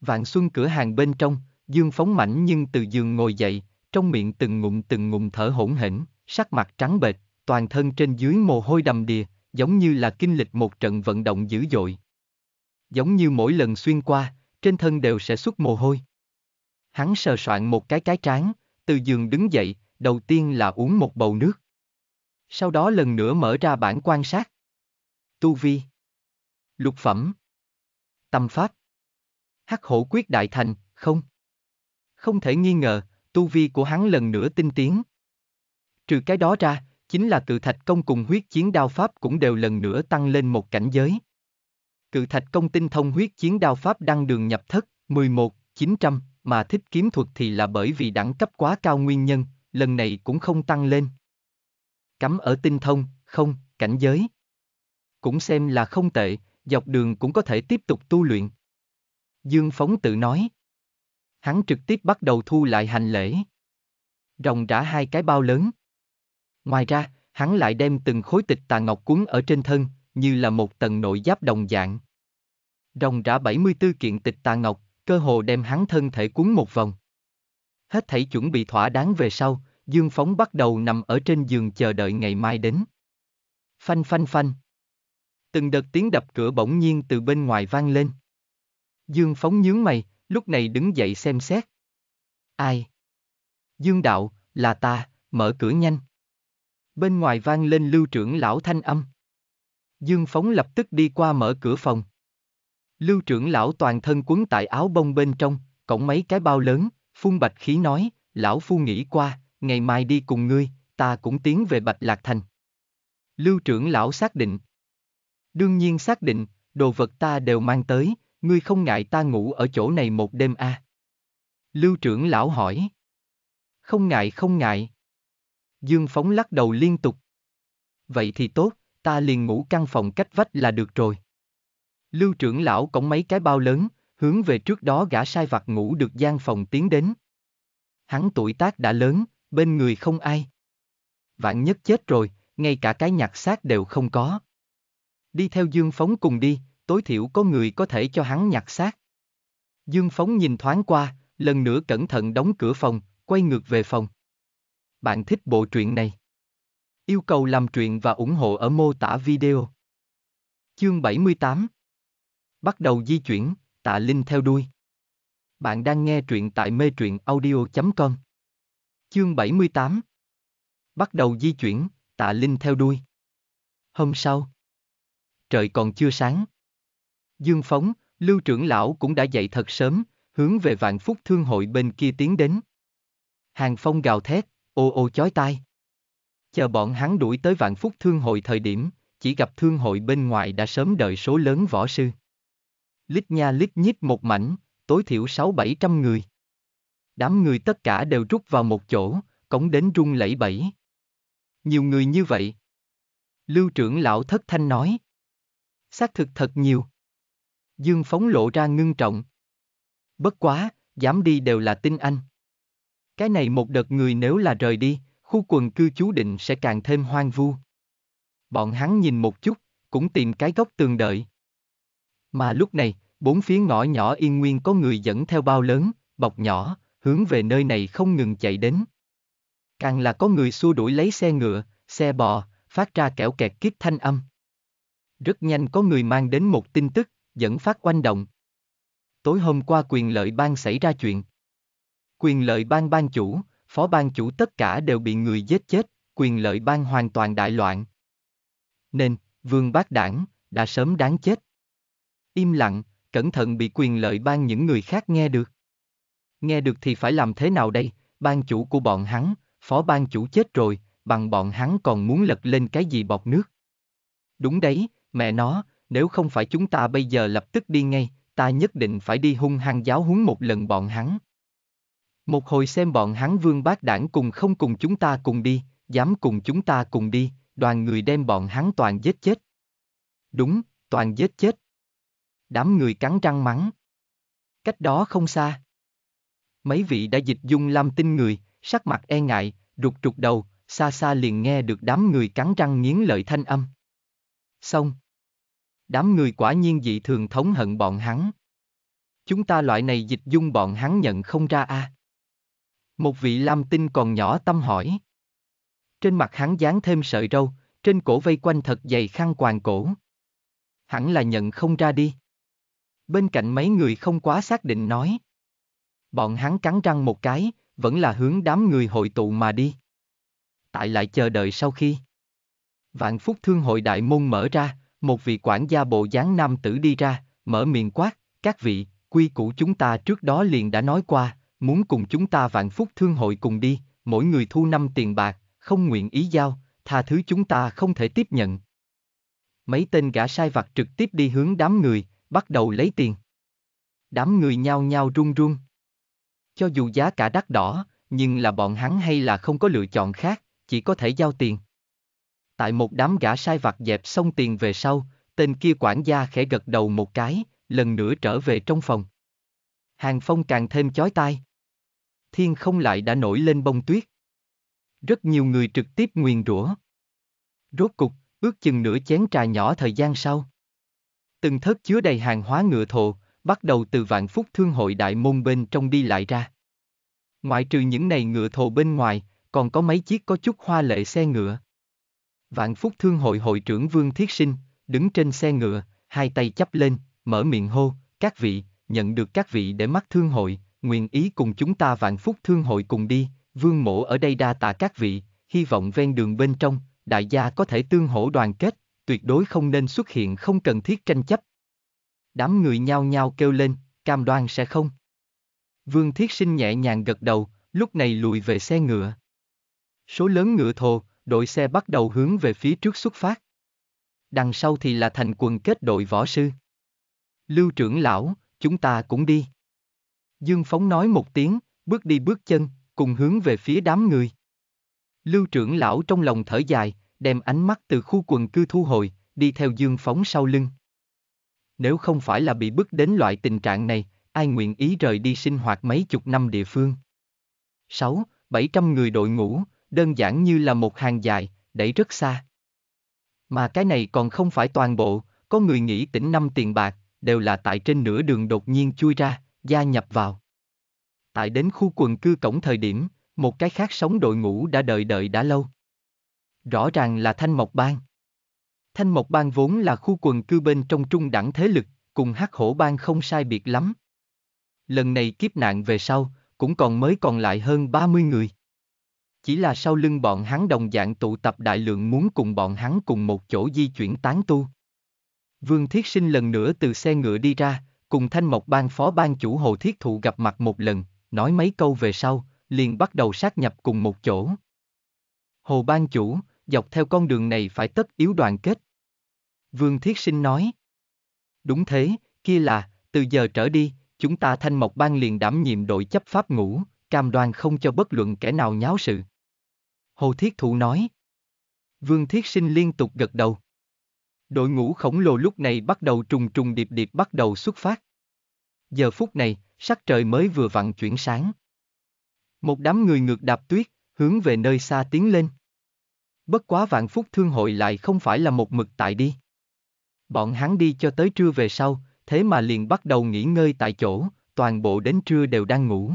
Vạn xuân cửa hàng bên trong, Dương phóng mảnh nhưng từ giường ngồi dậy, trong miệng từng ngụm từng ngụm thở hỗn hỉnh sắc mặt trắng bệch, toàn thân trên dưới mồ hôi đầm đìa, giống như là kinh lịch một trận vận động dữ dội. Giống như mỗi lần xuyên qua, trên thân đều sẽ xuất mồ hôi. Hắn sờ soạn một cái cái trán, từ giường đứng dậy, đầu tiên là uống một bầu nước. Sau đó lần nữa mở ra bản quan sát. Tu vi. Lục phẩm. Tâm pháp. Hắc hổ quyết đại thành, không. Không thể nghi ngờ, tu vi của hắn lần nữa tinh tiến, Trừ cái đó ra, chính là cự thạch công cùng huyết chiến đao pháp cũng đều lần nữa tăng lên một cảnh giới. Cự thạch công tinh thông huyết chiến đao pháp đăng đường nhập thất, 11, 900, mà thích kiếm thuật thì là bởi vì đẳng cấp quá cao nguyên nhân, lần này cũng không tăng lên. Cắm ở tinh thông, không, cảnh giới. Cũng xem là không tệ, dọc đường cũng có thể tiếp tục tu luyện. Dương Phóng tự nói. Hắn trực tiếp bắt đầu thu lại hành lễ. Rồng rã hai cái bao lớn. Ngoài ra, hắn lại đem từng khối tịch tà ngọc cuốn ở trên thân, như là một tầng nội giáp đồng dạng. Rồng đã 74 kiện tịch tà ngọc, cơ hồ đem hắn thân thể cuốn một vòng. Hết thảy chuẩn bị thỏa đáng về sau, Dương Phóng bắt đầu nằm ở trên giường chờ đợi ngày mai đến. Phanh phanh phanh. Từng đợt tiếng đập cửa bỗng nhiên từ bên ngoài vang lên. Dương Phóng nhướng mày, lúc này đứng dậy xem xét. Ai? Dương Đạo, là ta, mở cửa nhanh. Bên ngoài vang lên lưu trưởng lão thanh âm. Dương Phóng lập tức đi qua mở cửa phòng. Lưu trưởng lão toàn thân quấn tại áo bông bên trong, cộng mấy cái bao lớn, phun bạch khí nói, lão phu nghĩ qua, ngày mai đi cùng ngươi, ta cũng tiến về Bạch Lạc Thành. Lưu trưởng lão xác định. Đương nhiên xác định, đồ vật ta đều mang tới, ngươi không ngại ta ngủ ở chỗ này một đêm à. Lưu trưởng lão hỏi. Không ngại không ngại. Dương Phóng lắc đầu liên tục. Vậy thì tốt, ta liền ngủ căn phòng cách vách là được rồi. Lưu trưởng lão cõng mấy cái bao lớn, hướng về trước đó gã sai vặt ngủ được gian phòng tiến đến. Hắn tuổi tác đã lớn, bên người không ai. Vạn nhất chết rồi, ngay cả cái nhặt xác đều không có. Đi theo Dương Phóng cùng đi, tối thiểu có người có thể cho hắn nhặt xác. Dương Phóng nhìn thoáng qua, lần nữa cẩn thận đóng cửa phòng, quay ngược về phòng. Bạn thích bộ truyện này? Yêu cầu làm truyện và ủng hộ ở mô tả video. Chương 78 Bắt đầu di chuyển, tạ Linh theo đuôi. Bạn đang nghe truyện tại mê truyện audio.com Chương 78 Bắt đầu di chuyển, tạ Linh theo đuôi. Hôm sau Trời còn chưa sáng. Dương Phóng, Lưu trưởng lão cũng đã dậy thật sớm, hướng về vạn phúc thương hội bên kia tiến đến. Hàng Phong gào thét, ô ô chói tai. Chờ bọn hắn đuổi tới vạn phúc thương hội thời điểm, chỉ gặp thương hội bên ngoài đã sớm đợi số lớn võ sư. Lít nha lít nhít một mảnh, tối thiểu sáu bảy trăm người. Đám người tất cả đều rút vào một chỗ, cống đến rung lẫy bẫy. Nhiều người như vậy. Lưu trưởng lão thất thanh nói. Xác thực thật nhiều. Dương phóng lộ ra ngưng trọng. Bất quá, dám đi đều là tinh anh. Cái này một đợt người nếu là rời đi, khu quần cư chú định sẽ càng thêm hoang vu. Bọn hắn nhìn một chút, cũng tìm cái góc tường đợi. Mà lúc này, bốn phía ngõ nhỏ yên nguyên có người dẫn theo bao lớn, bọc nhỏ, hướng về nơi này không ngừng chạy đến. Càng là có người xua đuổi lấy xe ngựa, xe bò, phát ra kẻo kẹt kiếp thanh âm. Rất nhanh có người mang đến một tin tức, dẫn phát quanh động. Tối hôm qua quyền lợi bang xảy ra chuyện. Quyền lợi ban ban chủ, phó ban chủ tất cả đều bị người giết chết, quyền lợi ban hoàn toàn đại loạn. Nên, vương bác đảng, đã sớm đáng chết. Im lặng, cẩn thận bị quyền lợi ban những người khác nghe được. Nghe được thì phải làm thế nào đây, ban chủ của bọn hắn, phó ban chủ chết rồi, bằng bọn hắn còn muốn lật lên cái gì bọc nước. Đúng đấy, mẹ nó, nếu không phải chúng ta bây giờ lập tức đi ngay, ta nhất định phải đi hung hăng giáo huấn một lần bọn hắn. Một hồi xem bọn hắn vương bác đảng cùng không cùng chúng ta cùng đi, dám cùng chúng ta cùng đi, đoàn người đem bọn hắn toàn giết chết. Đúng, toàn giết chết. Đám người cắn răng mắng. Cách đó không xa. Mấy vị đã dịch dung lam tinh người, sắc mặt e ngại, rụt rụt đầu, xa xa liền nghe được đám người cắn răng nghiến lợi thanh âm. Xong. Đám người quả nhiên dị thường thống hận bọn hắn. Chúng ta loại này dịch dung bọn hắn nhận không ra a. À. Một vị lam tinh còn nhỏ tâm hỏi. Trên mặt hắn dán thêm sợi râu, trên cổ vây quanh thật dày khăn quàng cổ. Hẳn là nhận không ra đi. Bên cạnh mấy người không quá xác định nói. Bọn hắn cắn răng một cái, vẫn là hướng đám người hội tụ mà đi. Tại lại chờ đợi sau khi. Vạn phúc thương hội đại môn mở ra, một vị quản gia bộ dáng nam tử đi ra, mở miệng quát, các vị, quy củ chúng ta trước đó liền đã nói qua, muốn cùng chúng ta vạn phúc thương hội cùng đi, mỗi người thu năm tiền bạc, không nguyện ý giao, tha thứ chúng ta không thể tiếp nhận. Mấy tên gã sai vặt trực tiếp đi hướng đám người, bắt đầu lấy tiền. Đám người nhao nhao run run. Cho dù giá cả đắt đỏ, nhưng là bọn hắn hay là không có lựa chọn khác, chỉ có thể giao tiền. Tại một đám gã sai vặt dẹp xong tiền về sau, tên kia quản gia khẽ gật đầu một cái, lần nữa trở về trong phòng. Hàng Phong càng thêm chói tai thiên không lại đã nổi lên bông tuyết. Rất nhiều người trực tiếp nguyền rủa. Rốt cục, ước chừng nửa chén trà nhỏ thời gian sau. Từng thất chứa đầy hàng hóa ngựa thồ, bắt đầu từ vạn phúc thương hội đại môn bên trong đi lại ra. Ngoại trừ những này ngựa thồ bên ngoài, còn có mấy chiếc có chút hoa lệ xe ngựa. Vạn phúc thương hội hội trưởng Vương Thiết Sinh, đứng trên xe ngựa, hai tay chắp lên, mở miệng hô, các vị, nhận được các vị để mắt thương hội, nguyện ý cùng chúng ta vạn phúc thương hội cùng đi, vương mộ ở đây đa tạ các vị, hy vọng ven đường bên trong, đại gia có thể tương hỗ đoàn kết, tuyệt đối không nên xuất hiện không cần thiết tranh chấp. Đám người nhao nhao kêu lên, cam đoan sẽ không. Vương Thiết Sinh nhẹ nhàng gật đầu, lúc này lùi về xe ngựa. Số lớn ngựa thồ, đội xe bắt đầu hướng về phía trước xuất phát. Đằng sau thì là thành quần kết đội võ sư. Lưu trưởng lão, chúng ta cũng đi. Dương Phóng nói một tiếng, bước đi bước chân, cùng hướng về phía đám người. Lưu trưởng lão trong lòng thở dài, đem ánh mắt từ khu quần cư thu hồi, đi theo Dương Phóng sau lưng. Nếu không phải là bị bức đến loại tình trạng này, ai nguyện ý rời đi sinh hoạt mấy chục năm địa phương. 6. 700 người đội ngũ, đơn giản như là một hàng dài, đẩy rất xa. Mà cái này còn không phải toàn bộ, có người nghĩ tỉnh năm tiền bạc, đều là tại trên nửa đường đột nhiên chui ra gia nhập vào. Tại đến khu quần cư cổng thời điểm, một cái khác sống đội ngũ đã đợi đợi đã lâu. Rõ ràng là Thanh Mộc Bang. Thanh Mộc Bang vốn là khu quần cư bên trong trung đẳng thế lực, cùng hắc hổ bang không sai biệt lắm. Lần này kiếp nạn về sau, cũng còn mới còn lại hơn 30 người. Chỉ là sau lưng bọn hắn đồng dạng tụ tập đại lượng muốn cùng bọn hắn cùng một chỗ di chuyển tán tu. Vương Thiết Sinh lần nữa từ xe ngựa đi ra, cùng Thanh Mộc Ban phó ban chủ Hồ Thiết Thụ gặp mặt một lần, nói mấy câu về sau, liền bắt đầu sát nhập cùng một chỗ. Hồ ban chủ, dọc theo con đường này phải tất yếu đoàn kết. Vương Thiết Sinh nói. Đúng thế, kia là, từ giờ trở đi, chúng ta Thanh Mộc Ban liền đảm nhiệm đội chấp pháp ngũ, cam đoan không cho bất luận kẻ nào nháo sự. Hồ Thiết Thụ nói. Vương Thiết Sinh liên tục gật đầu. Đội ngũ khổng lồ lúc này bắt đầu trùng trùng điệp điệp bắt đầu xuất phát. Giờ phút này, sắc trời mới vừa vặn chuyển sáng. Một đám người ngược đạp tuyết, hướng về nơi xa tiến lên. Bất quá vạn phúc thương hội lại không phải là một mực tại đi. Bọn hắn đi cho tới trưa về sau, thế mà liền bắt đầu nghỉ ngơi tại chỗ, toàn bộ đến trưa đều đang ngủ.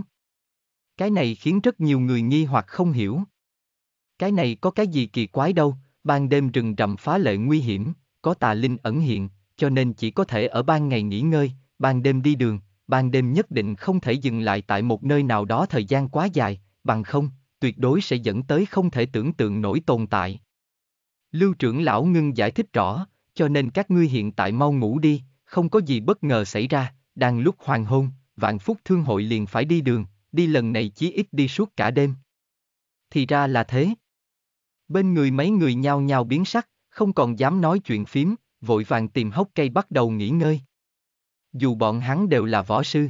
Cái này khiến rất nhiều người nghi hoặc không hiểu. Cái này có cái gì kỳ quái đâu, ban đêm rừng rậm phá lệ nguy hiểm, có tà linh ẩn hiện, cho nên chỉ có thể ở ban ngày nghỉ ngơi, ban đêm đi đường, ban đêm nhất định không thể dừng lại tại một nơi nào đó thời gian quá dài, bằng không, tuyệt đối sẽ dẫn tới không thể tưởng tượng nổi tồn tại. Lưu trưởng lão ngưng giải thích rõ, cho nên các ngươi hiện tại mau ngủ đi, không có gì bất ngờ xảy ra, đang lúc hoàng hôn, vạn phúc thương hội liền phải đi đường, đi lần này chỉ ít đi suốt cả đêm. Thì ra là thế. Bên người mấy người nhao nhao biến sắc, không còn dám nói chuyện phím, vội vàng tìm hốc cây bắt đầu nghỉ ngơi. Dù bọn hắn đều là võ sư.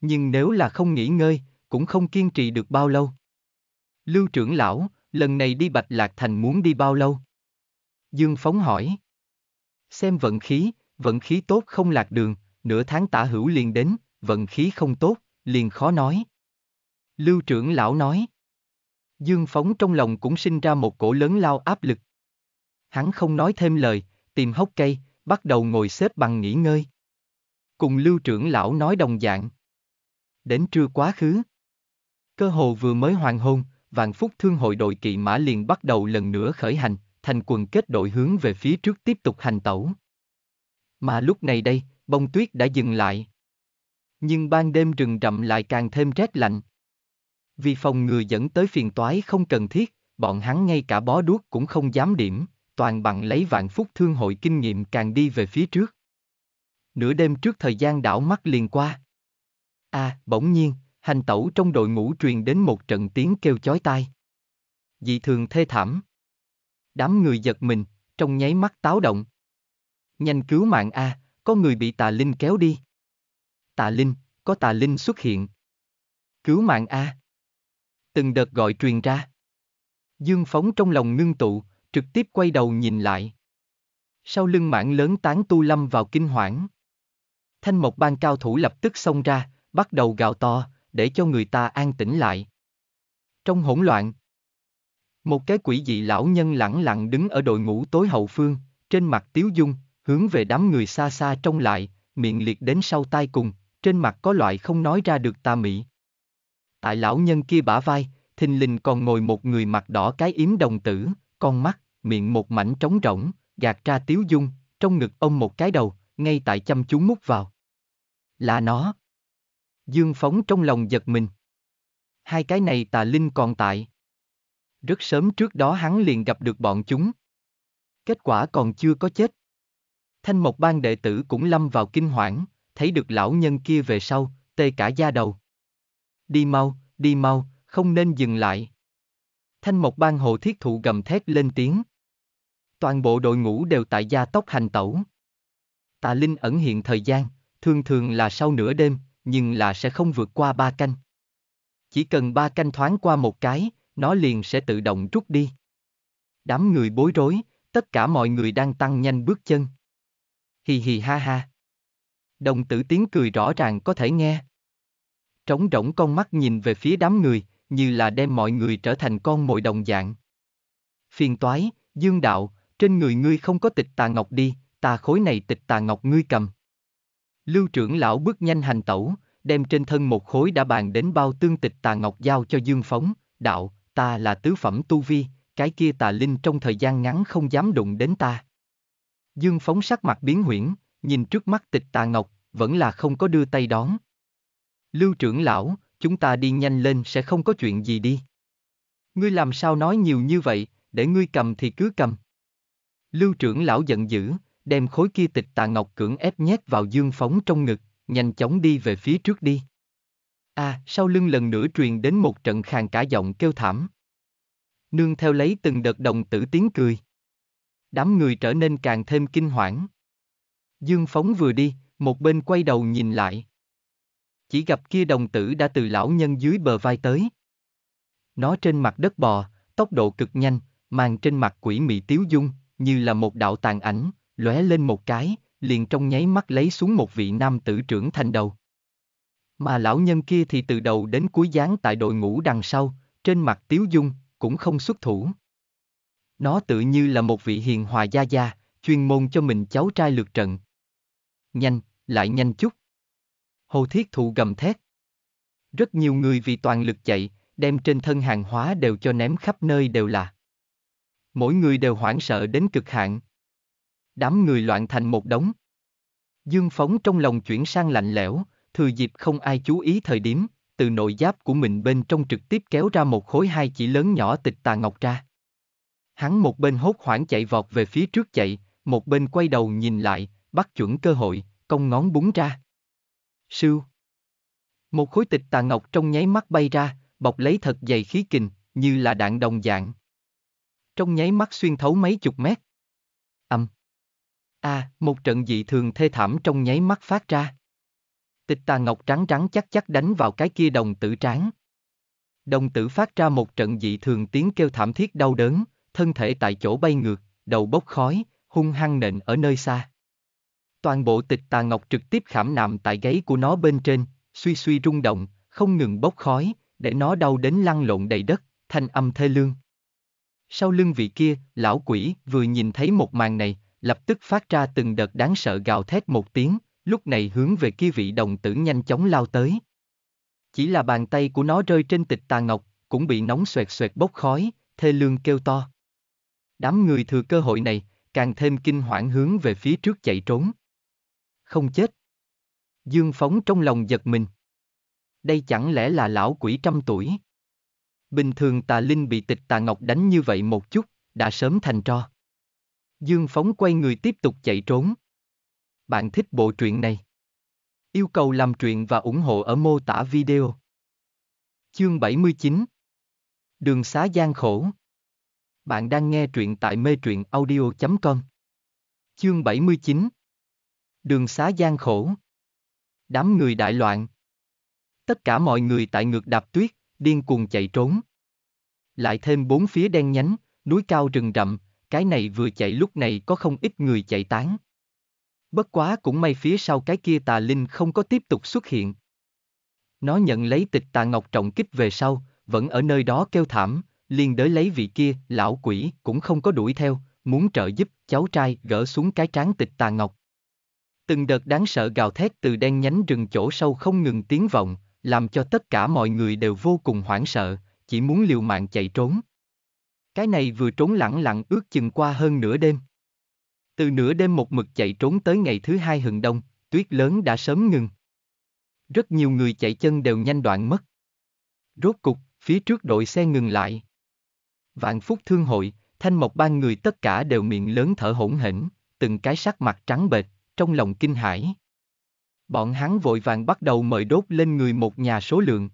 Nhưng nếu là không nghỉ ngơi, cũng không kiên trì được bao lâu. Lưu trưởng lão, lần này đi Bạch Lạc Thành muốn đi bao lâu? Dương Phóng hỏi. Xem vận khí, vận khí tốt không lạc đường, nửa tháng tả hữu liền đến, vận khí không tốt, liền khó nói. Lưu trưởng lão nói. Dương Phóng trong lòng cũng sinh ra một cổ lớn lao áp lực hắn không nói thêm lời, tìm hốc cây, bắt đầu ngồi xếp bằng nghỉ ngơi. Cùng lưu trưởng lão nói đồng dạng. Đến trưa quá khứ. Cơ hồ vừa mới hoàng hôn, vạn phúc thương hội đội kỵ mã liền bắt đầu lần nữa khởi hành, thành quần kết đội hướng về phía trước tiếp tục hành tẩu. Mà lúc này đây, bông tuyết đã dừng lại. Nhưng ban đêm rừng rậm lại càng thêm rét lạnh. Vì phòng ngừa dẫn tới phiền toái không cần thiết, bọn hắn ngay cả bó đuốc cũng không dám điểm, toàn bằng lấy vạn phúc thương hội kinh nghiệm càng đi về phía trước. Nửa đêm trước thời gian đảo mắt liền qua. À, bỗng nhiên, hành tẩu trong đội ngũ truyền đến một trận tiếng kêu chói tai. Dị thường thê thảm. Đám người giật mình, trong nháy mắt táo động. Nhanh cứu mạng A, có người bị tà linh kéo đi. Tà linh, có tà linh xuất hiện. Cứu mạng A. Từng đợt gọi truyền ra. Dương phóng trong lòng ngưng tụ, trực tiếp quay đầu nhìn lại. Sau lưng mảng lớn tán tu lâm vào kinh hoảng. Thanh mộc ban cao thủ lập tức xông ra, bắt đầu gào to, để cho người ta an tĩnh lại. Trong hỗn loạn, một cái quỷ dị lão nhân lẳng lặng đứng ở đội ngũ tối hậu phương, trên mặt tiếu dung, hướng về đám người xa xa trông lại, miệng liệt đến sau tai cùng, trên mặt có loại không nói ra được tà mị. Tại lão nhân kia bả vai, thình lình còn ngồi một người mặt đỏ cái yếm đồng tử, con mắt, miệng một mảnh trống rỗng, gạt ra tiếu dung, trong ngực ông một cái đầu, ngay tại chăm chú mút vào. Là nó. Dương phóng trong lòng giật mình. Hai cái này tà linh còn tại. Rất sớm trước đó hắn liền gặp được bọn chúng. Kết quả còn chưa có chết. Thanh một bang đệ tử cũng lâm vào kinh hoảng, thấy được lão nhân kia về sau, tê cả da đầu. Đi mau, đi mau, không nên dừng lại. Thanh một bang hồ thiết thụ gầm thét lên tiếng. Toàn bộ đội ngũ đều tại gia tốc hành tẩu. Tà Linh ẩn hiện thời gian, thường thường là sau nửa đêm, nhưng là sẽ không vượt qua ba canh. Chỉ cần ba canh thoáng qua một cái, nó liền sẽ tự động rút đi. Đám người bối rối, tất cả mọi người đang tăng nhanh bước chân. Hì hì ha ha. Đồng tử tiếng cười rõ ràng có thể nghe. Trống rỗng con mắt nhìn về phía đám người, như là đem mọi người trở thành con mồi đồng dạng. Phiền toái, dương đạo, trên người ngươi không có tịch tà ngọc đi, tà khối này tịch tà ngọc ngươi cầm. Lưu trưởng lão bước nhanh hành tẩu, đem trên thân một khối đã bàn đến bao tương tịch tà ngọc giao cho Dương Phóng, đạo, ta là tứ phẩm tu vi, cái kia tà linh trong thời gian ngắn không dám đụng đến ta. Dương Phóng sắc mặt biến huyễn, nhìn trước mắt tịch tà ngọc, vẫn là không có đưa tay đón. Lưu trưởng lão, chúng ta đi nhanh lên sẽ không có chuyện gì đi. Ngươi làm sao nói nhiều như vậy, để ngươi cầm thì cứ cầm. Lưu trưởng lão giận dữ, đem khối kia tịch tà ngọc cưỡng ép nhét vào dương phóng trong ngực, nhanh chóng đi về phía trước đi. A, à, sau lưng lần nữa truyền đến một trận khàn cả giọng kêu thảm. Nương theo lấy từng đợt đồng tử tiếng cười. Đám người trở nên càng thêm kinh hoảng. Dương phóng vừa đi, một bên quay đầu nhìn lại. Chỉ gặp kia đồng tử đã từ lão nhân dưới bờ vai tới. Nó trên mặt đất bò, tốc độ cực nhanh, mang trên mặt quỷ mị tiếu dung, như là một đạo tàn ảnh, lóe lên một cái, liền trong nháy mắt lấy xuống một vị nam tử trưởng thành đầu. Mà lão nhân kia thì từ đầu đến cuối dáng tại đội ngũ đằng sau, trên mặt tiếu dung, cũng không xuất thủ. Nó tự như là một vị hiền hòa gia gia, chuyên môn cho mình cháu trai lượt trận. Nhanh, lại nhanh chút. Hồ thiết thụ gầm thét. Rất nhiều người vì toàn lực chạy, đem trên thân hàng hóa đều cho ném khắp nơi đều là. Mỗi người đều hoảng sợ đến cực hạn. Đám người loạn thành một đống. Dương Phóng trong lòng chuyển sang lạnh lẽo, thừa dịp không ai chú ý thời điểm, từ nội giáp của mình bên trong trực tiếp kéo ra một khối hai chỉ lớn nhỏ tịch tà ngọc ra. Hắn một bên hốt hoảng chạy vọt về phía trước chạy, một bên quay đầu nhìn lại, bắt chuẩn cơ hội, cong ngón búng ra. Sưu. Một khối tịch tà ngọc trong nháy mắt bay ra, bọc lấy thật dày khí kình, như là đạn đồng dạng trong nháy mắt xuyên thấu mấy chục mét. Âm. A, à, một trận dị thường thê thảm trong nháy mắt phát ra. Tịch tà ngọc trắng trắng chắc chắc đánh vào cái kia đồng tử tráng. Đồng tử phát ra một trận dị thường tiếng kêu thảm thiết đau đớn, thân thể tại chỗ bay ngược, đầu bốc khói, hung hăng nện ở nơi xa. Toàn bộ tịch tà ngọc trực tiếp khảm nạm tại gáy của nó bên trên, suy suy rung động, không ngừng bốc khói, để nó đau đến lăn lộn đầy đất, thành âm thê lương. Sau lưng vị kia, lão quỷ vừa nhìn thấy một màn này, lập tức phát ra từng đợt đáng sợ gào thét một tiếng, lúc này hướng về kia vị đồng tử nhanh chóng lao tới. Chỉ là bàn tay của nó rơi trên tịch tà ngọc, cũng bị nóng xoẹt xoẹt bốc khói, thê lương kêu to. Đám người thừa cơ hội này, càng thêm kinh hoảng hướng về phía trước chạy trốn. Không chết. Dương Phóng trong lòng giật mình. Đây chẳng lẽ là lão quỷ trăm tuổi? Bình thường tà linh bị tịch tà ngọc đánh như vậy một chút, đã sớm thành tro. Dương Phóng quay người tiếp tục chạy trốn. Bạn thích bộ truyện này? Yêu cầu làm truyện và ủng hộ ở mô tả video. Chương 79 Đường xá gian khổ Bạn đang nghe truyện tại mê truyện audio.com Chương 79 Đường xá gian khổ Đám người đại loạn Tất cả mọi người tại ngược đạp tuyết điên cuồng chạy trốn. Lại thêm bốn phía đen nhánh, núi cao rừng rậm, cái này vừa chạy lúc này có không ít người chạy tán. Bất quá cũng may phía sau cái kia tà linh không có tiếp tục xuất hiện. Nó nhận lấy tịch tà ngọc trọng kích về sau, vẫn ở nơi đó kêu thảm, liền đới lấy vị kia, lão quỷ, cũng không có đuổi theo, muốn trợ giúp cháu trai gỡ xuống cái trán tịch tà ngọc. Từng đợt đáng sợ gào thét từ đen nhánh rừng chỗ sâu không ngừng tiếng vọng, làm cho tất cả mọi người đều vô cùng hoảng sợ, chỉ muốn liều mạng chạy trốn. Cái này vừa trốn lẳng lặng ước chừng qua hơn nửa đêm. Từ nửa đêm một mực chạy trốn tới ngày thứ hai hừng đông, tuyết lớn đã sớm ngừng. Rất nhiều người chạy chân đều nhanh đoạn mất. Rốt cục, phía trước đội xe ngừng lại. Vạn phúc thương hội, thanh mộc ban người tất cả đều miệng lớn thở hổn hển, từng cái sắc mặt trắng bệch, trong lòng kinh hãi. Bọn hắn vội vàng bắt đầu mời đốt lên người một nhà số lượng.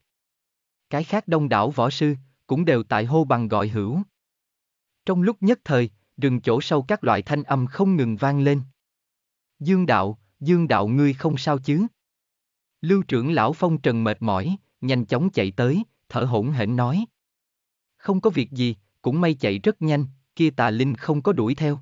Cái khác đông đảo võ sư, cũng đều tại hô bằng gọi hữu. Trong lúc nhất thời, rừng chỗ sâu các loại thanh âm không ngừng vang lên. Dương đạo, dương đạo ngươi không sao chứ? Lưu trưởng lão phong trần mệt mỏi, nhanh chóng chạy tới, thở hổn hển nói. Không có việc gì, cũng may chạy rất nhanh, kia tà linh không có đuổi theo.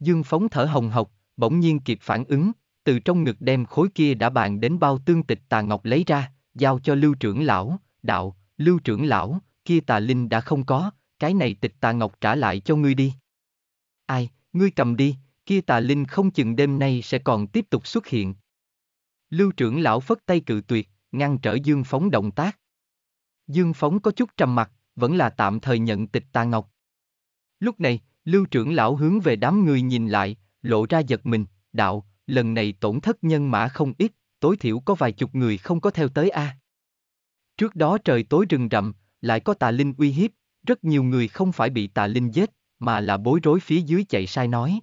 Dương phóng thở hồng hộc, bỗng nhiên kịp phản ứng, từ trong ngực đem khối kia đã bàn đến bao tương tịch tà ngọc lấy ra, giao cho lưu trưởng lão, đạo, lưu trưởng lão, kia tà linh đã không có, cái này tịch tà ngọc trả lại cho ngươi đi. Ai, ngươi cầm đi, kia tà linh không chừng đêm nay sẽ còn tiếp tục xuất hiện. Lưu trưởng lão phất tay cự tuyệt, ngăn trở Dương Phóng động tác. Dương Phóng có chút trầm mặt, vẫn là tạm thời nhận tịch tà ngọc. Lúc này, lưu trưởng lão hướng về đám người nhìn lại, lộ ra giật mình, đạo, lần này tổn thất nhân mã không ít, tối thiểu có vài chục người không có theo tới a. Trước đó trời tối rừng rậm, lại có tà linh uy hiếp, rất nhiều người không phải bị tà linh giết, mà là bối rối phía dưới chạy sai nói.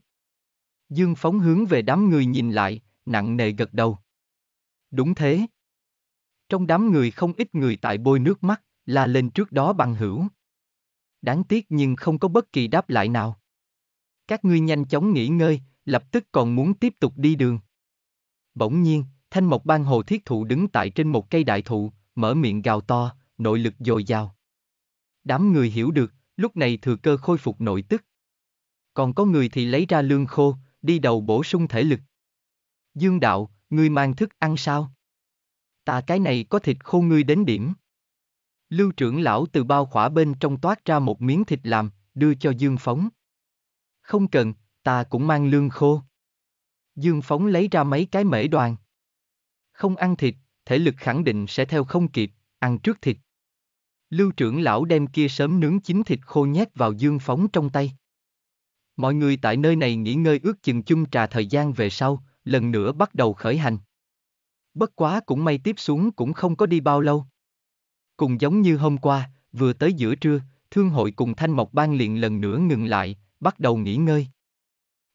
Dương phóng hướng về đám người nhìn lại, nặng nề gật đầu. Đúng thế. Trong đám người không ít người tại bôi nước mắt, là lên trước đó bằng hữu. Đáng tiếc nhưng không có bất kỳ đáp lại nào. Các ngươi nhanh chóng nghỉ ngơi, lập tức còn muốn tiếp tục đi đường. Bỗng nhiên, thanh mộc ban hồ thiết thụ đứng tại trên một cây đại thụ, mở miệng gào to, nội lực dồi dào. Đám người hiểu được, lúc này thừa cơ khôi phục nội tức. Còn có người thì lấy ra lương khô, đi đầu bổ sung thể lực. Dương đạo, ngươi mang thức ăn sao? Ta cái này có thịt khô ngươi đến điểm. Lưu trưởng lão từ bao khỏa bên trong toát ra một miếng thịt làm, đưa cho Dương Phóng. Không cần, ta cũng mang lương khô. Dương Phóng lấy ra mấy cái mễ đoàn. Không ăn thịt, thể lực khẳng định sẽ theo không kịp, ăn trước thịt. Lưu trưởng lão đem kia sớm nướng chín thịt khô nhét vào Dương Phóng trong tay. Mọi người tại nơi này nghỉ ngơi ước chừng chung trà thời gian về sau, lần nữa bắt đầu khởi hành. Bất quá cũng may tiếp xuống cũng không có đi bao lâu. Cùng giống như hôm qua, vừa tới giữa trưa, thương hội cùng thanh mộc ban liền lần nữa ngừng lại, bắt đầu nghỉ ngơi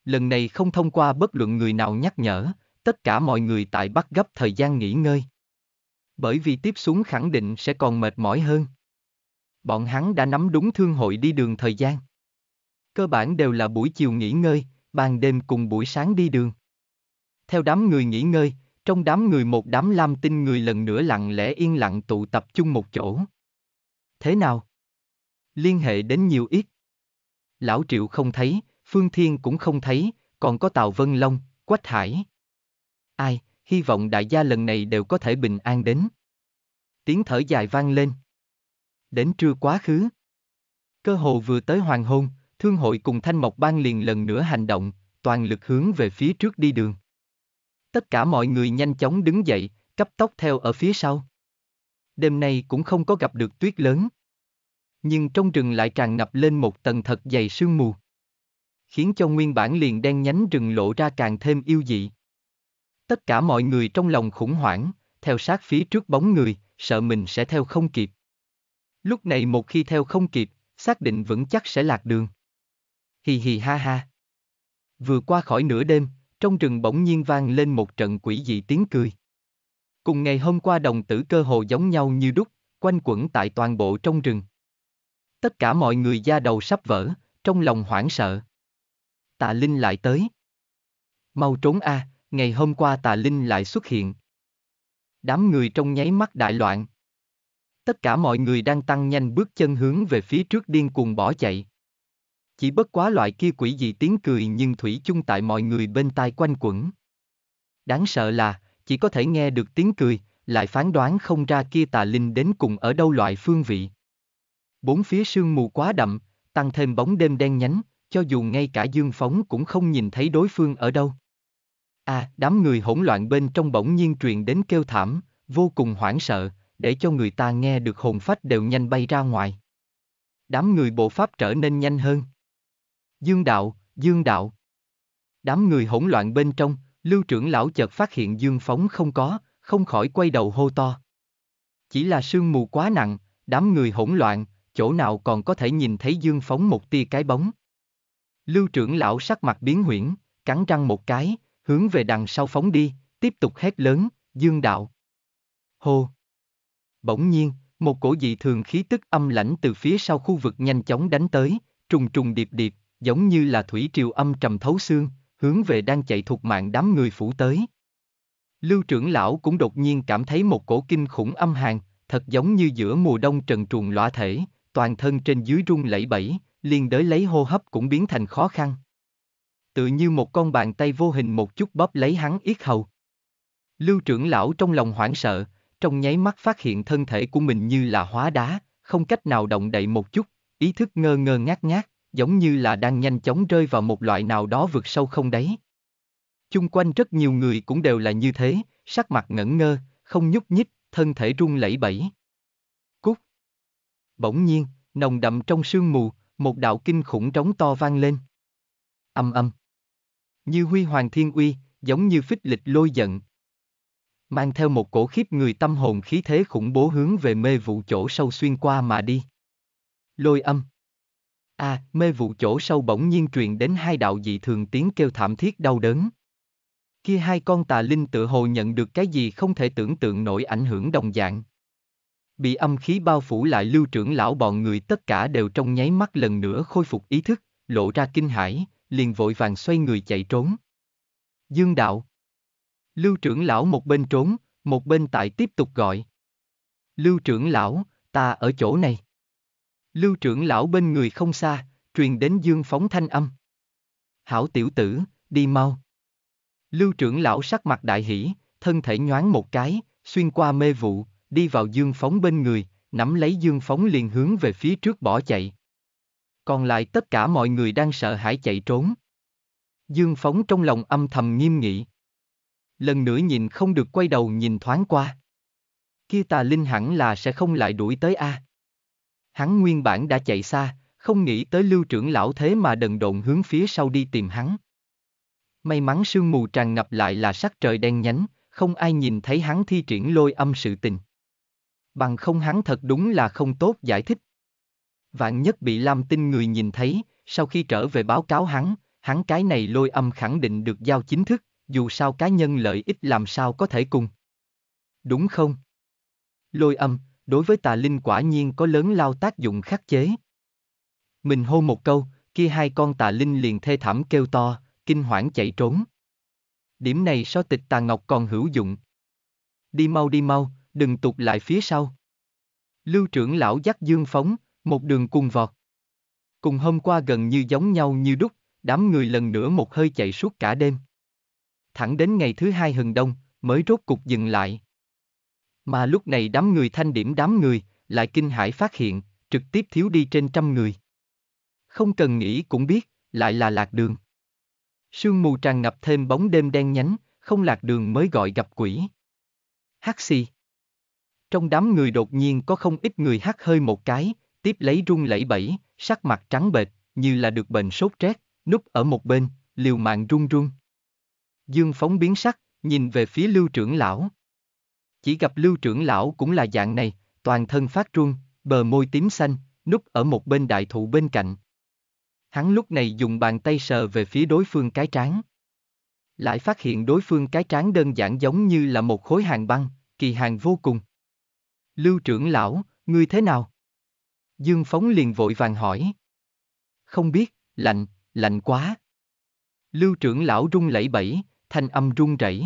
lần này không thông qua bất luận người nào nhắc nhở, tất cả mọi người tại bắt gấp thời gian nghỉ ngơi. Bởi vì tiếp xuống khẳng định sẽ còn mệt mỏi hơn. Bọn hắn đã nắm đúng thương hội đi đường thời gian. Cơ bản đều là buổi chiều nghỉ ngơi, ban đêm cùng buổi sáng đi đường. Theo đám người nghỉ ngơi, trong đám người một đám lam tinh người lần nữa lặng lẽ yên lặng tụ tập chung một chỗ. Thế nào? Liên hệ đến nhiều ít. Lão Triệu không thấy, Phương Thiên cũng không thấy, còn có Tào Vân Long, Quách Hải. Ai, hy vọng đại gia lần này đều có thể bình an đến. Tiếng thở dài vang lên. Đến trưa quá khứ. Cơ hồ vừa tới hoàng hôn, thương hội cùng Thanh Mộc Ban liền lần nữa hành động, toàn lực hướng về phía trước đi đường. Tất cả mọi người nhanh chóng đứng dậy, cấp tốc theo ở phía sau. Đêm nay cũng không có gặp được tuyết lớn. Nhưng trong rừng lại tràn ngập lên một tầng thật dày sương mù khiến cho nguyên bản liền đen nhánh rừng lộ ra càng thêm yêu dị. Tất cả mọi người trong lòng khủng hoảng, theo sát phía trước bóng người, sợ mình sẽ theo không kịp. Lúc này một khi theo không kịp, xác định vững chắc sẽ lạc đường. Hì hì ha ha. Vừa qua khỏi nửa đêm, trong rừng bỗng nhiên vang lên một trận quỷ dị tiếng cười. Cùng ngày hôm qua đồng tử cơ hồ giống nhau như đúc, quanh quẩn tại toàn bộ trong rừng. Tất cả mọi người da đầu sắp vỡ, trong lòng hoảng sợ. Tà Linh lại tới. Mau trốn a, à, ngày hôm qua Tà Linh lại xuất hiện. Đám người trong nháy mắt đại loạn. Tất cả mọi người đang tăng nhanh bước chân hướng về phía trước điên cuồng bỏ chạy. Chỉ bất quá loại kia quỷ gì tiếng cười nhưng thủy chung tại mọi người bên tai quanh quẩn. Đáng sợ là, chỉ có thể nghe được tiếng cười, lại phán đoán không ra kia tà linh đến cùng ở đâu loại phương vị. Bốn phía sương mù quá đậm, tăng thêm bóng đêm đen nhánh, cho dù ngay cả Dương Phóng cũng không nhìn thấy đối phương ở đâu. À, đám người hỗn loạn bên trong bỗng nhiên truyền đến kêu thảm, vô cùng hoảng sợ, để cho người ta nghe được hồn phách đều nhanh bay ra ngoài. Đám người bộ pháp trở nên nhanh hơn. Dương đạo, dương đạo. Đám người hỗn loạn bên trong, lưu trưởng lão chợt phát hiện dương phóng không có, không khỏi quay đầu hô to. Chỉ là sương mù quá nặng, đám người hỗn loạn, chỗ nào còn có thể nhìn thấy dương phóng một tia cái bóng. Lưu trưởng lão sắc mặt biến huyễn, cắn răng một cái, hướng về đằng sau phóng đi, tiếp tục hét lớn, dương đạo. Hô! Bỗng nhiên, một cổ dị thường khí tức âm lãnh từ phía sau khu vực nhanh chóng đánh tới, trùng trùng điệp điệp, giống như là thủy triều âm trầm thấu xương, hướng về đang chạy thuộc mạng đám người phủ tới. Lưu trưởng lão cũng đột nhiên cảm thấy một cổ kinh khủng âm hàng, thật giống như giữa mùa đông trần truồng lõa thể, toàn thân trên dưới rung lẫy bẫy, liền đới lấy hô hấp cũng biến thành khó khăn. Tự như một con bàn tay vô hình một chút bóp lấy hắn yết hầu. Lưu trưởng lão trong lòng hoảng sợ, trong nháy mắt phát hiện thân thể của mình như là hóa đá, không cách nào động đậy một chút, ý thức ngơ ngơ ngác ngác, giống như là đang nhanh chóng rơi vào một loại nào đó vượt sâu không đấy. Chung quanh rất nhiều người cũng đều là như thế, sắc mặt ngẩn ngơ, không nhúc nhích, thân thể run lẩy bẩy. Cút. Bỗng nhiên, nồng đậm trong sương mù, một đạo kinh khủng trống to vang lên. Âm âm. Như huy hoàng thiên uy, giống như phích lịch lôi giận. Mang theo một cổ khiếp người tâm hồn khí thế khủng bố hướng về mê vụ chỗ sâu xuyên qua mà đi. Lôi âm. A, à, mê vụ chỗ sâu bỗng nhiên truyền đến hai đạo dị thường tiếng kêu thảm thiết đau đớn. Khi hai con tà linh tự hồ nhận được cái gì không thể tưởng tượng nổi ảnh hưởng đồng dạng bị âm khí bao phủ lại lưu trưởng lão bọn người tất cả đều trong nháy mắt lần nữa khôi phục ý thức, lộ ra kinh hãi, liền vội vàng xoay người chạy trốn. Dương đạo. Lưu trưởng lão một bên trốn, một bên tại tiếp tục gọi. Lưu trưởng lão, ta ở chỗ này. Lưu trưởng lão bên người không xa, truyền đến dương phóng thanh âm. Hảo tiểu tử, đi mau. Lưu trưởng lão sắc mặt đại hỉ, thân thể nhoáng một cái, xuyên qua mê vụ, đi vào Dương Phóng bên người, nắm lấy Dương Phóng liền hướng về phía trước bỏ chạy. Còn lại tất cả mọi người đang sợ hãi chạy trốn. Dương Phóng trong lòng âm thầm nghiêm nghị. Lần nữa nhìn không được quay đầu nhìn thoáng qua. Kia tà linh hẳn là sẽ không lại đuổi tới A. Hắn nguyên bản đã chạy xa, không nghĩ tới lưu trưởng lão thế mà đần độn hướng phía sau đi tìm hắn. May mắn sương mù tràn ngập lại là sắc trời đen nhánh, không ai nhìn thấy hắn thi triển lôi âm sự tình bằng không hắn thật đúng là không tốt giải thích. Vạn nhất bị Lam Tinh người nhìn thấy, sau khi trở về báo cáo hắn, hắn cái này lôi âm khẳng định được giao chính thức, dù sao cá nhân lợi ích làm sao có thể cùng. Đúng không? Lôi âm, đối với tà linh quả nhiên có lớn lao tác dụng khắc chế. Mình hô một câu, kia hai con tà linh liền thê thảm kêu to, kinh hoảng chạy trốn. Điểm này so tịch tà ngọc còn hữu dụng. Đi mau đi mau, đừng tụt lại phía sau. Lưu trưởng lão dắt dương phóng, một đường cùng vọt. Cùng hôm qua gần như giống nhau như đúc, đám người lần nữa một hơi chạy suốt cả đêm. Thẳng đến ngày thứ hai hừng đông, mới rốt cục dừng lại. Mà lúc này đám người thanh điểm đám người, lại kinh hãi phát hiện, trực tiếp thiếu đi trên trăm người. Không cần nghĩ cũng biết, lại là lạc đường. Sương mù tràn ngập thêm bóng đêm đen nhánh, không lạc đường mới gọi gặp quỷ. Hắc xì. Trong đám người đột nhiên có không ít người hắt hơi một cái, tiếp lấy run lẩy bẩy, sắc mặt trắng bệch, như là được bệnh sốt rét, núp ở một bên, liều mạng run run. Dương phóng biến sắc, nhìn về phía lưu trưởng lão. Chỉ gặp lưu trưởng lão cũng là dạng này, toàn thân phát run, bờ môi tím xanh, núp ở một bên đại thụ bên cạnh. Hắn lúc này dùng bàn tay sờ về phía đối phương cái trán. Lại phát hiện đối phương cái trán đơn giản giống như là một khối hàng băng, kỳ hàng vô cùng. Lưu trưởng lão, ngươi thế nào? Dương Phóng liền vội vàng hỏi. Không biết, lạnh, lạnh quá. Lưu trưởng lão rung lẩy bẩy, thanh âm rung rẩy.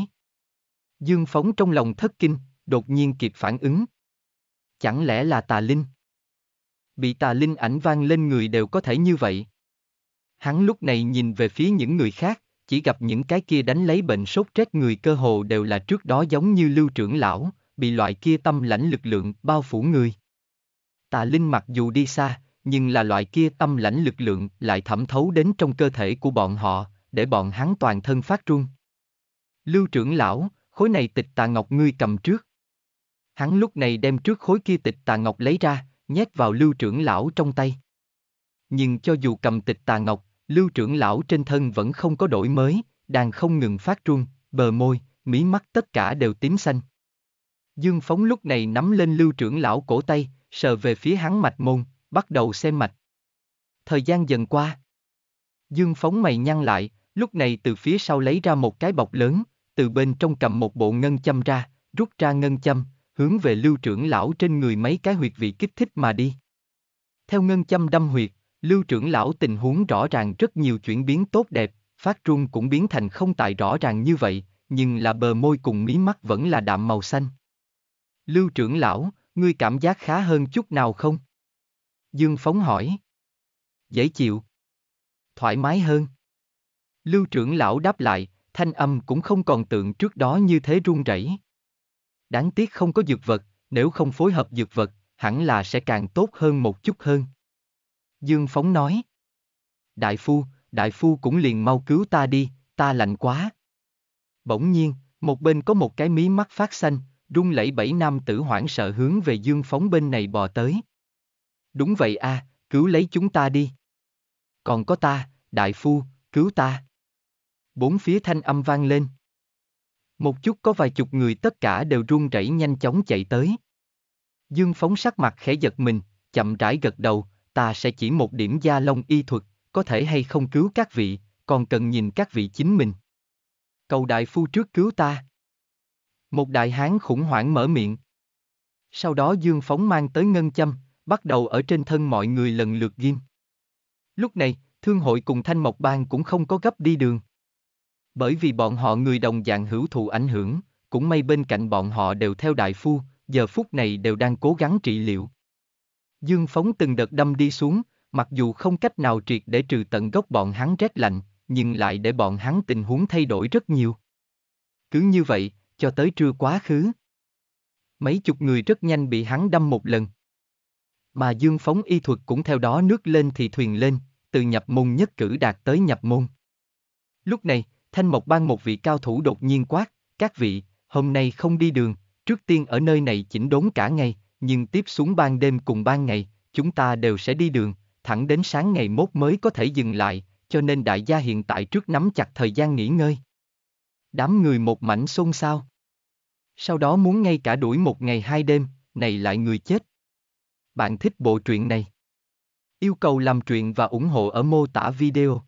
Dương Phóng trong lòng thất kinh, đột nhiên kịp phản ứng. Chẳng lẽ là tà linh? Bị tà linh ảnh vang lên người đều có thể như vậy. Hắn lúc này nhìn về phía những người khác, chỉ gặp những cái kia đánh lấy bệnh sốt rét người cơ hồ đều là trước đó giống như lưu trưởng lão, bị loại kia tâm lãnh lực lượng bao phủ người. Tà Linh mặc dù đi xa, nhưng là loại kia tâm lãnh lực lượng lại thẩm thấu đến trong cơ thể của bọn họ, để bọn hắn toàn thân phát run. Lưu trưởng lão, khối này tịch tà ngọc ngươi cầm trước. Hắn lúc này đem trước khối kia tịch tà ngọc lấy ra, nhét vào lưu trưởng lão trong tay. Nhưng cho dù cầm tịch tà ngọc, lưu trưởng lão trên thân vẫn không có đổi mới, đang không ngừng phát run, bờ môi, mí mắt tất cả đều tím xanh. Dương Phóng lúc này nắm lên lưu trưởng lão cổ tay, sờ về phía hắn mạch môn, bắt đầu xem mạch. Thời gian dần qua. Dương Phóng mày nhăn lại, lúc này từ phía sau lấy ra một cái bọc lớn, từ bên trong cầm một bộ ngân châm ra, rút ra ngân châm, hướng về lưu trưởng lão trên người mấy cái huyệt vị kích thích mà đi. Theo ngân châm đâm huyệt, lưu trưởng lão tình huống rõ ràng rất nhiều chuyển biến tốt đẹp, phát trung cũng biến thành không tại rõ ràng như vậy, nhưng là bờ môi cùng mí mắt vẫn là đạm màu xanh. Lưu trưởng lão, ngươi cảm giác khá hơn chút nào không? Dương Phóng hỏi. Dễ chịu. Thoải mái hơn. Lưu trưởng lão đáp lại, thanh âm cũng không còn tượng trước đó như thế run rẩy. Đáng tiếc không có dược vật, nếu không phối hợp dược vật, hẳn là sẽ càng tốt hơn một chút hơn. Dương Phóng nói. Đại phu, đại phu cũng liền mau cứu ta đi, ta lạnh quá. Bỗng nhiên, một bên có một cái mí mắt phát xanh, rung lẫy bảy nam tử hoảng sợ hướng về dương phóng bên này bò tới. Đúng vậy a, à, cứu lấy chúng ta đi. Còn có ta, đại phu, cứu ta. Bốn phía thanh âm vang lên. Một chút có vài chục người tất cả đều run rẩy nhanh chóng chạy tới. Dương phóng sắc mặt khẽ giật mình, chậm rãi gật đầu, ta sẽ chỉ một điểm gia long y thuật, có thể hay không cứu các vị, còn cần nhìn các vị chính mình. Cầu đại phu trước cứu ta. Một đại hán khủng hoảng mở miệng. Sau đó Dương Phóng mang tới ngân châm, bắt đầu ở trên thân mọi người lần lượt ghim. Lúc này, Thương hội cùng Thanh Mộc Bang cũng không có gấp đi đường. Bởi vì bọn họ người đồng dạng hữu thụ ảnh hưởng, cũng may bên cạnh bọn họ đều theo đại phu, giờ phút này đều đang cố gắng trị liệu. Dương Phóng từng đợt đâm đi xuống, mặc dù không cách nào triệt để trừ tận gốc bọn hắn rét lạnh, nhưng lại để bọn hắn tình huống thay đổi rất nhiều. Cứ như vậy, cho tới trưa quá khứ. Mấy chục người rất nhanh bị hắn đâm một lần. Mà dương phóng y thuật cũng theo đó nước lên thì thuyền lên, từ nhập môn nhất cử đạt tới nhập môn. Lúc này, Thanh Mộc ban một vị cao thủ đột nhiên quát, các vị, hôm nay không đi đường, trước tiên ở nơi này chỉnh đốn cả ngày, nhưng tiếp xuống ban đêm cùng ban ngày, chúng ta đều sẽ đi đường, thẳng đến sáng ngày mốt mới có thể dừng lại, cho nên đại gia hiện tại trước nắm chặt thời gian nghỉ ngơi. Đám người một mảnh xôn xao. Sau đó muốn ngay cả đuổi một ngày hai đêm, này lại người chết. Bạn thích bộ truyện này? Yêu cầu làm truyện và ủng hộ ở mô tả video.